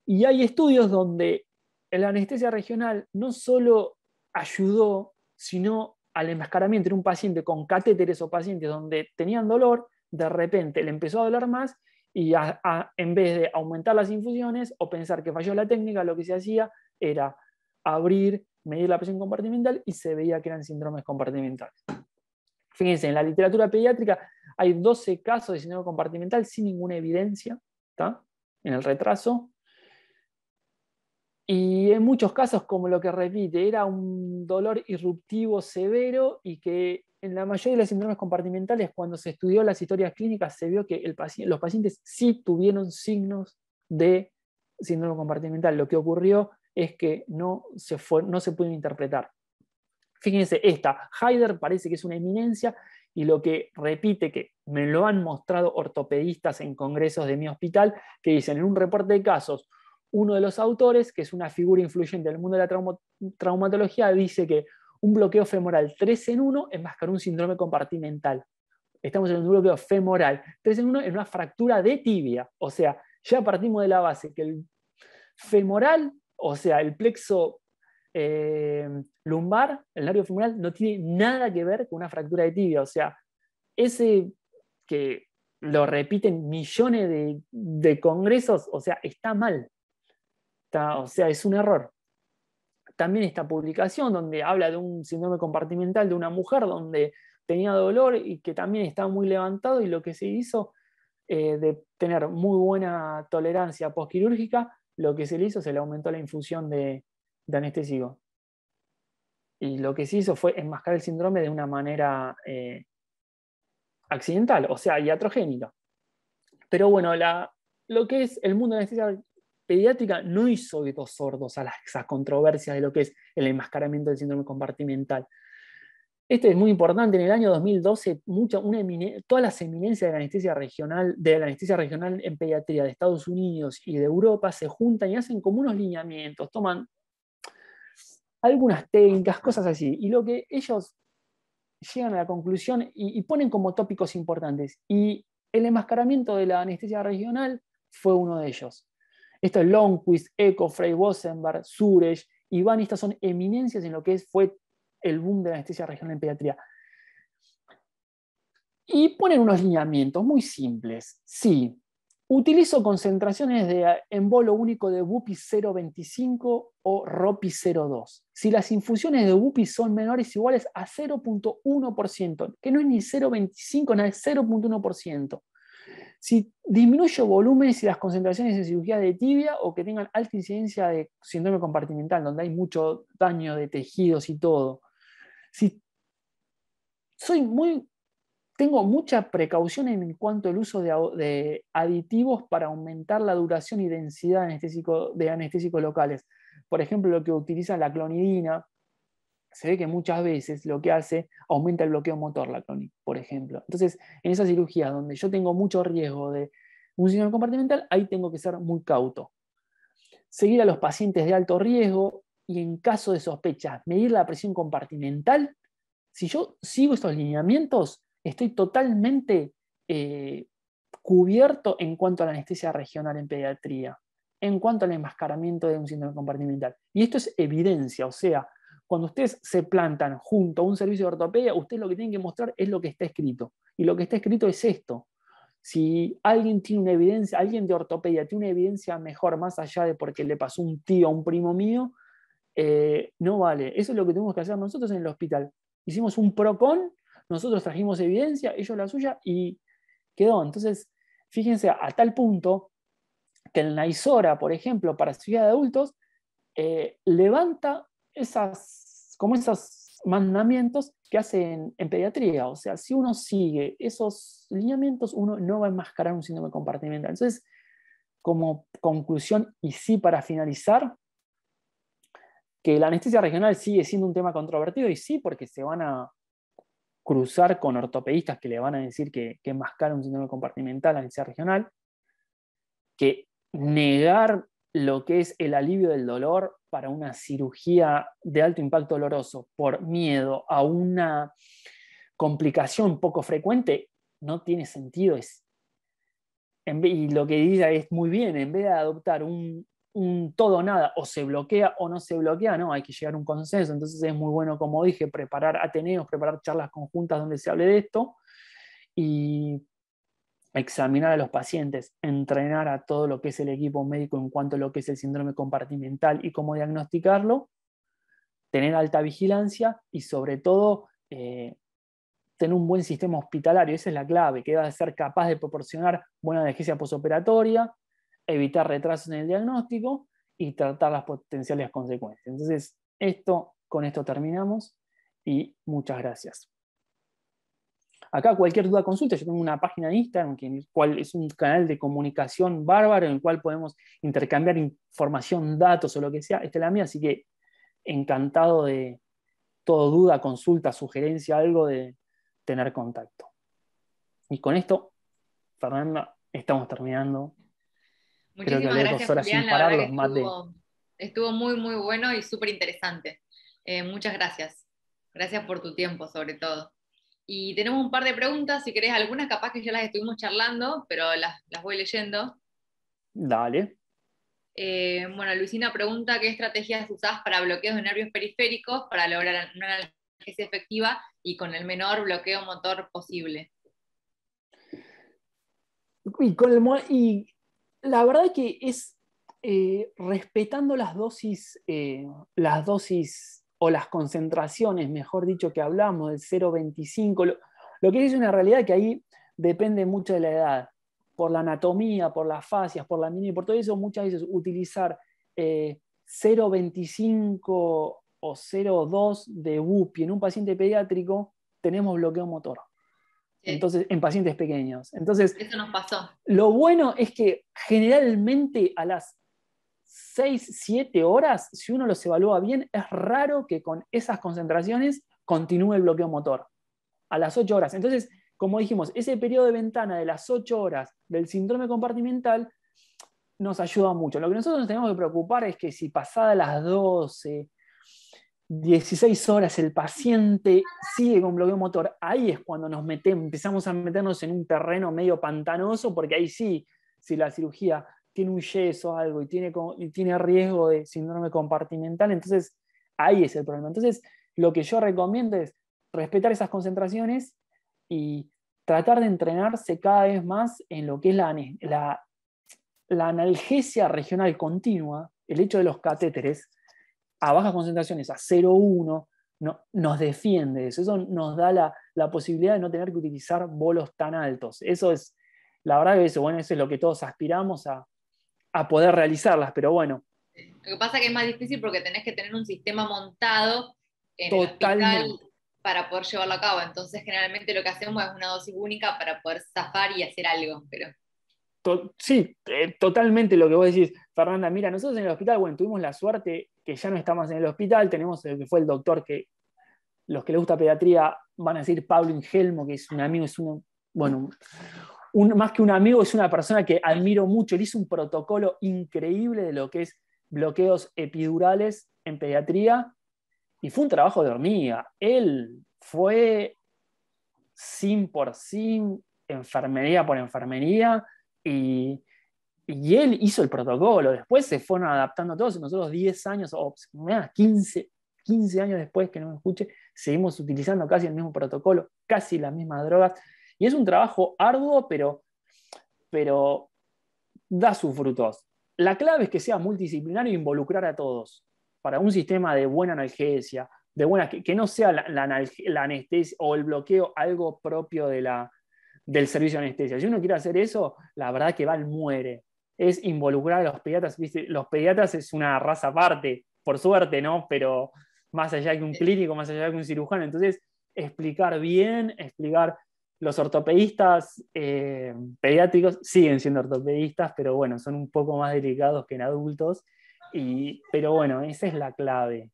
Y hay estudios donde la anestesia regional no solo ayudó, sino al enmascaramiento en un paciente con catéteres o pacientes donde tenían dolor, de repente le empezó a doler más y en vez de aumentar las infusiones o pensar que falló la técnica, lo que se hacía era abrir, medir la presión compartimental y se veía que eran síndromes compartimentales. Fíjense, en la literatura pediátrica hay 12 casos de síndrome compartimental sin ninguna evidencia en el retraso y en muchos casos, como lo que repite, era un dolor irruptivo severo y que en la mayoría de los síndromes compartimentales, cuando se estudió las historias clínicas, se vio que los pacientes sí tuvieron signos de síndrome compartimental. Lo que ocurrió es que no se, fue, no se pudieron interpretar. Fíjense, esta, Heider, parece que es una eminencia y lo que repite, que me lo han mostrado ortopedistas en congresos de mi hospital, que dicen en un reporte de casos, uno de los autores, que es una figura influyente en el mundo de la traumatología, dice que un bloqueo femoral 3 en 1 que un síndrome compartimental. Estamos en un bloqueo femoral 3 en 1 en una fractura de tibia. O sea, ya partimos de la base que el femoral, o sea, el plexo eh, lumbar, el nervio femoral, no tiene nada que ver con una fractura de tibia. O sea, ese que lo repiten millones de congresos, o sea, está mal o sea, es un error. También esta publicación donde habla de un síndrome compartimental de una mujer donde tenía dolor y que también estaba muy levantado y lo que se hizo eh, de tener muy buena tolerancia postquirúrgica, lo que se le hizo se le aumentó la infusión de, de Y lo que se hizo fue enmascar el síndrome de una manera eh, accidental, o sea, iatrogénica. Pero bueno, la, lo que es el mundo de anestesia pediátrica no hizo oídos sordos a las, esas controversias de lo que es el enmascaramiento del síndrome compartimental. esto es muy importante. En el año 2012, todas las eminencias de la, anestesia regional, de la anestesia regional en pediatría de Estados Unidos y de Europa se juntan y hacen como unos lineamientos, toman algunas técnicas, cosas así. Y lo que ellos llegan a la conclusión y ponen como tópicos importantes. Y el enmascaramiento de la anestesia regional fue uno de ellos. Esto es Longquist, Eco, Frey Bosenberg, Suresh, Iván, estas son eminencias en lo que fue el boom de la anestesia regional en pediatría. Y ponen unos lineamientos muy simples. Si utilizo concentraciones de embolo único de Bupi 0.25 o Ropi 0.2. Si las infusiones de Bupi son menores o iguales a 0.1%, que no es ni 0.25, nada, es 0.1% si disminuyo volúmenes y las concentraciones en cirugía de tibia o que tengan alta incidencia de síndrome compartimental, donde hay mucho daño de tejidos y todo. Si soy muy, tengo mucha precaución en cuanto al uso de, de aditivos para aumentar la duración y densidad de anestésicos locales. Por ejemplo, lo que utiliza la clonidina, se ve que muchas veces lo que hace aumenta el bloqueo motor, la crónica, por ejemplo. Entonces, en esa cirugía donde yo tengo mucho riesgo de un síndrome compartimental, ahí tengo que ser muy cauto. Seguir a los pacientes de alto riesgo y en caso de sospecha, medir la presión compartimental. Si yo sigo estos lineamientos, estoy totalmente eh, cubierto en cuanto a la anestesia regional en pediatría, en cuanto al enmascaramiento de un síndrome compartimental. Y esto es evidencia, o sea, cuando ustedes se plantan junto a un servicio de ortopedia, ustedes lo que tienen que mostrar es lo que está escrito. Y lo que está escrito es esto. Si alguien tiene una evidencia, alguien de ortopedia tiene una evidencia mejor, más allá de porque le pasó un tío a un primo mío, eh, no vale. Eso es lo que tenemos que hacer nosotros en el hospital. Hicimos un PROCON, nosotros trajimos evidencia, ellos la suya, y quedó. Entonces, fíjense, a tal punto que el Naisora, por ejemplo, para ciudad de adultos, eh, levanta esas como esos mandamientos que hacen en pediatría. O sea, si uno sigue esos lineamientos, uno no va a enmascarar un síndrome compartimental. Entonces, como conclusión y sí para finalizar, que la anestesia regional sigue siendo un tema controvertido y sí porque se van a cruzar con ortopedistas que le van a decir que, que un síndrome compartimental la anestesia regional, que negar lo que es el alivio del dolor para una cirugía de alto impacto doloroso por miedo a una complicación poco frecuente, no tiene sentido. Es, y lo que diga es muy bien, en vez de adoptar un, todo o nada, o se bloquea o no se bloquea, no, hay que llegar a un consenso. Entonces es muy bueno, como dije, preparar Ateneos, preparar charlas conjuntas donde se hable de esto. Y examinar a los pacientes, entrenar a todo lo que es el equipo médico en cuanto a lo que es el síndrome compartimental y cómo diagnosticarlo, tener alta vigilancia y sobre todo eh, tener un buen sistema hospitalario. Esa es la clave, que va a ser capaz de proporcionar buena analgesia posoperatoria, evitar retrasos en el diagnóstico y tratar las potenciales consecuencias. Entonces, esto, con esto terminamos y muchas gracias. Acá cualquier duda consulta, yo tengo una página de Instagram, es un canal de comunicación bárbaro en el cual podemos intercambiar información, datos o lo que sea. Esta es la mía, así que encantado de todo duda, consulta, sugerencia, algo de tener contacto. Y con esto, Fernanda, estamos terminando. Muchísimas gracias, estuvo, muy, muy bueno y súper interesante. Eh, muchas gracias. Gracias por tu tiempo, sobre todo. Y tenemos un par de preguntas, si querés, algunas capaz que ya las estuvimos charlando, pero las, voy leyendo. Dale. Eh, bueno, Luisina pregunta qué estrategias usás para bloqueos de nervios periféricos para lograr una analgesia efectiva y con el menor bloqueo motor posible. Y, la verdad que es eh, respetando las dosis, eh, las dosis o las concentraciones, mejor dicho, que hablamos del 0,25, lo, que es una realidad que ahí depende mucho de la edad, por la anatomía, por las fascias, por la mini, por todo eso, muchas veces utilizar 0,25 eh, o 0,2 de WUPI en un paciente pediátrico, tenemos bloqueo motor. Entonces, en pacientes pequeños. Entonces, eso nos pasó. Lo bueno es que generalmente a las 6, 7 horas, si uno los evalúa bien, es raro que con esas concentraciones continúe el bloqueo motor. A las 8 horas. Entonces, como dijimos, ese periodo de ventana de las 8 horas del síndrome compartimental nos ayuda mucho. Lo que nosotros nos tenemos que preocupar es que si pasada las 12, 16 horas el paciente sigue con bloqueo motor, ahí es cuando nos metemos, empezamos a meternos en un terreno medio pantanoso, porque ahí sí, si la cirugía tiene un yeso algo y tiene, tiene riesgo de síndrome compartimental, entonces ahí es el problema. Entonces, lo que yo recomiendo es respetar esas concentraciones y tratar de entrenarse cada vez más en lo que es la, la, analgesia regional continua, el hecho de los catéteres, a bajas concentraciones, a 0,1, no, nos defiende eso. Eso nos da la, posibilidad de no tener que utilizar bolos tan altos. Eso es, la verdad que bueno, eso es lo que todos aspiramos a, a poder realizarlas, pero bueno. Lo que pasa es que es más difícil porque tenés que tener un sistema montado en el hospital para poder llevarlo a cabo. Entonces, generalmente lo que hacemos es una dosis única para poder zafar y hacer algo, pero sí, eh, totalmente lo que vos decís, Fernanda. Mira, nosotros en el hospital, bueno, tuvimos la suerte que ya no estamos en el hospital, tenemos el que fue el doctor que los que les gusta pediatría van a decir Pablo Ingelmo, que es un amigo, es un, bueno, más que un amigo, es una persona que admiro mucho. Él hizo un protocolo increíble de lo que es bloqueos epidurales en pediatría y fue un trabajo de hormiga. Él fue sin por sin, enfermería por enfermería y, él hizo el protocolo. Después se fueron adaptando todos y nosotros 10 años o 15, 15 años después que no me escuche, seguimos utilizando casi el mismo protocolo, casi las mismas drogas y es un trabajo arduo, pero, pero da sus frutos. La clave es que sea multidisciplinario e involucrar a todos. Para un sistema de buena analgesia, de buena, que, no sea la, anestesia o el bloqueo algo propio de la, del servicio de anestesia. Si uno quiere hacer eso, la verdad que Val muere. Es involucrar a los pediatras. Los pediatras es una raza aparte, por suerte, ¿no? Pero más allá que un clínico, más allá que un cirujano. Entonces, explicar bien, explicar los ortopedistas eh, pediátricos siguen siendo ortopedistas, pero bueno, son un poco más delicados que en adultos. pero bueno, esa es la clave.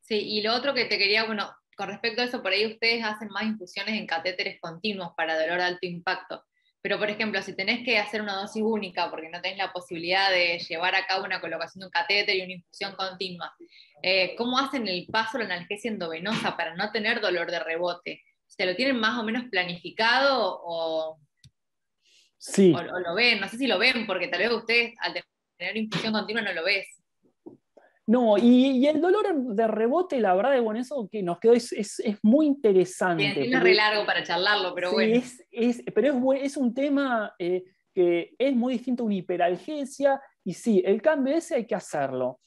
Sí, y lo otro que te quería, bueno, con respecto a eso, por ahí ustedes hacen más infusiones en catéteres continuos para dolor de alto impacto. Pero, por ejemplo, si tenés que hacer una dosis única porque no tenés la posibilidad de llevar a cabo una colocación de un catéter y una infusión continua, eh, ¿cómo hacen el paso de la analgesia endovenosa para no tener dolor de rebote? ¿Se lo tienen más o menos planificado o, o, o lo ven? No sé si lo ven, porque tal vez ustedes al tener infusión continua no lo ves. No, y, el dolor de rebote, la verdad, de bueno, eso que nos quedó es, muy interesante. largo para charlarlo, pero Es, pero es, un tema eh, que es muy distinto a una hiperalgesia, y sí, el cambio ese hay que hacerlo.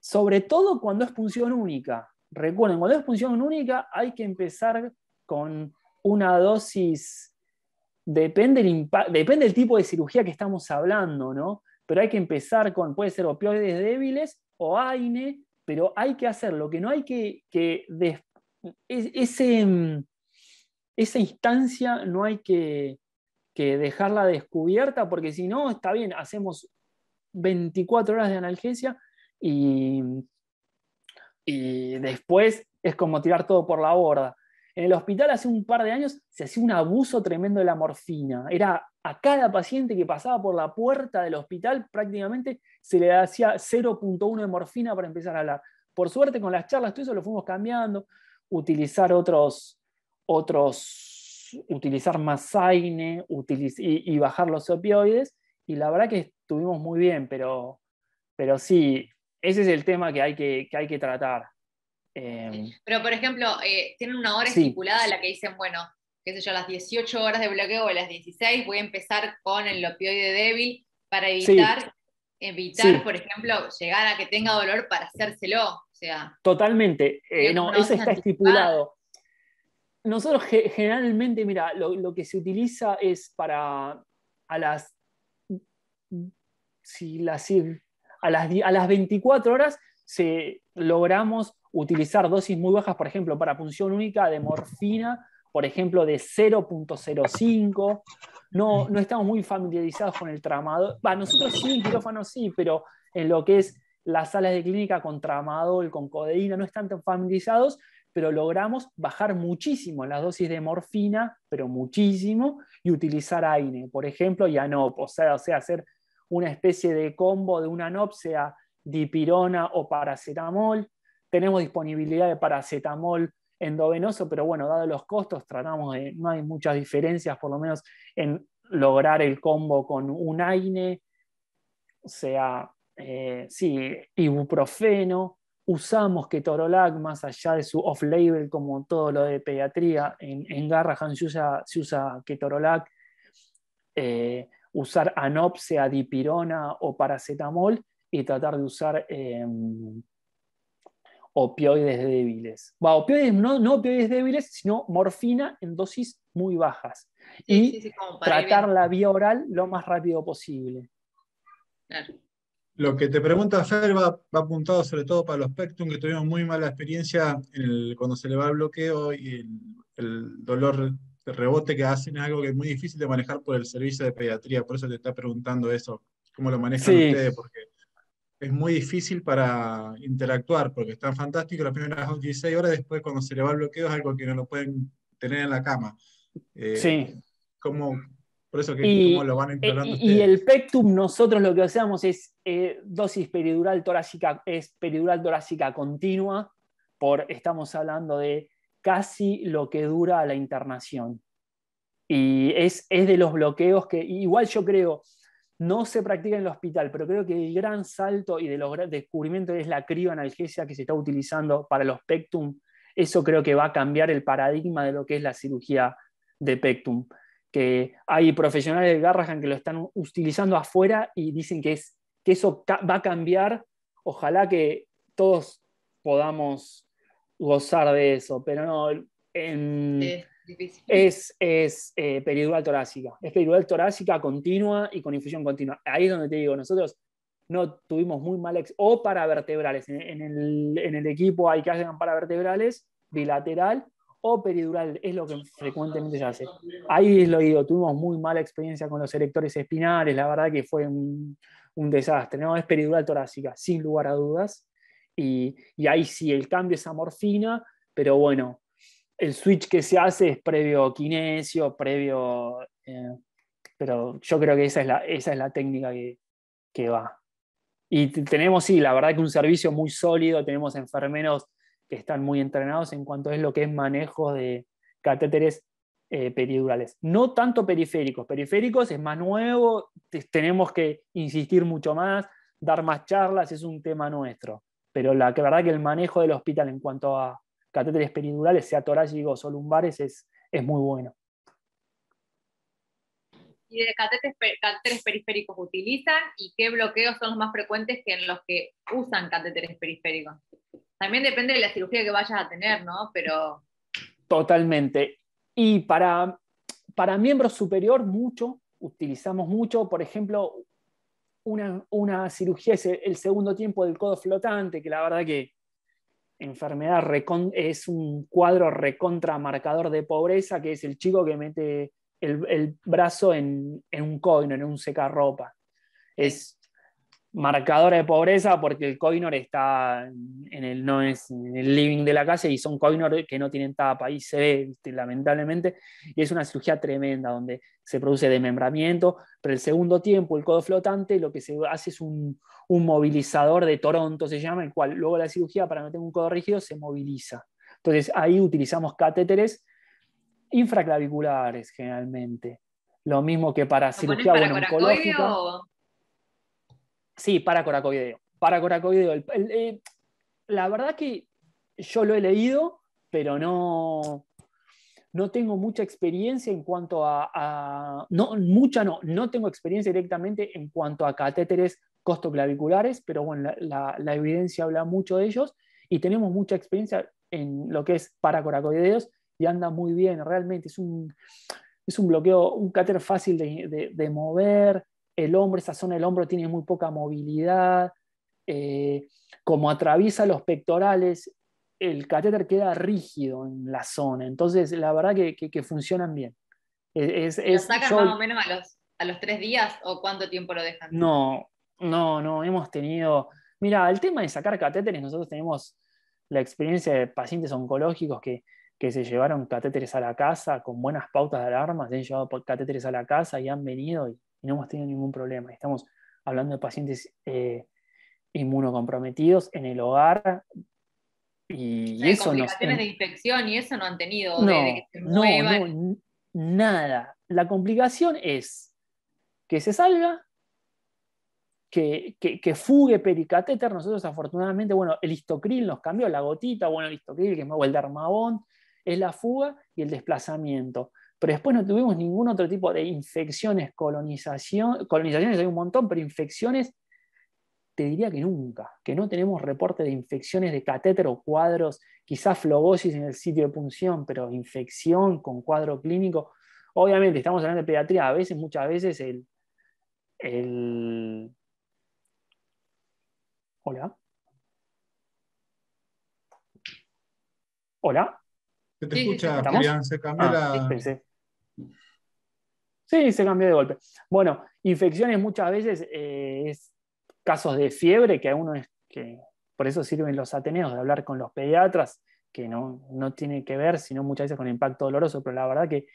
Sobre todo cuando es punción única. Recuerden, cuando es punción única hay que empezar con una dosis, depende del, depende del tipo de cirugía que estamos hablando, ¿no? Pero hay que empezar con, puede ser opioides débiles o AINE, pero hay que hacerlo, que no hay que, que ese, mm, esa instancia no hay que, dejarla descubierta, porque si no, está bien, hacemos 24 horas de analgesia y, y después es como tirar todo por la borda. En el hospital hace un par de años se hacía un abuso tremendo de la morfina. Era a cada paciente que pasaba por la puerta del hospital prácticamente se le hacía 0.1 de morfina para empezar a hablar. Por suerte, con las charlas, todo eso lo fuimos cambiando, utilizar otros, otros utilizar más aine y, bajar los opioides, y la verdad que estuvimos muy bien, pero, pero sí, ese es el tema que hay que, hay que tratar. Em, pero, por ejemplo, eh, tienen una hora estipulada en la que dicen, bueno, qué sé yo, las 18 horas de bloqueo o a las 16 voy a empezar con el opioide débil para evitar evitar, por ejemplo, llegar a que tenga dolor para hacérselo. O sea, Totalmente, eh, no, eso está estipulado. Nosotros generalmente, mira, lo, que se utiliza es para a las, a las, 24 horas se logramos utilizar dosis muy bajas, por ejemplo, para punción única de morfina por ejemplo, de 0.05. No, no estamos muy familiarizados con el tramado nosotros sí, en sí, pero en lo que es las salas de clínica con tramadol, con codeína, no están tan familiarizados, pero logramos bajar muchísimo las dosis de morfina, pero muchísimo, y utilizar AINE, por ejemplo, y ANOP, o sea, o sea hacer una especie de combo de una ANOP, dipirona o paracetamol. Tenemos disponibilidad de paracetamol endovenoso, pero bueno, dado los costos, tratamos de, no hay muchas diferencias, por lo menos en lograr el combo con un AINE, o sea, eh, sí, ibuprofeno, usamos ketorolac más allá de su off-label como todo lo de pediatría, en, Garrahan se usa, se usa ketorolac, eh, usar anopsia, dipirona o paracetamol y tratar de usar... Em, opioides débiles. Va, opioides, no, no opioides débiles, sino morfina en dosis muy bajas. y tratar la vía oral lo más rápido posible. Lo que te pregunta Fer va, apuntado sobre todo para los Pectum, que tuvimos muy mala experiencia cuando se le va el bloqueo y el, dolor de rebote que hacen es algo que es muy difícil de manejar por el servicio de pediatría. Por eso te está preguntando eso, cómo lo manejan ustedes, porque es muy difícil para interactuar porque están fantásticos las primeras 16 horas, después cuando se le va el bloqueo es algo que no lo pueden tener en la cama. Eh, sí. ¿cómo, por eso que y, lo van eh, y el pectum, nosotros lo que hacemos es eh, dosis peridural torácica, es peridural torácica continua, por, estamos hablando de casi lo que dura la internación. Y es, es de los bloqueos que, igual yo creo, no se practica en el hospital, pero creo que el gran salto y de los descubrimientos es la crioanalgesia que se está utilizando para los pectum. Eso creo que va a cambiar el paradigma de lo que es la cirugía de pectum. Que hay profesionales de Garrahan que lo están utilizando afuera y dicen que, es, que eso va a cambiar. Ojalá que todos podamos gozar de eso, pero no, en, es, es eh, peridural torácica. Es peridural torácica continua y con infusión continua. Ahí es donde te digo, nosotros no tuvimos muy mal ex o para vertebrales. En, el, equipo hay que hacer para vertebrales, bilateral o peridural, es lo que frecuentemente se hace. Ahí es lo digo, tuvimos muy mala experiencia con los electores espinales, la verdad que fue un, desastre, ¿no? Es peridural torácica, sin lugar a dudas. Y, y ahí sí, el cambio es a morfina, pero bueno, el switch que se hace es previo kinesio, previo... Eh, pero yo creo que esa es la, esa es la técnica que, va. Y tenemos, sí, la verdad que un servicio muy sólido, tenemos enfermeros que están muy entrenados en cuanto es lo que es manejo de catéteres eh, peridurales. No tanto periféricos, periféricos es más nuevo, tenemos que insistir mucho más, dar más charlas, es un tema nuestro. Pero la que verdad que el manejo del hospital en cuanto a catéteres peridurales, sea torácicos o lumbares, es, es muy bueno. ¿Y de catéteres, periféricos utilizan y qué bloqueos son los más frecuentes que en los que usan catéteres periféricos? También depende de la cirugía que vayas a tener, ¿no? Pero... Totalmente. Y para, para miembro superior, mucho, utilizamos mucho, por ejemplo, una, una cirugía es el segundo tiempo del codo flotante, que la verdad que enfermedad es un cuadro recontramarcador de pobreza, que es el chico que mete el, brazo en, un coino, en un secarropa. Es marcadora de pobreza porque el coinor está en el, no es el living de la casa y son coinor que no tienen tapa y se ve, lamentablemente, y es una cirugía tremenda donde se produce desmembramiento, pero el segundo tiempo, el codo flotante, lo que se hace es un, movilizador de Toronto, se llama, el cual luego la cirugía, para no tener un codo rígido, se moviliza. Entonces ahí utilizamos catéteres infraclaviculares generalmente. Lo mismo que para cirugía oncológica. Sí, para coracoideo. Para eh, la verdad que yo lo he leído, pero no, no tengo mucha experiencia en cuanto a, No, mucha no, no tengo experiencia directamente en cuanto a catéteres costoclaviculares, pero bueno, la, evidencia habla mucho de ellos y tenemos mucha experiencia en lo que es para coracoideos y anda muy bien, realmente es un, es un bloqueo, un cáter fácil de mover, el hombro, esa zona del hombro tiene muy poca movilidad, eh, como atraviesa los pectorales, el catéter queda rígido en la zona, entonces la verdad que, que, funcionan bien. E, es, ¿Lo sacan más o menos a los, a los tres días o cuánto tiempo lo dejan? No, no, no, hemos tenido... Mira, el tema de sacar catéteres, nosotros tenemos la experiencia de pacientes oncológicos que, que se llevaron catéteres a la casa con buenas pautas de alarma, se han llevado catéteres a la casa y han venido y y no hemos tenido ningún problema. Estamos hablando de pacientes eh, inmunocomprometidos en el hogar y, y eso no. de infección y eso no han tenido. No, nada. La complicación es que se salga, que, que, fugue pericatéter. Nosotros, afortunadamente, bueno, el histocril nos cambió, la gotita, bueno, el histocril, que es el dermabón, es la fuga y el desplazamiento pero después no tuvimos ningún otro tipo de infecciones, colonización, colonizaciones hay un montón, pero infecciones, te diría que nunca, que no tenemos reporte de infecciones de catéter o cuadros, quizás flogosis en el sitio de punción, pero infección con cuadro clínico. Obviamente, estamos hablando de pediatría, a veces, muchas veces el... Hola. Hola. ¿Qué te escucha, Julián, se cambia ah, Sí, se cambió de golpe. Bueno, infecciones muchas veces eh, es casos de fiebre, que a uno es que por eso sirven los ateneos de hablar con los pediatras, que no, no tiene que ver, sino muchas veces con impacto doloroso, pero la verdad que,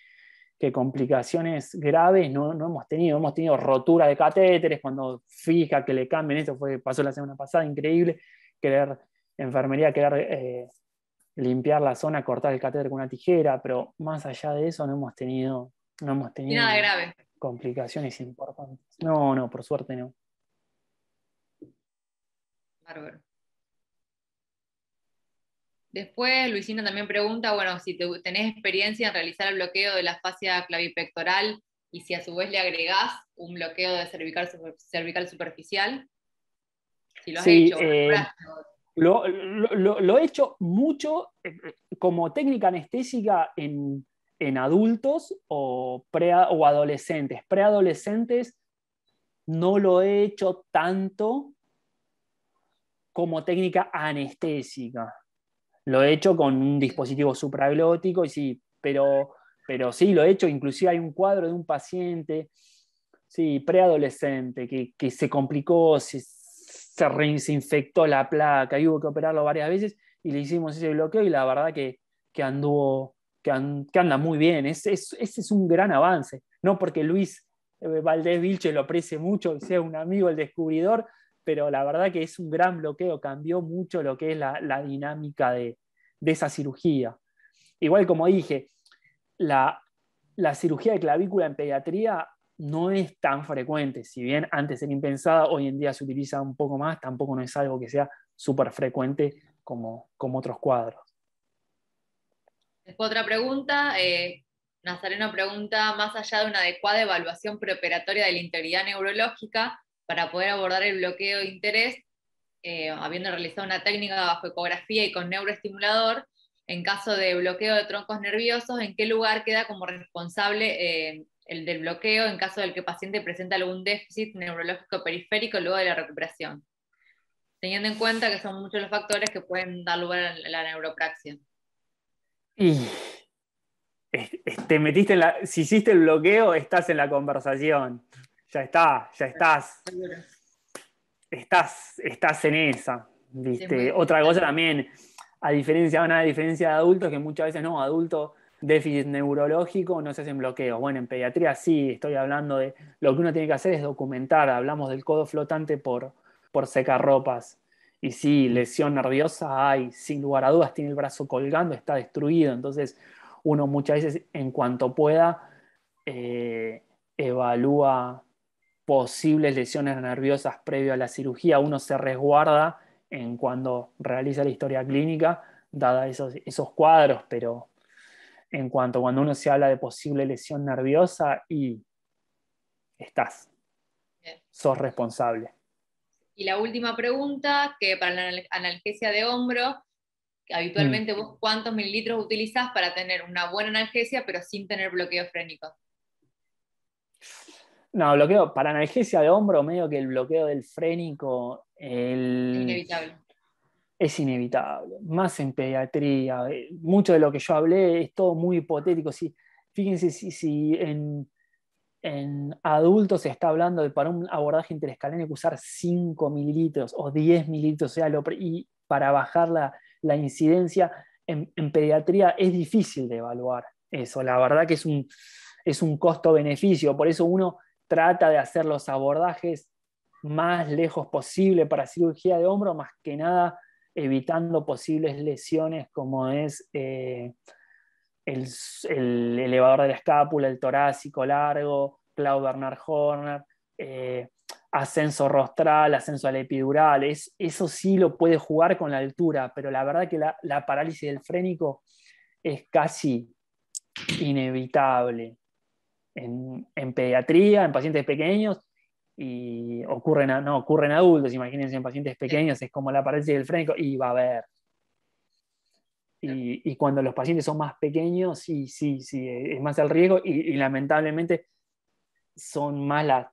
complicaciones graves no, no, hemos tenido. Hemos tenido rotura de catéteres, cuando fija que le cambien, esto fue, pasó la semana pasada, increíble, querer enfermería, querer eh, limpiar la zona, cortar el catéter con una tijera, pero más allá de eso no hemos tenido no hemos tenido. nada grave. Complicaciones importantes. No, no, por suerte no. Bárbaro. Después, Luisina también pregunta, bueno, si tenés experiencia en realizar el bloqueo de la fascia clavipectoral y si a su vez le agregás un bloqueo de cervical, cervical superficial. Si lo has sí, hecho. Eh, lo, he hecho mucho eh, eh, como técnica anestésica en, en adultos o, pre o adolescentes. Preadolescentes no lo he hecho tanto como técnica anestésica. Lo he hecho con un dispositivo supraglótico, y sí, pero, pero sí, lo he hecho. Inclusive hay un cuadro de un paciente, sí, preadolescente, que, se complicó, se, se, infectó la placa y hubo que operarlo varias veces y le hicimos ese bloqueo y la verdad que, que anduvo, que, anda muy bien. ese es un gran avance. No porque Luis eh, Valdés Vilche lo aprecie mucho, sea un amigo el descubridor, pero la verdad que es un gran bloqueo, cambió mucho lo que es la, dinámica de, esa cirugía. Igual como dije, la, cirugía de clavícula en pediatría no es tan frecuente, si bien antes era impensada, hoy en día se utiliza un poco más, tampoco no es algo que sea súper frecuente como, como otros cuadros. Después otra pregunta, eh, Nazareno pregunta, más allá de una adecuada evaluación preoperatoria de la integridad neurológica para poder abordar el bloqueo de interés, eh, habiendo realizado una técnica bajo ecografía y con neuroestimulador, en caso de bloqueo de troncos nerviosos, ¿en qué lugar queda como responsable eh, el del bloqueo en caso del que el paciente presenta algún déficit neurológico periférico luego de la recuperación? Teniendo en cuenta que son muchos los factores que pueden dar lugar a la neuropraxia. Y te metiste en la. Si hiciste el bloqueo, estás en la conversación. Ya está, ya estás. Estás, estás en esa. ¿viste? Otra cosa también, a diferencia, una diferencia de adultos, que muchas veces no, adulto, déficit neurológico, no se hacen bloqueos. Bueno, en pediatría sí, estoy hablando de. Lo que uno tiene que hacer es documentar. Hablamos del codo flotante por, por secarropas. Y sí, lesión nerviosa hay, sin lugar a dudas, tiene el brazo colgando, está destruido. Entonces, uno muchas veces, en cuanto pueda, eh, evalúa posibles lesiones nerviosas previo a la cirugía. Uno se resguarda en cuando realiza la historia clínica, dada esos, cuadros, pero en cuanto cuando uno se habla de posible lesión nerviosa y estás, sos responsable. Y la última pregunta, que para la analgesia de hombro, habitualmente mm. vos cuántos mililitros utilizás para tener una buena analgesia, pero sin tener bloqueo frénico. No, bloqueo, para analgesia de hombro, medio que el bloqueo del frénico inevitable. es inevitable. Más en pediatría, eh, mucho de lo que yo hablé es todo muy hipotético. Si, fíjense si, si en en adultos se está hablando de para un abordaje que usar 5 mililitros o 10 mililitros, o sea, y para bajar la, incidencia en, pediatría es difícil de evaluar eso. La verdad que es un, es un costo-beneficio, por eso uno trata de hacer los abordajes más lejos posible para cirugía de hombro, más que nada evitando posibles lesiones como es... Eh, el, elevador de la escápula, el torácico largo, Claude Bernard Horner, eh, ascenso rostral, ascenso al epidural. eso sí lo puede jugar con la altura, pero la verdad que la, parálisis del frénico es casi inevitable en, pediatría, en pacientes pequeños, y ocurren, no, ocurren adultos, imagínense en pacientes pequeños, es como la parálisis del frénico, y va a haber, y, cuando los pacientes son más pequeños, sí, sí, sí, e-, es más el riesgo y, lamentablemente son más las,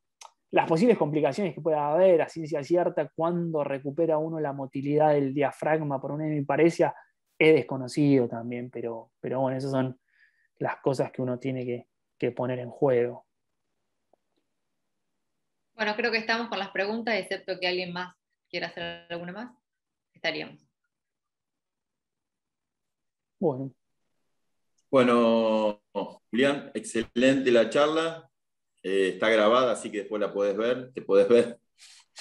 posibles complicaciones que pueda haber a ciencia cierta cuando recupera uno la motilidad del diafragma por una hemiparesia es desconocido también, pero, pero bueno, esas son las cosas que uno tiene que poner en juego. Bueno, creo que estamos con las preguntas, excepto que alguien más quiera hacer alguna más. Estaríamos. Bueno. Bueno, Julián, excelente la charla. Eh, está grabada, así que después la puedes ver, te puedes ver.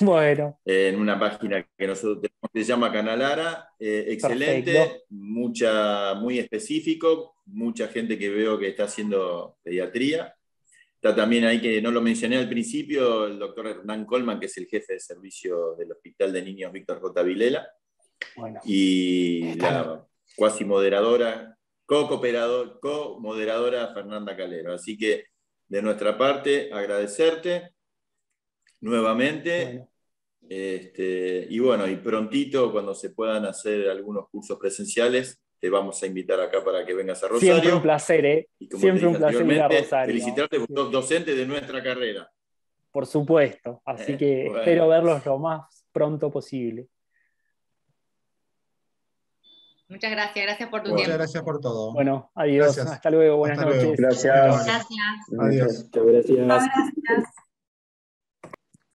Bueno. en una página que nosotros tenemos que se llama Canalara. Eh, excelente, mucha, muy específico, mucha gente que veo que está haciendo pediatría. Está también ahí que no lo mencioné al principio, el doctor Hernán Colman, que es el jefe de servicio del Hospital de Niños Víctor J. Vilela. Bueno. Y la cuasi moderadora, co-moderadora co -moderadora Fernanda Calero. Así que de nuestra parte, agradecerte nuevamente. Este, y bueno, y prontito, cuando se puedan hacer algunos cursos presenciales, te vamos a invitar acá para que vengas a Rosario. Siempre un placer, ¿eh? Siempre un placer ir Rosario. Felicitarte por los docentes de nuestra carrera. Por supuesto, así eh, que espero verlos lo más pronto posible. Muchas gracias, gracias por tu tiempo. Muchas gracias por todo. Bueno, adiós, hasta luego, buenas noches. Luego. Gracias. Gracias. Adiós. Muchas gracias. gracias.